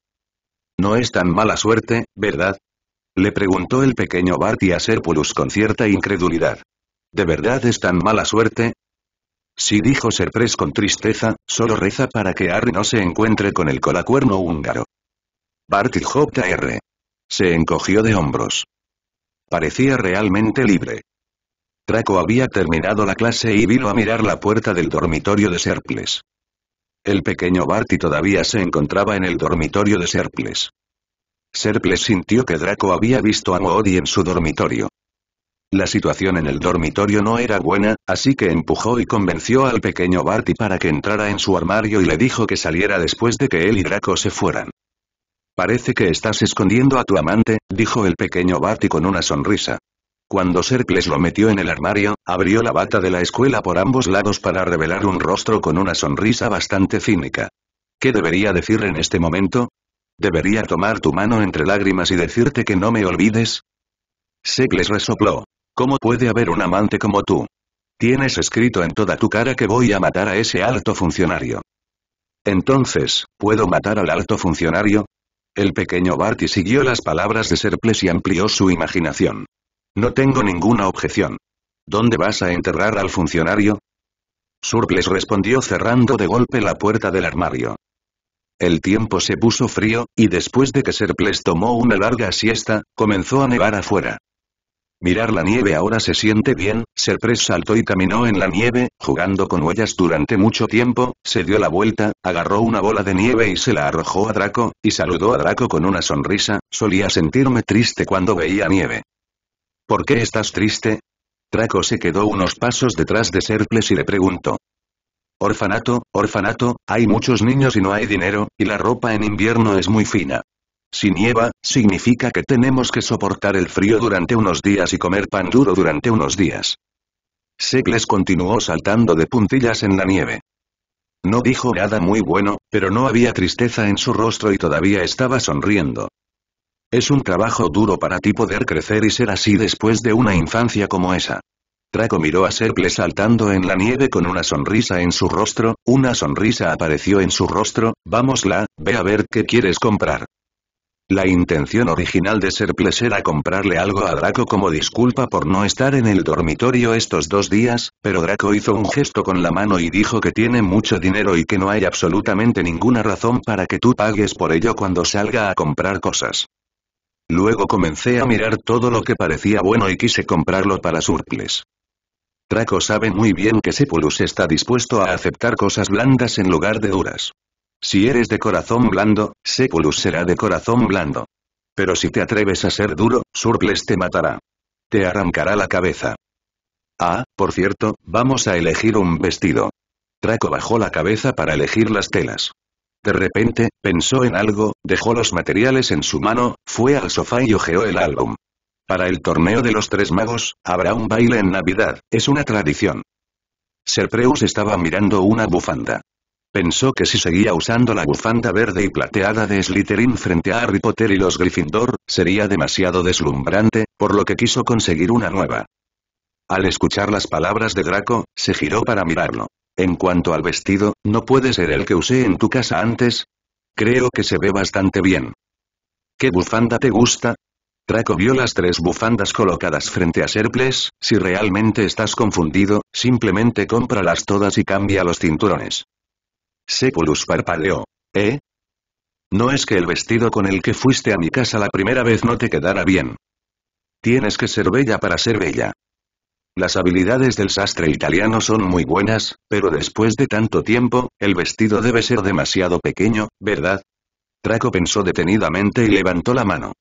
S1: No es tan mala suerte, ¿verdad? Le preguntó el pequeño Barty a Serpulus con cierta incredulidad. ¿De verdad es tan mala suerte? Sí dijo Serpres con tristeza, solo reza para que Harry no se encuentre con el colacuerno húngaro. Barty J.R. Se encogió de hombros. Parecía realmente libre. Draco había terminado la clase y vino a mirar la puerta del dormitorio de Serples. El pequeño Barty todavía se encontraba en el dormitorio de Serples. Serples sintió que Draco había visto a Moody en su dormitorio. La situación en el dormitorio no era buena, así que empujó y convenció al pequeño Barty para que entrara en su armario y le dijo que saliera después de que él y Draco se fueran. Parece que estás escondiendo a tu amante, dijo el pequeño Barty con una sonrisa. Cuando Serples lo metió en el armario, abrió la bata de la escuela por ambos lados para revelar un rostro con una sonrisa bastante cínica. ¿Qué debería decir en este momento? ¿Debería tomar tu mano entre lágrimas y decirte que no me olvides? Serples resopló. ¿Cómo puede haber un amante como tú? Tienes escrito en toda tu cara que voy a matar a ese alto funcionario. Entonces, ¿puedo matar al alto funcionario? El pequeño Barty siguió las palabras de Serples y amplió su imaginación. No tengo ninguna objeción. ¿Dónde vas a enterrar al funcionario? Surples respondió cerrando de golpe la puerta del armario. El tiempo se puso frío, y después de que Serples tomó una larga siesta, comenzó a nevar afuera. Mirar la nieve ahora se siente bien, Serpres saltó y caminó en la nieve, jugando con huellas durante mucho tiempo, se dio la vuelta, agarró una bola de nieve y se la arrojó a Draco, y saludó a Draco con una sonrisa, solía sentirme triste cuando veía nieve. ¿Por qué estás triste? Traco se quedó unos pasos detrás de Serples y le preguntó. Orfanato, orfanato, hay muchos niños y no hay dinero, y la ropa en invierno es muy fina. Si nieva, significa que tenemos que soportar el frío durante unos días y comer pan duro durante unos días. Serples continuó saltando de puntillas en la nieve. No dijo nada muy bueno, pero no había tristeza en su rostro y todavía estaba sonriendo. Es un trabajo duro para ti poder crecer y ser así después de una infancia como esa. Draco miró a Serple saltando en la nieve con una sonrisa en su rostro, una sonrisa apareció en su rostro, vámosla, ve a ver qué quieres comprar. La intención original de Serples era comprarle algo a Draco como disculpa por no estar en el dormitorio estos dos días, pero Draco hizo un gesto con la mano y dijo que tiene mucho dinero y que no hay absolutamente ninguna razón para que tú pagues por ello cuando salga a comprar cosas. Luego comencé a mirar todo lo que parecía bueno y quise comprarlo para Surcles. Traco sabe muy bien que Sepulus está dispuesto a aceptar cosas blandas en lugar de duras. Si eres de corazón blando, Sepulus será de corazón blando. Pero si te atreves a ser duro, Surcles te matará. Te arrancará la cabeza. Ah, por cierto, vamos a elegir un vestido. Traco bajó la cabeza para elegir las telas. De repente, pensó en algo, dejó los materiales en su mano, fue al sofá y hojeó el álbum. Para el torneo de los tres magos, habrá un baile en Navidad, es una tradición. Serpreus estaba mirando una bufanda. Pensó que si seguía usando la bufanda verde y plateada de Slytherin frente a Harry Potter y los Gryffindor, sería demasiado deslumbrante, por lo que quiso conseguir una nueva. Al escuchar las palabras de Draco, se giró para mirarlo. En cuanto al vestido, ¿no puede ser el que usé en tu casa antes? Creo que se ve bastante bien. ¿Qué bufanda te gusta? Traco vio las tres bufandas colocadas frente a Serples, si realmente estás confundido, simplemente cómpralas todas y cambia los cinturones. Sepulus parpadeó. ¿Eh? No es que el vestido con el que fuiste a mi casa la primera vez no te quedara bien. Tienes que ser bella para ser bella. Las habilidades del sastre italiano son muy buenas, pero después de tanto tiempo, el vestido debe ser demasiado pequeño, ¿verdad? Draco pensó detenidamente y levantó la mano.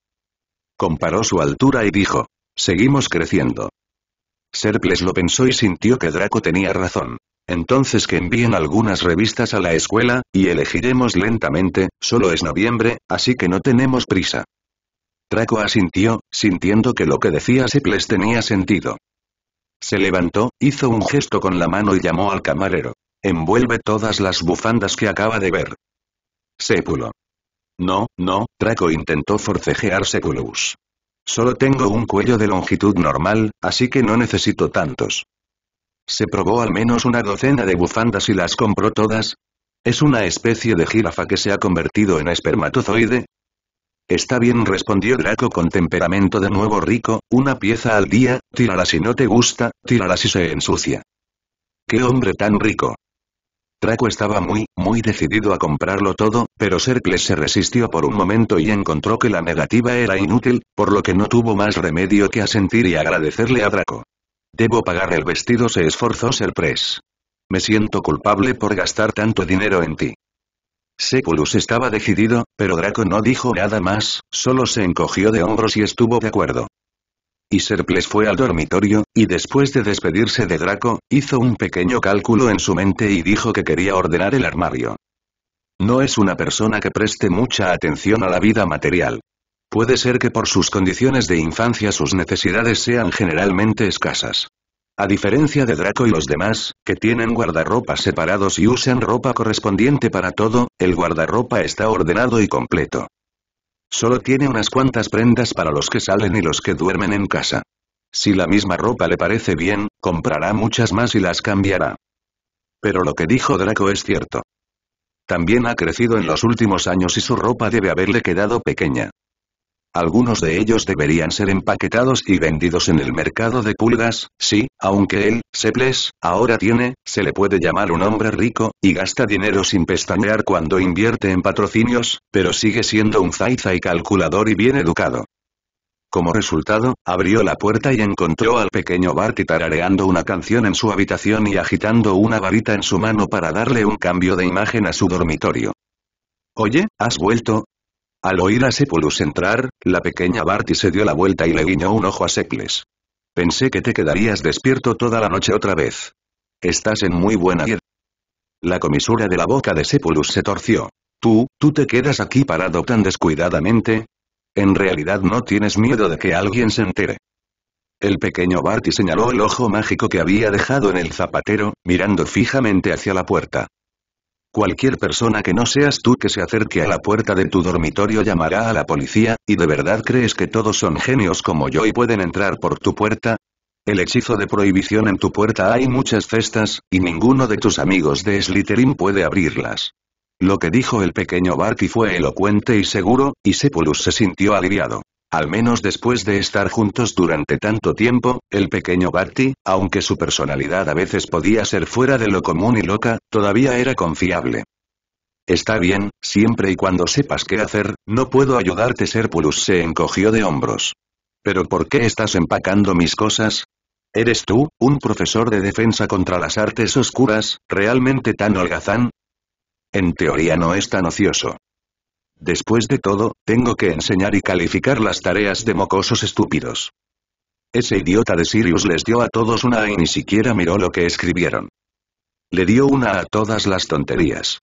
S1: Comparó su altura y dijo, seguimos creciendo. Serples lo pensó y sintió que Draco tenía razón. Entonces que envíen algunas revistas a la escuela, y elegiremos lentamente, solo es noviembre, así que no tenemos prisa. Draco asintió, sintiendo que lo que decía Serples tenía sentido. Se levantó, hizo un gesto con la mano y llamó al camarero. Envuelve todas las bufandas que acaba de ver. Sépulo. No, no, Traco intentó forcejear Séculus. Solo tengo un cuello de longitud normal, así que no necesito tantos. Se probó al menos una docena de bufandas y las compró todas. Es una especie de jirafa que se ha convertido en espermatozoide, Está bien respondió Draco con temperamento de nuevo rico, una pieza al día, tírala si no te gusta, tírala si se ensucia. ¡Qué hombre tan rico! Draco estaba muy, muy decidido a comprarlo todo, pero Sercles se resistió por un momento y encontró que la negativa era inútil, por lo que no tuvo más remedio que asentir y agradecerle a Draco. Debo pagar el vestido se esforzó Serpres. Me siento culpable por gastar tanto dinero en ti. Seculus estaba decidido, pero Draco no dijo nada más, solo se encogió de hombros y estuvo de acuerdo. Y Serples fue al dormitorio, y después de despedirse de Draco, hizo un pequeño cálculo en su mente y dijo que quería ordenar el armario. No es una persona que preste mucha atención a la vida material. Puede ser que por sus condiciones de infancia sus necesidades sean generalmente escasas. A diferencia de Draco y los demás, que tienen guardarropas separados y usan ropa correspondiente para todo, el guardarropa está ordenado y completo. Solo tiene unas cuantas prendas para los que salen y los que duermen en casa. Si la misma ropa le parece bien, comprará muchas más y las cambiará. Pero lo que dijo Draco es cierto. También ha crecido en los últimos años y su ropa debe haberle quedado pequeña. Algunos de ellos deberían ser empaquetados y vendidos en el mercado de pulgas, sí, aunque él, Seples, ahora tiene, se le puede llamar un hombre rico, y gasta dinero sin pestañear cuando invierte en patrocinios, pero sigue siendo un zaiza y calculador y bien educado. Como resultado, abrió la puerta y encontró al pequeño Barty tarareando una canción en su habitación y agitando una varita en su mano para darle un cambio de imagen a su dormitorio. Oye, ¿has vuelto? Al oír a Sepulus entrar, la pequeña Barty se dio la vuelta y le guiñó un ojo a Secles. Pensé que te quedarías despierto toda la noche otra vez. Estás en muy buena vida La comisura de la boca de Sepulus se torció. ¿Tú, tú te quedas aquí parado tan descuidadamente? En realidad no tienes miedo de que alguien se entere. El pequeño Barty señaló el ojo mágico que había dejado en el zapatero, mirando fijamente hacia la puerta. Cualquier persona que no seas tú que se acerque a la puerta de tu dormitorio llamará a la policía, ¿y de verdad crees que todos son genios como yo y pueden entrar por tu puerta? El hechizo de prohibición en tu puerta hay muchas cestas, y ninguno de tus amigos de Slytherin puede abrirlas. Lo que dijo el pequeño Barty fue elocuente y seguro, y Sepulus se sintió aliviado. Al menos después de estar juntos durante tanto tiempo, el pequeño Barty, aunque su personalidad a veces podía ser fuera de lo común y loca, todavía era confiable. Está bien, siempre y cuando sepas qué hacer, no puedo ayudarte. Serpulus se encogió de hombros. ¿Pero por qué estás empacando mis cosas? ¿Eres tú, un profesor de defensa contra las artes oscuras, realmente tan holgazán? En teoría no es tan ocioso. Después de todo, tengo que enseñar y calificar las tareas de mocosos estúpidos. Ese idiota de Sirius les dio a todos una y ni siquiera miró lo que escribieron. Le dio una a todas las tonterías.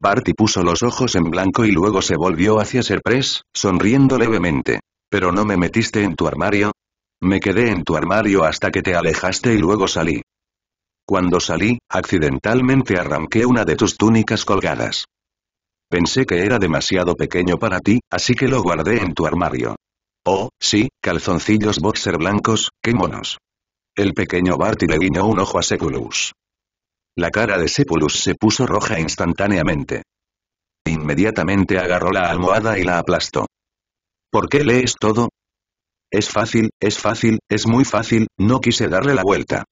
S1: Barty puso los ojos en blanco y luego se volvió hacia Serpress, sonriendo levemente. ¿Pero no me metiste en tu armario? Me quedé en tu armario hasta que te alejaste y luego salí. Cuando salí, accidentalmente arranqué una de tus túnicas colgadas. Pensé que era demasiado pequeño para ti, así que lo guardé en tu armario. Oh, sí, calzoncillos boxer blancos, qué monos. El pequeño Barty le guiñó un ojo a Sepulus. La cara de Sepulus se puso roja instantáneamente. Inmediatamente agarró la almohada y la aplastó. ¿Por qué lees todo? Es fácil, es fácil, es muy fácil, no quise darle la vuelta.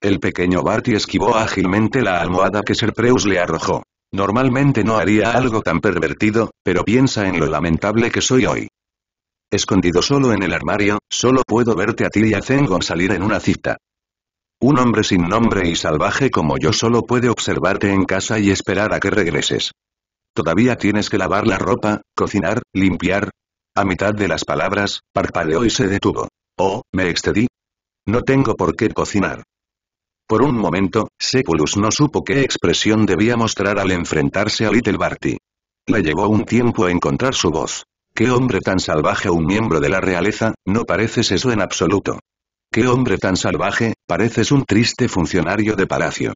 S1: El pequeño Barty esquivó ágilmente la almohada que Serpreus le arrojó. Normalmente no haría algo tan pervertido, pero piensa en lo lamentable que soy hoy. Escondido solo en el armario, solo puedo verte a ti y a Zengon salir en una cita. Un hombre sin nombre y salvaje como yo solo puede observarte en casa y esperar a que regreses. Todavía tienes que lavar la ropa, cocinar, limpiar. A mitad de las palabras, parpadeó y se detuvo. Oh, me excedí. No tengo por qué cocinar. Por un momento, Sepulus no supo qué expresión debía mostrar al enfrentarse a Little Barty. Le llevó un tiempo encontrar su voz. ¿Qué hombre tan salvaje un miembro de la realeza, no pareces eso en absoluto? ¿Qué hombre tan salvaje, pareces un triste funcionario de palacio?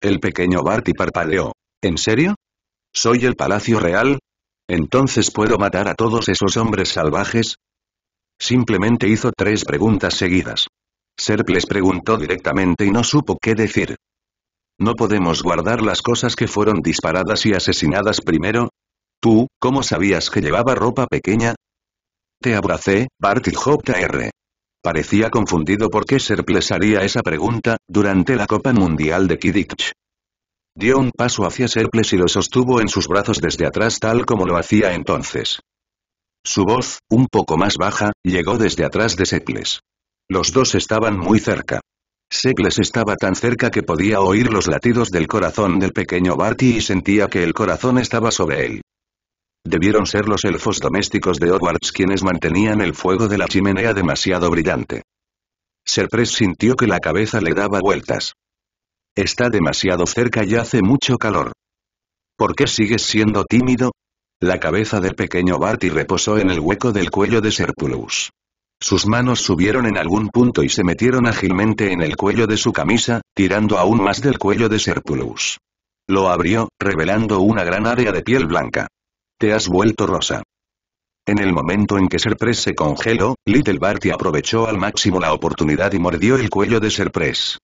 S1: El pequeño Barty parpadeó. ¿En serio? ¿Soy el palacio real? ¿Entonces puedo matar a todos esos hombres salvajes? Simplemente hizo tres preguntas seguidas. Serples preguntó directamente y no supo qué decir. ¿No podemos guardar las cosas que fueron disparadas y asesinadas primero? ¿Tú, cómo sabías que llevaba ropa pequeña? Te abracé, Bart Hopter. Parecía confundido por qué Serples haría esa pregunta, durante la Copa Mundial de Kidditch. Dio un paso hacia Serples y lo sostuvo en sus brazos desde atrás tal como lo hacía entonces. Su voz, un poco más baja, llegó desde atrás de Serples. Los dos estaban muy cerca. Segles estaba tan cerca que podía oír los latidos del corazón del pequeño Barty y sentía que el corazón estaba sobre él. Debieron ser los elfos domésticos de Hogwarts quienes mantenían el fuego de la chimenea demasiado brillante. Serpres sintió que la cabeza le daba vueltas. Está demasiado cerca y hace mucho calor. ¿Por qué sigues siendo tímido? La cabeza del pequeño Barty reposó en el hueco del cuello de Serpulus. Sus manos subieron en algún punto y se metieron ágilmente en el cuello de su camisa, tirando aún más del cuello de Serpulus. Lo abrió, revelando una gran área de piel blanca. Te has vuelto rosa. En el momento en que Serpres se congeló, Little Barty aprovechó al máximo la oportunidad y mordió el cuello de Serpres.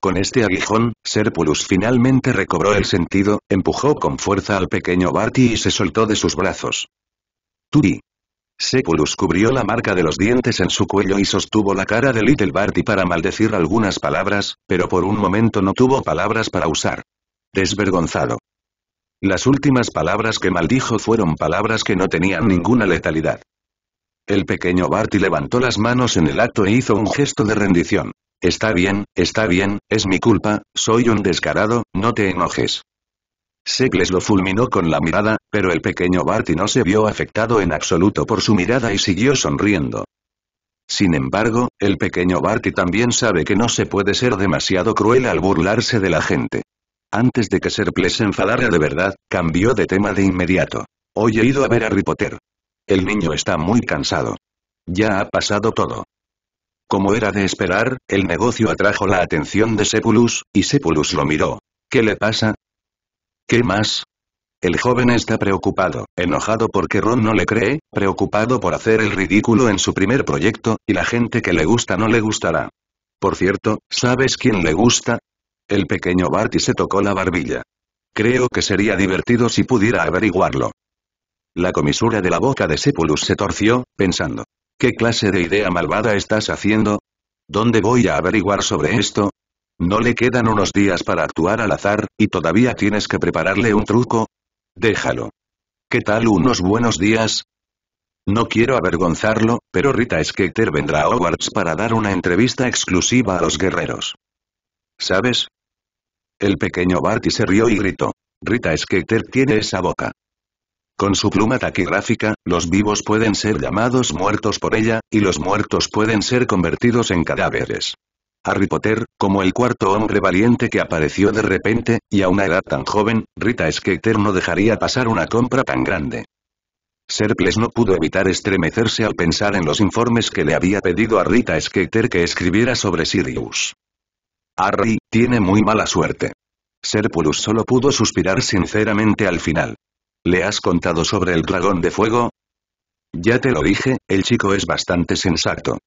S1: Con este aguijón, Serpulus finalmente recobró el sentido, empujó con fuerza al pequeño Barty y se soltó de sus brazos. Turi, Sepulus cubrió la marca de los dientes en su cuello y sostuvo la cara de Little Barty para maldecir algunas palabras, pero por un momento no tuvo palabras para usar. Desvergonzado. Las últimas palabras que maldijo fueron palabras que no tenían ninguna letalidad. El pequeño Barty levantó las manos en el acto e hizo un gesto de rendición. Está bien, está bien, es mi culpa, soy un descarado, no te enojes. Segles lo fulminó con la mirada, pero el pequeño Barty no se vio afectado en absoluto por su mirada y siguió sonriendo. Sin embargo, el pequeño Barty también sabe que no se puede ser demasiado cruel al burlarse de la gente. Antes de que Serple se enfadara de verdad, cambió de tema de inmediato. Hoy he ido a ver a Potter. El niño está muy cansado. Ya ha pasado todo. Como era de esperar, el negocio atrajo la atención de Sepulus, y Sepulus lo miró. ¿Qué le pasa? ¿Qué más? El joven está preocupado, enojado porque Ron no le cree, preocupado por hacer el ridículo en su primer proyecto, y la gente que le gusta no le gustará. Por cierto, ¿sabes quién le gusta? El pequeño Barty se tocó la barbilla. Creo que sería divertido si pudiera averiguarlo. La comisura de la boca de Sepulus se torció, pensando. ¿Qué clase de idea malvada estás haciendo? ¿Dónde voy a averiguar sobre esto? ¿No le quedan unos días para actuar al azar, y todavía tienes que prepararle un truco? Déjalo. ¿Qué tal unos buenos días? No quiero avergonzarlo, pero Rita Skeeter vendrá a Hogwarts para dar una entrevista exclusiva a los guerreros. ¿Sabes? El pequeño Barty se rió y gritó. Rita Skeeter tiene esa boca. Con su pluma taquigráfica, los vivos pueden ser llamados muertos por ella, y los muertos pueden ser convertidos en cadáveres. Harry Potter, como el cuarto hombre valiente que apareció de repente, y a una edad tan joven, Rita Skeeter no dejaría pasar una compra tan grande. Serples no pudo evitar estremecerse al pensar en los informes que le había pedido a Rita Skeeter que escribiera sobre Sirius. Harry, tiene muy mala suerte. Serpulus solo pudo suspirar sinceramente al final. ¿Le has contado sobre el dragón de fuego? Ya te lo dije, el chico es bastante sensato.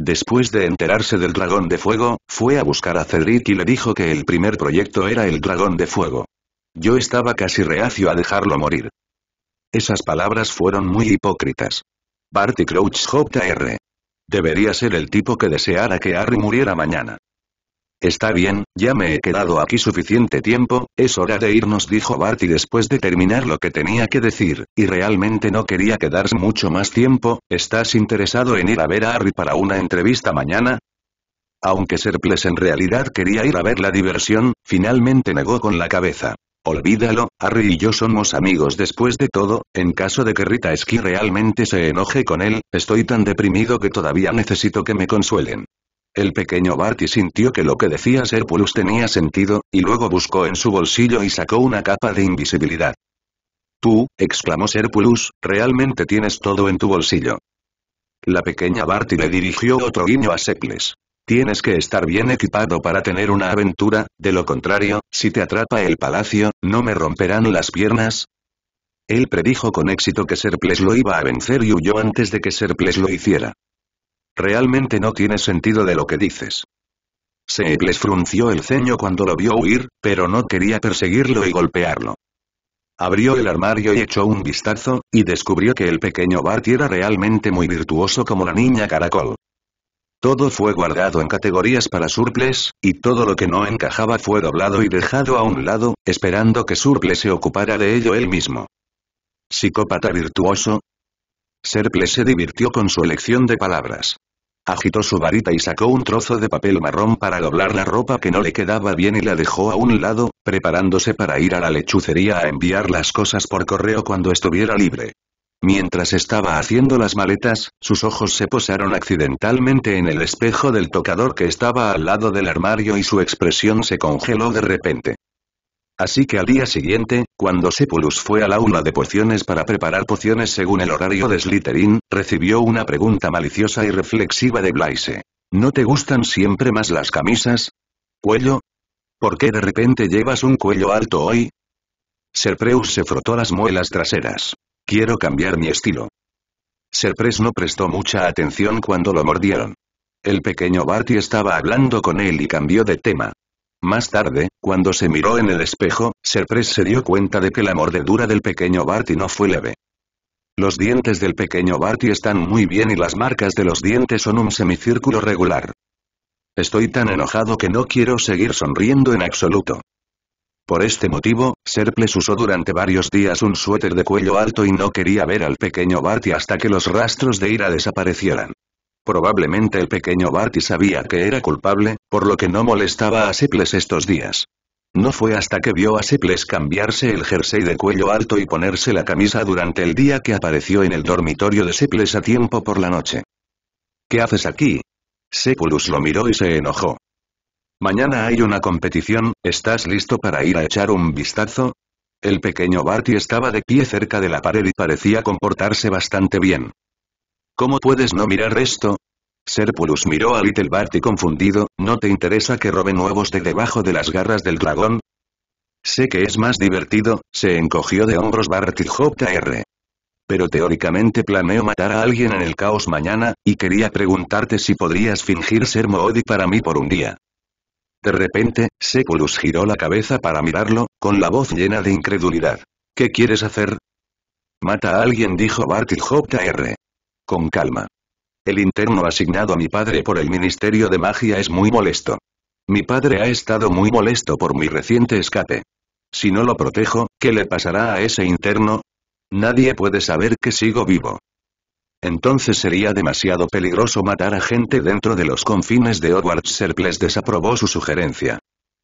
S1: Después de enterarse del dragón de fuego, fue a buscar a Cedric y le dijo que el primer proyecto era el dragón de fuego. Yo estaba casi reacio a dejarlo morir. Esas palabras fueron muy hipócritas. Barty Crouch Jr. Debería ser el tipo que deseara que Harry muriera mañana. Está bien, ya me he quedado aquí suficiente tiempo, es hora de irnos dijo Barty después de terminar lo que tenía que decir, y realmente no quería quedarse mucho más tiempo, ¿estás interesado en ir a ver a Harry para una entrevista mañana? Aunque Serples en realidad quería ir a ver la diversión, finalmente negó con la cabeza. Olvídalo, Harry y yo somos amigos después de todo, en caso de que Rita Sky realmente se enoje con él, estoy tan deprimido que todavía necesito que me consuelen. El pequeño Barty sintió que lo que decía Serpulus tenía sentido, y luego buscó en su bolsillo y sacó una capa de invisibilidad. Tú, exclamó Serpulus, realmente tienes todo en tu bolsillo. La pequeña Barty le dirigió otro guiño a Serples. Tienes que estar bien equipado para tener una aventura, de lo contrario, si te atrapa el palacio, ¿no me romperán las piernas? Él predijo con éxito que Serples lo iba a vencer y huyó antes de que Serples lo hiciera. Realmente no tiene sentido de lo que dices. les frunció el ceño cuando lo vio huir, pero no quería perseguirlo y golpearlo. Abrió el armario y echó un vistazo, y descubrió que el pequeño Bart era realmente muy virtuoso como la niña caracol. Todo fue guardado en categorías para Surples, y todo lo que no encajaba fue doblado y dejado a un lado, esperando que Surples se ocupara de ello él mismo. Psicópata virtuoso. Serple se divirtió con su elección de palabras. Agitó su varita y sacó un trozo de papel marrón para doblar la ropa que no le quedaba bien y la dejó a un lado, preparándose para ir a la lechucería a enviar las cosas por correo cuando estuviera libre. Mientras estaba haciendo las maletas, sus ojos se posaron accidentalmente en el espejo del tocador que estaba al lado del armario y su expresión se congeló de repente. Así que al día siguiente, cuando Sepulus fue al aula de pociones para preparar pociones según el horario de Slytherin, recibió una pregunta maliciosa y reflexiva de Blaise. ¿No te gustan siempre más las camisas? ¿Cuello? ¿Por qué de repente llevas un cuello alto hoy? Serpreus se frotó las muelas traseras. Quiero cambiar mi estilo. Serpres no prestó mucha atención cuando lo mordieron. El pequeño Barty estaba hablando con él y cambió de tema. Más tarde, cuando se miró en el espejo, Serpres se dio cuenta de que la mordedura del pequeño Barty no fue leve. Los dientes del pequeño Barty están muy bien y las marcas de los dientes son un semicírculo regular. Estoy tan enojado que no quiero seguir sonriendo en absoluto. Por este motivo, Serples usó durante varios días un suéter de cuello alto y no quería ver al pequeño Barty hasta que los rastros de ira desaparecieran. Probablemente el pequeño Barty sabía que era culpable, por lo que no molestaba a Seples estos días. No fue hasta que vio a Seples cambiarse el jersey de cuello alto y ponerse la camisa durante el día que apareció en el dormitorio de Seples a tiempo por la noche. ¿Qué haces aquí? Sepulus lo miró y se enojó. Mañana hay una competición, ¿estás listo para ir a echar un vistazo? El pequeño Barty estaba de pie cerca de la pared y parecía comportarse bastante bien. ¿Cómo puedes no mirar esto? Serpulus miró a Little Barty confundido, ¿no te interesa que robe nuevos de debajo de las garras del dragón? Sé que es más divertido, se encogió de hombros Barty Jr. Pero teóricamente planeo matar a alguien en el caos mañana, y quería preguntarte si podrías fingir ser Moody para mí por un día. De repente, Serpulus giró la cabeza para mirarlo, con la voz llena de incredulidad. ¿Qué quieres hacer? Mata a alguien dijo Barty Jr con calma. El interno asignado a mi padre por el Ministerio de Magia es muy molesto. Mi padre ha estado muy molesto por mi reciente escape. Si no lo protejo, ¿qué le pasará a ese interno? Nadie puede saber que sigo vivo. Entonces sería demasiado peligroso matar a gente dentro de los confines de Hogwarts. Serples desaprobó su sugerencia.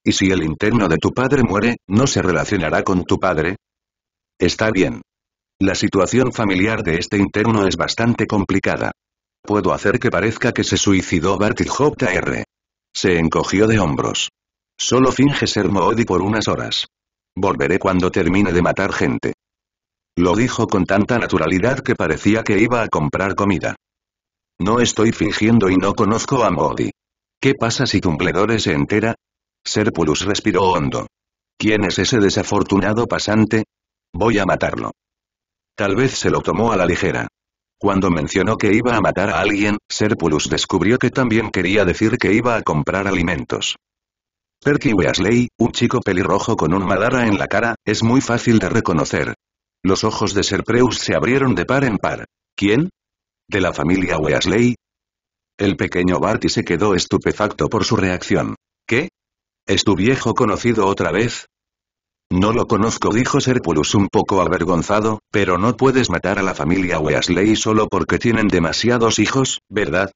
S1: ¿Y si el interno de tu padre muere, no se relacionará con tu padre? Está bien. La situación familiar de este interno es bastante complicada. Puedo hacer que parezca que se suicidó Barty J.R. Se encogió de hombros. Solo finge ser Moody por unas horas. Volveré cuando termine de matar gente. Lo dijo con tanta naturalidad que parecía que iba a comprar comida. No estoy fingiendo y no conozco a Moody. ¿Qué pasa si Dumbledore se entera? Serpulus respiró hondo. ¿Quién es ese desafortunado pasante? Voy a matarlo. Tal vez se lo tomó a la ligera. Cuando mencionó que iba a matar a alguien, Serpulus descubrió que también quería decir que iba a comprar alimentos. Perky Weasley, un chico pelirrojo con un madara en la cara, es muy fácil de reconocer. Los ojos de Serpreus se abrieron de par en par. ¿Quién? ¿De la familia Weasley? El pequeño Barty se quedó estupefacto por su reacción. ¿Qué? ¿Es tu viejo conocido otra vez? No lo conozco dijo Serpulus un poco avergonzado, pero no puedes matar a la familia Weasley solo porque tienen demasiados hijos, ¿verdad?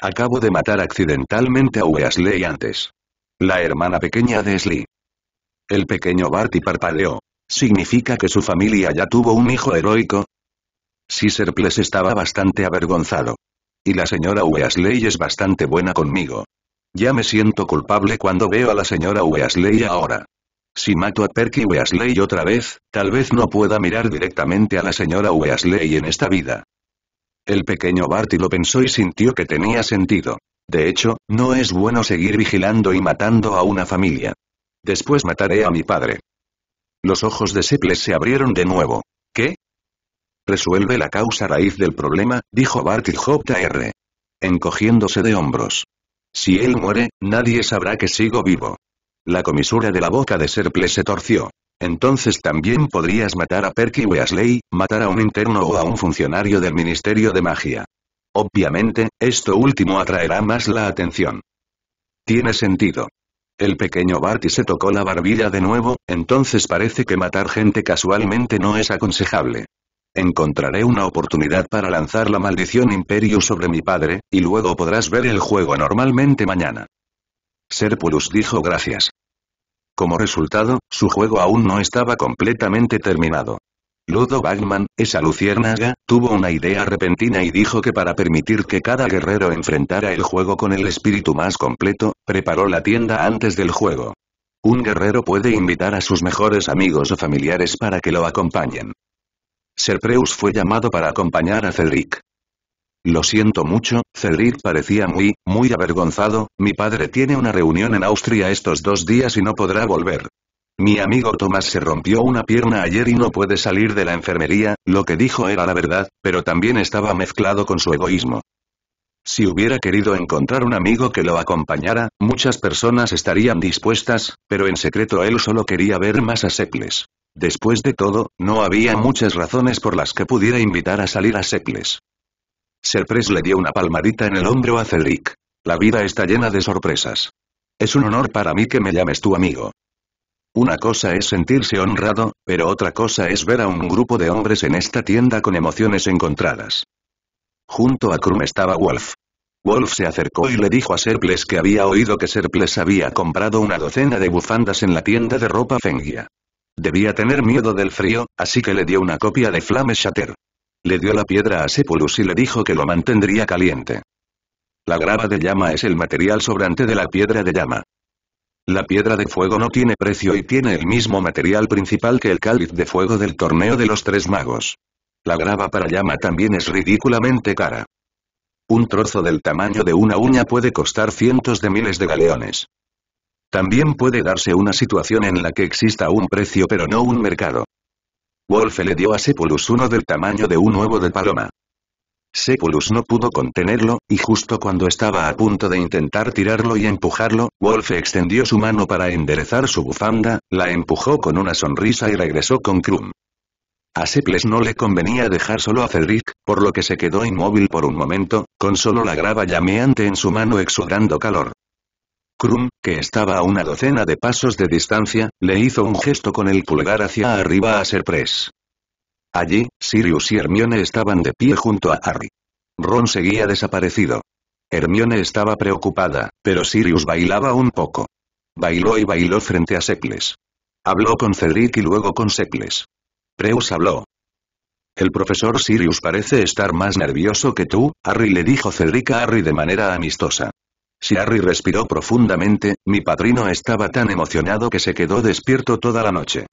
S1: Acabo de matar accidentalmente a Weasley antes. La hermana pequeña de Sly. El pequeño Barty parpadeó. ¿Significa que su familia ya tuvo un hijo heroico? Sí Serples estaba bastante avergonzado. Y la señora Weasley es bastante buena conmigo. Ya me siento culpable cuando veo a la señora Weasley ahora. Si mato a Perky Weasley otra vez, tal vez no pueda mirar directamente a la señora Weasley en esta vida. El pequeño Barty lo pensó y sintió que tenía sentido. De hecho, no es bueno seguir vigilando y matando a una familia. Después mataré a mi padre. Los ojos de Seples se abrieron de nuevo. ¿Qué? Resuelve la causa raíz del problema, dijo Barty J.R. encogiéndose de hombros. Si él muere, nadie sabrá que sigo vivo. La comisura de la boca de Serple se torció. Entonces también podrías matar a Perky Weasley, matar a un interno o a un funcionario del Ministerio de Magia. Obviamente, esto último atraerá más la atención. Tiene sentido. El pequeño Barty se tocó la barbilla de nuevo, entonces parece que matar gente casualmente no es aconsejable. Encontraré una oportunidad para lanzar la maldición imperio sobre mi padre, y luego podrás ver el juego normalmente mañana. Serpulus dijo gracias. Como resultado, su juego aún no estaba completamente terminado. Ludo Bagman, esa luciérnaga, tuvo una idea repentina y dijo que para permitir que cada guerrero enfrentara el juego con el espíritu más completo, preparó la tienda antes del juego. Un guerrero puede invitar a sus mejores amigos o familiares para que lo acompañen. Serpreus fue llamado para acompañar a Cedric. Lo siento mucho, Cedric parecía muy, muy avergonzado, mi padre tiene una reunión en Austria estos dos días y no podrá volver. Mi amigo Tomás se rompió una pierna ayer y no puede salir de la enfermería, lo que dijo era la verdad, pero también estaba mezclado con su egoísmo. Si hubiera querido encontrar un amigo que lo acompañara, muchas personas estarían dispuestas, pero en secreto él solo quería ver más a Secles. Después de todo, no había muchas razones por las que pudiera invitar a salir a Secles. Serples le dio una palmadita en el hombro a Cedric. La vida está llena de sorpresas. Es un honor para mí que me llames tu amigo. Una cosa es sentirse honrado, pero otra cosa es ver a un grupo de hombres en esta tienda con emociones encontradas. Junto a Krum estaba Wolf. Wolf se acercó y le dijo a Serples que había oído que Serples había comprado una docena de bufandas en la tienda de ropa Fengia. Debía tener miedo del frío, así que le dio una copia de Flame Shatter. Le dio la piedra a Sepulus y le dijo que lo mantendría caliente. La grava de llama es el material sobrante de la piedra de llama. La piedra de fuego no tiene precio y tiene el mismo material principal que el cáliz de fuego del torneo de los tres magos. La grava para llama también es ridículamente cara. Un trozo del tamaño de una uña puede costar cientos de miles de galeones. También puede darse una situación en la que exista un precio pero no un mercado. Wolf le dio a Sepulus uno del tamaño de un huevo de paloma. Sepulus no pudo contenerlo, y justo cuando estaba a punto de intentar tirarlo y empujarlo, Wolf extendió su mano para enderezar su bufanda, la empujó con una sonrisa y regresó con Krum. A Seples no le convenía dejar solo a Cedric, por lo que se quedó inmóvil por un momento, con solo la grava llameante en su mano exudando calor. Krum, que estaba a una docena de pasos de distancia, le hizo un gesto con el pulgar hacia arriba a Serpres. Allí, Sirius y Hermione estaban de pie junto a Harry. Ron seguía desaparecido. Hermione estaba preocupada, pero Sirius bailaba un poco. Bailó y bailó frente a Secles. Habló con Cedric y luego con Secles. Preus habló. El profesor Sirius parece estar más nervioso que tú, Harry le dijo Cedric a Harry de manera amistosa. Harry respiró profundamente, mi padrino estaba tan emocionado que se quedó despierto toda la noche.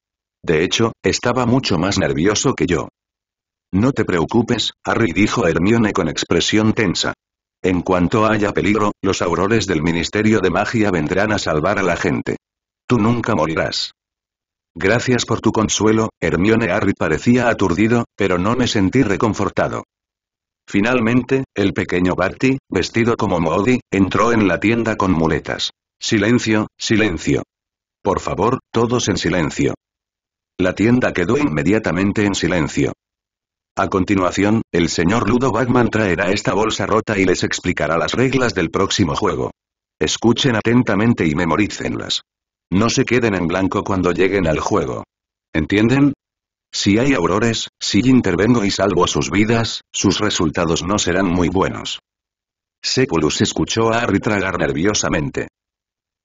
S1: De hecho, estaba mucho más nervioso que yo. No te preocupes, Harry dijo a Hermione con expresión tensa. En cuanto haya peligro, los aurores del Ministerio de Magia vendrán a salvar a la gente. Tú nunca morirás. Gracias por tu consuelo, Hermione Harry parecía aturdido, pero no me sentí reconfortado. Finalmente, el pequeño Barty, vestido como Modi, entró en la tienda con muletas. Silencio, silencio. Por favor, todos en silencio. La tienda quedó inmediatamente en silencio. A continuación, el señor Ludo Bagman traerá esta bolsa rota y les explicará las reglas del próximo juego. Escuchen atentamente y memorícenlas. No se queden en blanco cuando lleguen al juego. ¿Entienden? Si hay aurores, si intervengo y salvo sus vidas, sus resultados no serán muy buenos. Seculus escuchó a Harry tragar nerviosamente.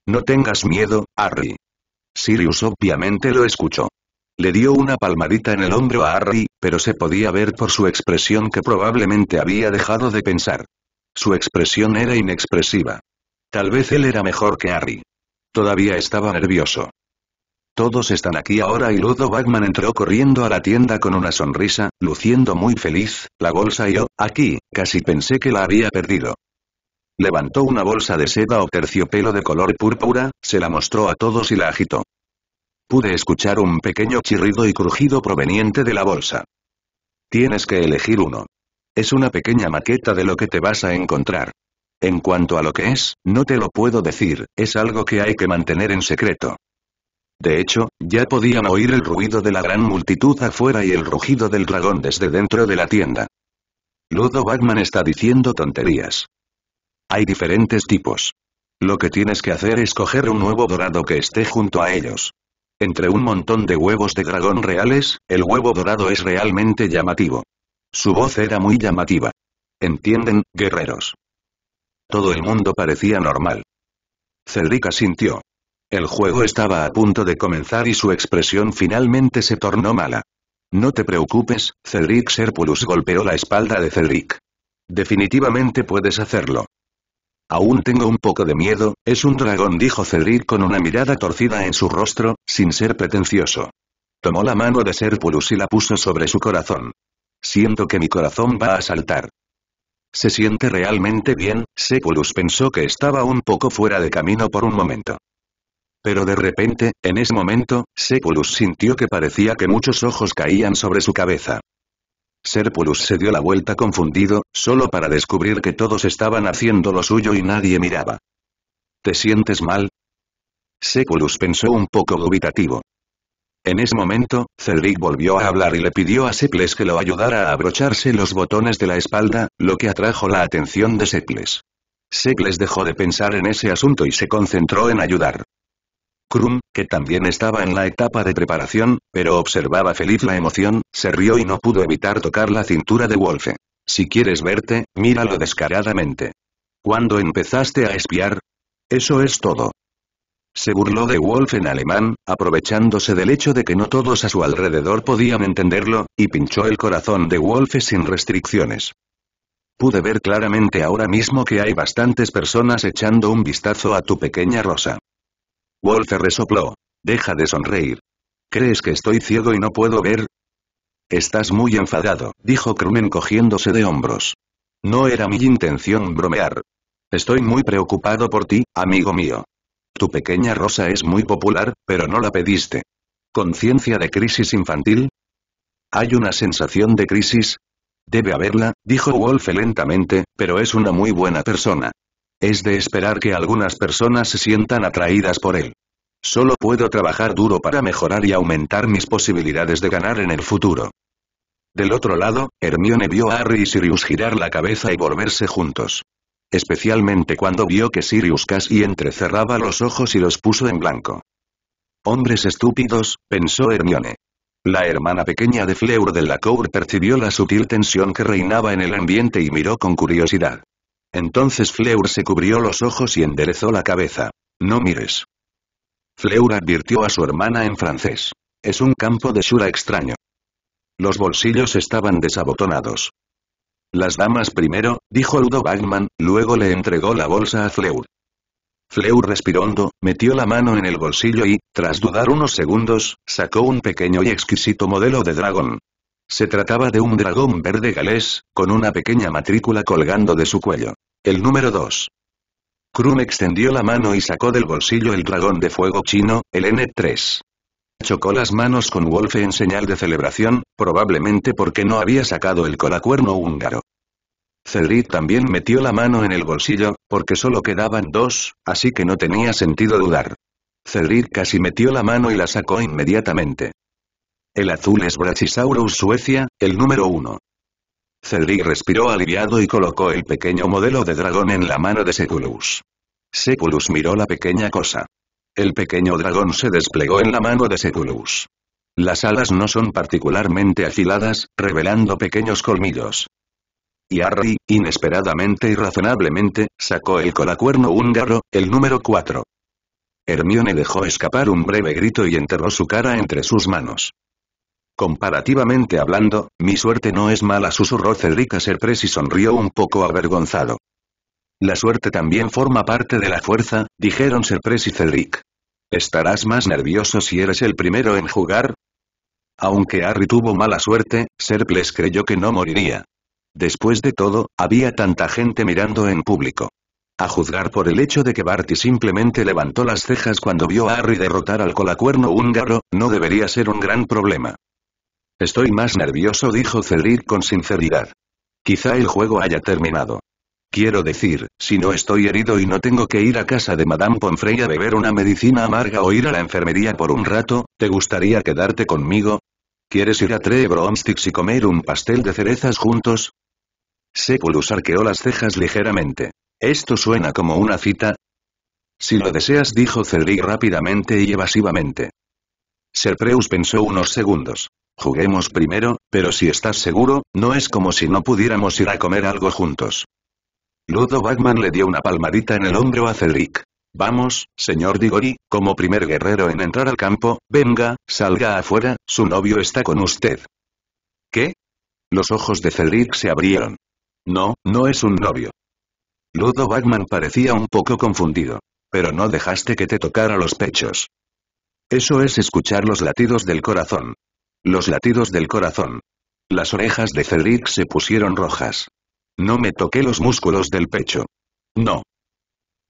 S1: No tengas miedo, Harry. Sirius obviamente lo escuchó. Le dio una palmadita en el hombro a Harry, pero se podía ver por su expresión que probablemente había dejado de pensar. Su expresión era inexpresiva. Tal vez él era mejor que Harry. Todavía estaba nervioso. Todos están aquí ahora y Ludo Bagman entró corriendo a la tienda con una sonrisa, luciendo muy feliz, la bolsa y yo, aquí, casi pensé que la había perdido. Levantó una bolsa de seda o terciopelo de color púrpura, se la mostró a todos y la agitó. Pude escuchar un pequeño chirrido y crujido proveniente de la bolsa. Tienes que elegir uno. Es una pequeña maqueta de lo que te vas a encontrar. En cuanto a lo que es, no te lo puedo decir, es algo que hay que mantener en secreto. De hecho, ya podían oír el ruido de la gran multitud afuera y el rugido del dragón desde dentro de la tienda. Ludo Batman está diciendo tonterías. Hay diferentes tipos. Lo que tienes que hacer es coger un huevo dorado que esté junto a ellos. Entre un montón de huevos de dragón reales, el huevo dorado es realmente llamativo. Su voz era muy llamativa. ¿Entienden, guerreros? Todo el mundo parecía normal. Celrica sintió, el juego estaba a punto de comenzar y su expresión finalmente se tornó mala. No te preocupes, Cedric Serpulus golpeó la espalda de Cedric. Definitivamente puedes hacerlo. Aún tengo un poco de miedo, es un dragón dijo Cedric con una mirada torcida en su rostro, sin ser pretencioso. Tomó la mano de Serpulus y la puso sobre su corazón. Siento que mi corazón va a saltar. Se siente realmente bien, Sepulus pensó que estaba un poco fuera de camino por un momento. Pero de repente, en ese momento, Sepulus sintió que parecía que muchos ojos caían sobre su cabeza. Serpulus se dio la vuelta confundido, solo para descubrir que todos estaban haciendo lo suyo y nadie miraba. ¿Te sientes mal? Sepulus pensó un poco dubitativo. En ese momento, Cedric volvió a hablar y le pidió a Seples que lo ayudara a abrocharse los botones de la espalda, lo que atrajo la atención de Seples. Seples dejó de pensar en ese asunto y se concentró en ayudar. Krum, que también estaba en la etapa de preparación, pero observaba feliz la emoción, se rió y no pudo evitar tocar la cintura de Wolfe. Si quieres verte, míralo descaradamente. Cuando empezaste a espiar? Eso es todo. Se burló de Wolf en alemán, aprovechándose del hecho de que no todos a su alrededor podían entenderlo, y pinchó el corazón de Wolfe sin restricciones. Pude ver claramente ahora mismo que hay bastantes personas echando un vistazo a tu pequeña rosa. Wolfe resopló. Deja de sonreír. ¿Crees que estoy ciego y no puedo ver? Estás muy enfadado, dijo Krumen cogiéndose de hombros. No era mi intención bromear. Estoy muy preocupado por ti, amigo mío. Tu pequeña rosa es muy popular, pero no la pediste. ¿Conciencia de crisis infantil? ¿Hay una sensación de crisis? Debe haberla, dijo Wolfe lentamente, pero es una muy buena persona. Es de esperar que algunas personas se sientan atraídas por él. Solo puedo trabajar duro para mejorar y aumentar mis posibilidades de ganar en el futuro. Del otro lado, Hermione vio a Harry y Sirius girar la cabeza y volverse juntos. Especialmente cuando vio que Sirius casi entrecerraba los ojos y los puso en blanco. Hombres estúpidos, pensó Hermione. La hermana pequeña de Fleur de la percibió la sutil tensión que reinaba en el ambiente y miró con curiosidad. Entonces Fleur se cubrió los ojos y enderezó la cabeza. No mires. Fleur advirtió a su hermana en francés. Es un campo de Shura extraño. Los bolsillos estaban desabotonados. Las damas primero, dijo Ludo Bagman, luego le entregó la bolsa a Fleur. Fleur respiró hondo, metió la mano en el bolsillo y, tras dudar unos segundos, sacó un pequeño y exquisito modelo de dragón. Se trataba de un dragón verde galés, con una pequeña matrícula colgando de su cuello. El número 2. Krum extendió la mano y sacó del bolsillo el dragón de fuego chino, el N3. Chocó las manos con Wolfe en señal de celebración, probablemente porque no había sacado el colacuerno húngaro. Cedric también metió la mano en el bolsillo, porque solo quedaban dos, así que no tenía sentido dudar. Cedric casi metió la mano y la sacó inmediatamente. El azul es Brachysaurus Suecia, el número uno. Cedric respiró aliviado y colocó el pequeño modelo de dragón en la mano de Seculus. Seculus miró la pequeña cosa. El pequeño dragón se desplegó en la mano de Seculus. Las alas no son particularmente afiladas, revelando pequeños colmillos. Y Harry, inesperadamente y razonablemente, sacó el colacuerno húngaro, el número 4. Hermione dejó escapar un breve grito y enterró su cara entre sus manos. Comparativamente hablando, mi suerte no es mala susurró Cedric Serpres y sonrió un poco avergonzado. La suerte también forma parte de la fuerza, dijeron Serpres y Cedric. ¿Estarás más nervioso si eres el primero en jugar? Aunque Harry tuvo mala suerte, Serples creyó que no moriría. Después de todo, había tanta gente mirando en público. A juzgar por el hecho de que Barty simplemente levantó las cejas cuando vio a Harry derrotar al colacuerno húngaro, no debería ser un gran problema. Estoy más nervioso dijo Cedric con sinceridad. Quizá el juego haya terminado. Quiero decir, si no estoy herido y no tengo que ir a casa de Madame Pomfrey a beber una medicina amarga o ir a la enfermería por un rato, ¿te gustaría quedarte conmigo? ¿Quieres ir a Trevor Homsticks y comer un pastel de cerezas juntos? Sepulus arqueó las cejas ligeramente. ¿Esto suena como una cita? Si lo deseas dijo Cedric rápidamente y evasivamente. Serpreus pensó unos segundos. Juguemos primero, pero si estás seguro, no es como si no pudiéramos ir a comer algo juntos. Ludo Bagman le dio una palmadita en el hombro a Cedric. Vamos, señor Digori, como primer guerrero en entrar al campo, venga, salga afuera, su novio está con usted. ¿Qué? Los ojos de Cedric se abrieron. No, no es un novio. Ludo Bagman parecía un poco confundido. Pero no dejaste que te tocara los pechos. Eso es escuchar los latidos del corazón. Los latidos del corazón. Las orejas de Cedric se pusieron rojas. No me toqué los músculos del pecho. No.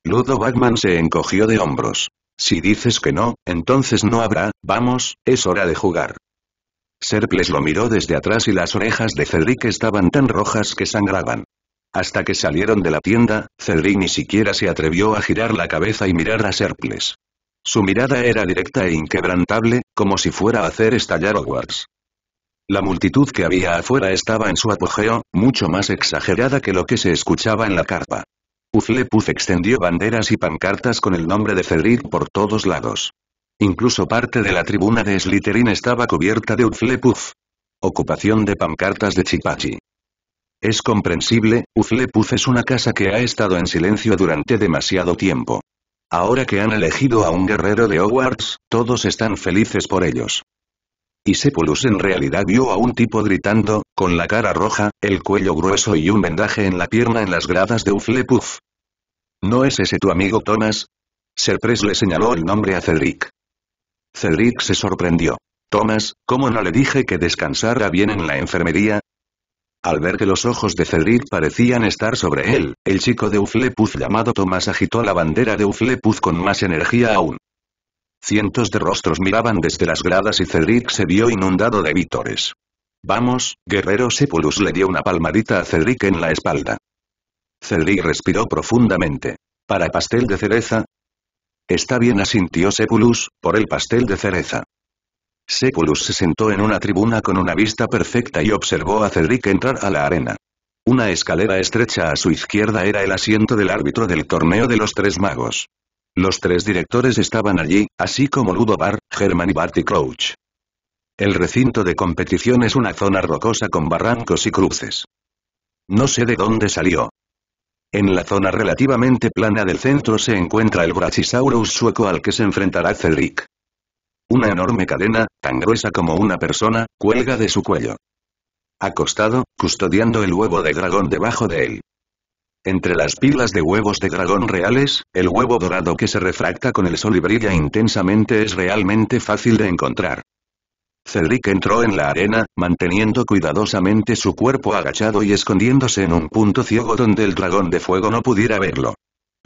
S1: Ludo Bagman se encogió de hombros. Si dices que no, entonces no habrá, vamos, es hora de jugar. Serples lo miró desde atrás y las orejas de Cedric estaban tan rojas que sangraban. Hasta que salieron de la tienda, Cedric ni siquiera se atrevió a girar la cabeza y mirar a Serples. Su mirada era directa e inquebrantable, como si fuera a hacer estallar Hogwarts. La multitud que había afuera estaba en su apogeo, mucho más exagerada que lo que se escuchaba en la carpa. Uflepuff extendió banderas y pancartas con el nombre de Cedric por todos lados. Incluso parte de la tribuna de Slytherin estaba cubierta de Uflepuff. Ocupación de pancartas de Chipachi. Es comprensible, Uflepuff es una casa que ha estado en silencio durante demasiado tiempo. Ahora que han elegido a un guerrero de Hogwarts, todos están felices por ellos. Y Sepulus en realidad vio a un tipo gritando, con la cara roja, el cuello grueso y un vendaje en la pierna en las gradas de Uflepuf. ¿No es ese tu amigo Thomas? Serpres le señaló el nombre a Cedric. Cedric se sorprendió. Thomas, ¿cómo no le dije que descansara bien en la enfermería? Al ver que los ojos de Cedric parecían estar sobre él, el chico de Uflepuz llamado Tomás agitó la bandera de Uflepuz con más energía aún. Cientos de rostros miraban desde las gradas y Cedric se vio inundado de vítores. Vamos, guerrero Sepulus le dio una palmadita a Cedric en la espalda. Cedric respiró profundamente. ¿Para pastel de cereza? Está bien asintió Sepulus, por el pastel de cereza. Sepulus se sentó en una tribuna con una vista perfecta y observó a Cedric entrar a la arena. Una escalera estrecha a su izquierda era el asiento del árbitro del torneo de los tres magos. Los tres directores estaban allí, así como Ludovar, Germán y Barty Crouch. El recinto de competición es una zona rocosa con barrancos y cruces. No sé de dónde salió. En la zona relativamente plana del centro se encuentra el Brachisaurus sueco al que se enfrentará Cedric. Una enorme cadena, tan gruesa como una persona, cuelga de su cuello. Acostado, custodiando el huevo de dragón debajo de él. Entre las pilas de huevos de dragón reales, el huevo dorado que se refracta con el sol y brilla intensamente es realmente fácil de encontrar. Cedric entró en la arena, manteniendo cuidadosamente su cuerpo agachado y escondiéndose en un punto ciego donde el dragón de fuego no pudiera verlo.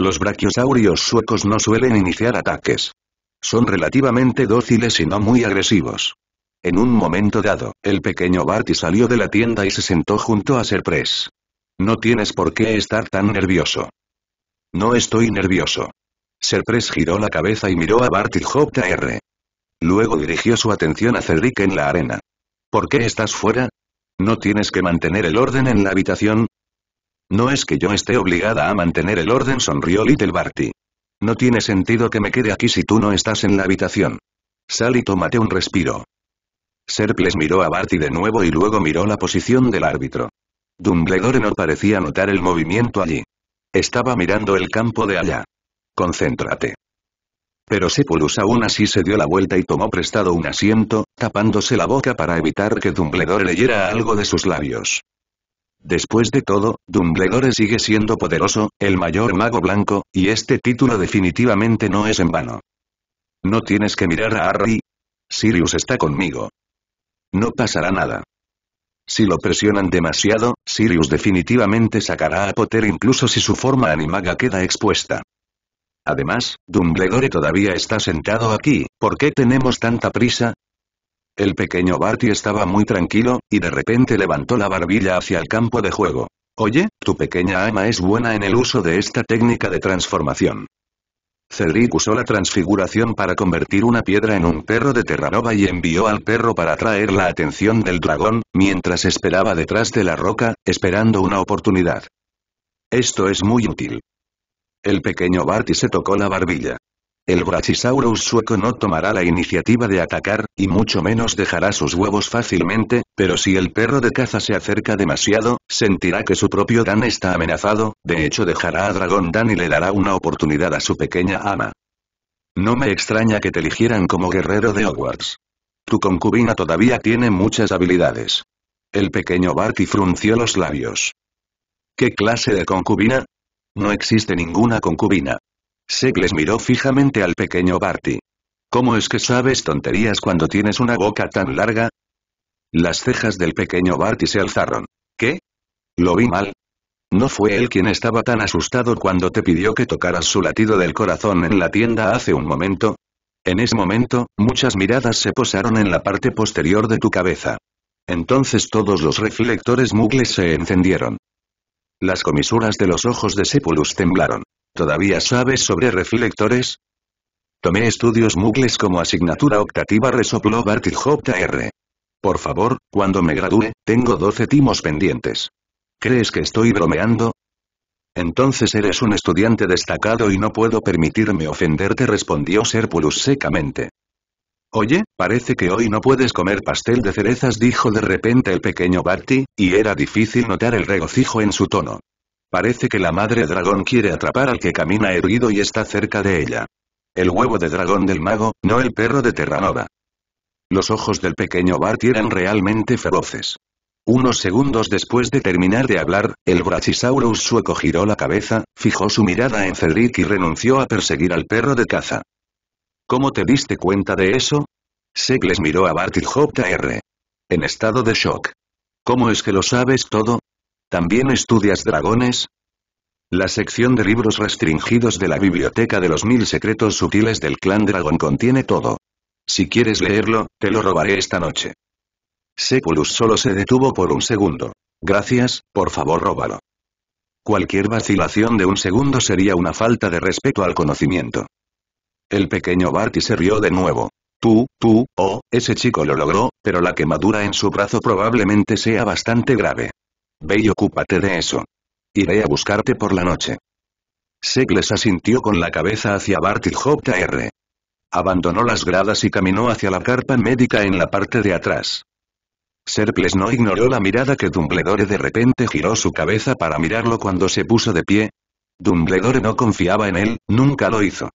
S1: Los brachiosaurios suecos no suelen iniciar ataques. Son relativamente dóciles y no muy agresivos. En un momento dado, el pequeño Barty salió de la tienda y se sentó junto a Serpres. No tienes por qué estar tan nervioso. No estoy nervioso. Serpress giró la cabeza y miró a Barty J.R. Luego dirigió su atención a Cedric en la arena. ¿Por qué estás fuera? ¿No tienes que mantener el orden en la habitación? No es que yo esté obligada a mantener el orden, sonrió Little Barty. No tiene sentido que me quede aquí si tú no estás en la habitación. Sal y tómate un respiro. Serples miró a Barty de nuevo y luego miró la posición del árbitro. Dumbledore no parecía notar el movimiento allí. Estaba mirando el campo de allá. Concéntrate. Pero Sepulus aún así se dio la vuelta y tomó prestado un asiento, tapándose la boca para evitar que Dumbledore leyera algo de sus labios. Después de todo, Dumbledore sigue siendo poderoso, el mayor mago blanco, y este título definitivamente no es en vano. No tienes que mirar a Harry. Sirius está conmigo. No pasará nada. Si lo presionan demasiado, Sirius definitivamente sacará a Potter incluso si su forma animaga queda expuesta. Además, Dumbledore todavía está sentado aquí, ¿por qué tenemos tanta prisa? El pequeño Barty estaba muy tranquilo, y de repente levantó la barbilla hacia el campo de juego. Oye, tu pequeña ama es buena en el uso de esta técnica de transformación. Cedric usó la transfiguración para convertir una piedra en un perro de Terranova y envió al perro para atraer la atención del dragón, mientras esperaba detrás de la roca, esperando una oportunidad. Esto es muy útil. El pequeño Barty se tocó la barbilla el Brachisaurus sueco no tomará la iniciativa de atacar, y mucho menos dejará sus huevos fácilmente, pero si el perro de caza se acerca demasiado, sentirá que su propio Dan está amenazado, de hecho dejará a Dragón Dan y le dará una oportunidad a su pequeña ama. No me extraña que te eligieran como guerrero de Hogwarts. Tu concubina todavía tiene muchas habilidades. El pequeño Barty frunció los labios. ¿Qué clase de concubina? No existe ninguna concubina. Segles miró fijamente al pequeño Barty. ¿Cómo es que sabes tonterías cuando tienes una boca tan larga? Las cejas del pequeño Barty se alzaron. ¿Qué? ¿Lo vi mal? ¿No fue él quien estaba tan asustado cuando te pidió que tocaras su latido del corazón en la tienda hace un momento? En ese momento, muchas miradas se posaron en la parte posterior de tu cabeza. Entonces todos los reflectores mugles se encendieron. Las comisuras de los ojos de Sepulus temblaron. ¿Todavía sabes sobre reflectores? Tomé estudios mugles como asignatura optativa resopló Barty J.R. Por favor, cuando me gradúe, tengo 12 timos pendientes. ¿Crees que estoy bromeando? Entonces eres un estudiante destacado y no puedo permitirme ofenderte respondió Serpulus secamente. Oye, parece que hoy no puedes comer pastel de cerezas dijo de repente el pequeño Barty, y era difícil notar el regocijo en su tono. Parece que la madre dragón quiere atrapar al que camina erguido y está cerca de ella. El huevo de dragón del mago, no el perro de Terranova. Los ojos del pequeño Bart eran realmente feroces. Unos segundos después de terminar de hablar, el Brachysaurus sueco giró la cabeza, fijó su mirada en Cedric y renunció a perseguir al perro de caza. ¿Cómo te diste cuenta de eso? Segles miró a Bart J.R. En estado de shock. ¿Cómo es que lo sabes todo? ¿También estudias dragones? La sección de libros restringidos de la Biblioteca de los Mil Secretos Sutiles del Clan Dragón contiene todo. Si quieres leerlo, te lo robaré esta noche. Sepulus solo se detuvo por un segundo. Gracias, por favor róbalo. Cualquier vacilación de un segundo sería una falta de respeto al conocimiento. El pequeño Barty se rió de nuevo. Tú, tú, oh, ese chico lo logró, pero la quemadura en su brazo probablemente sea bastante grave. Ve y ocúpate de eso. Iré a buscarte por la noche. Segles asintió con la cabeza hacia Bart y Abandonó las gradas y caminó hacia la carpa médica en la parte de atrás. Serples no ignoró la mirada que Dumbledore de repente giró su cabeza para mirarlo cuando se puso de pie. Dumbledore no confiaba en él, nunca lo hizo.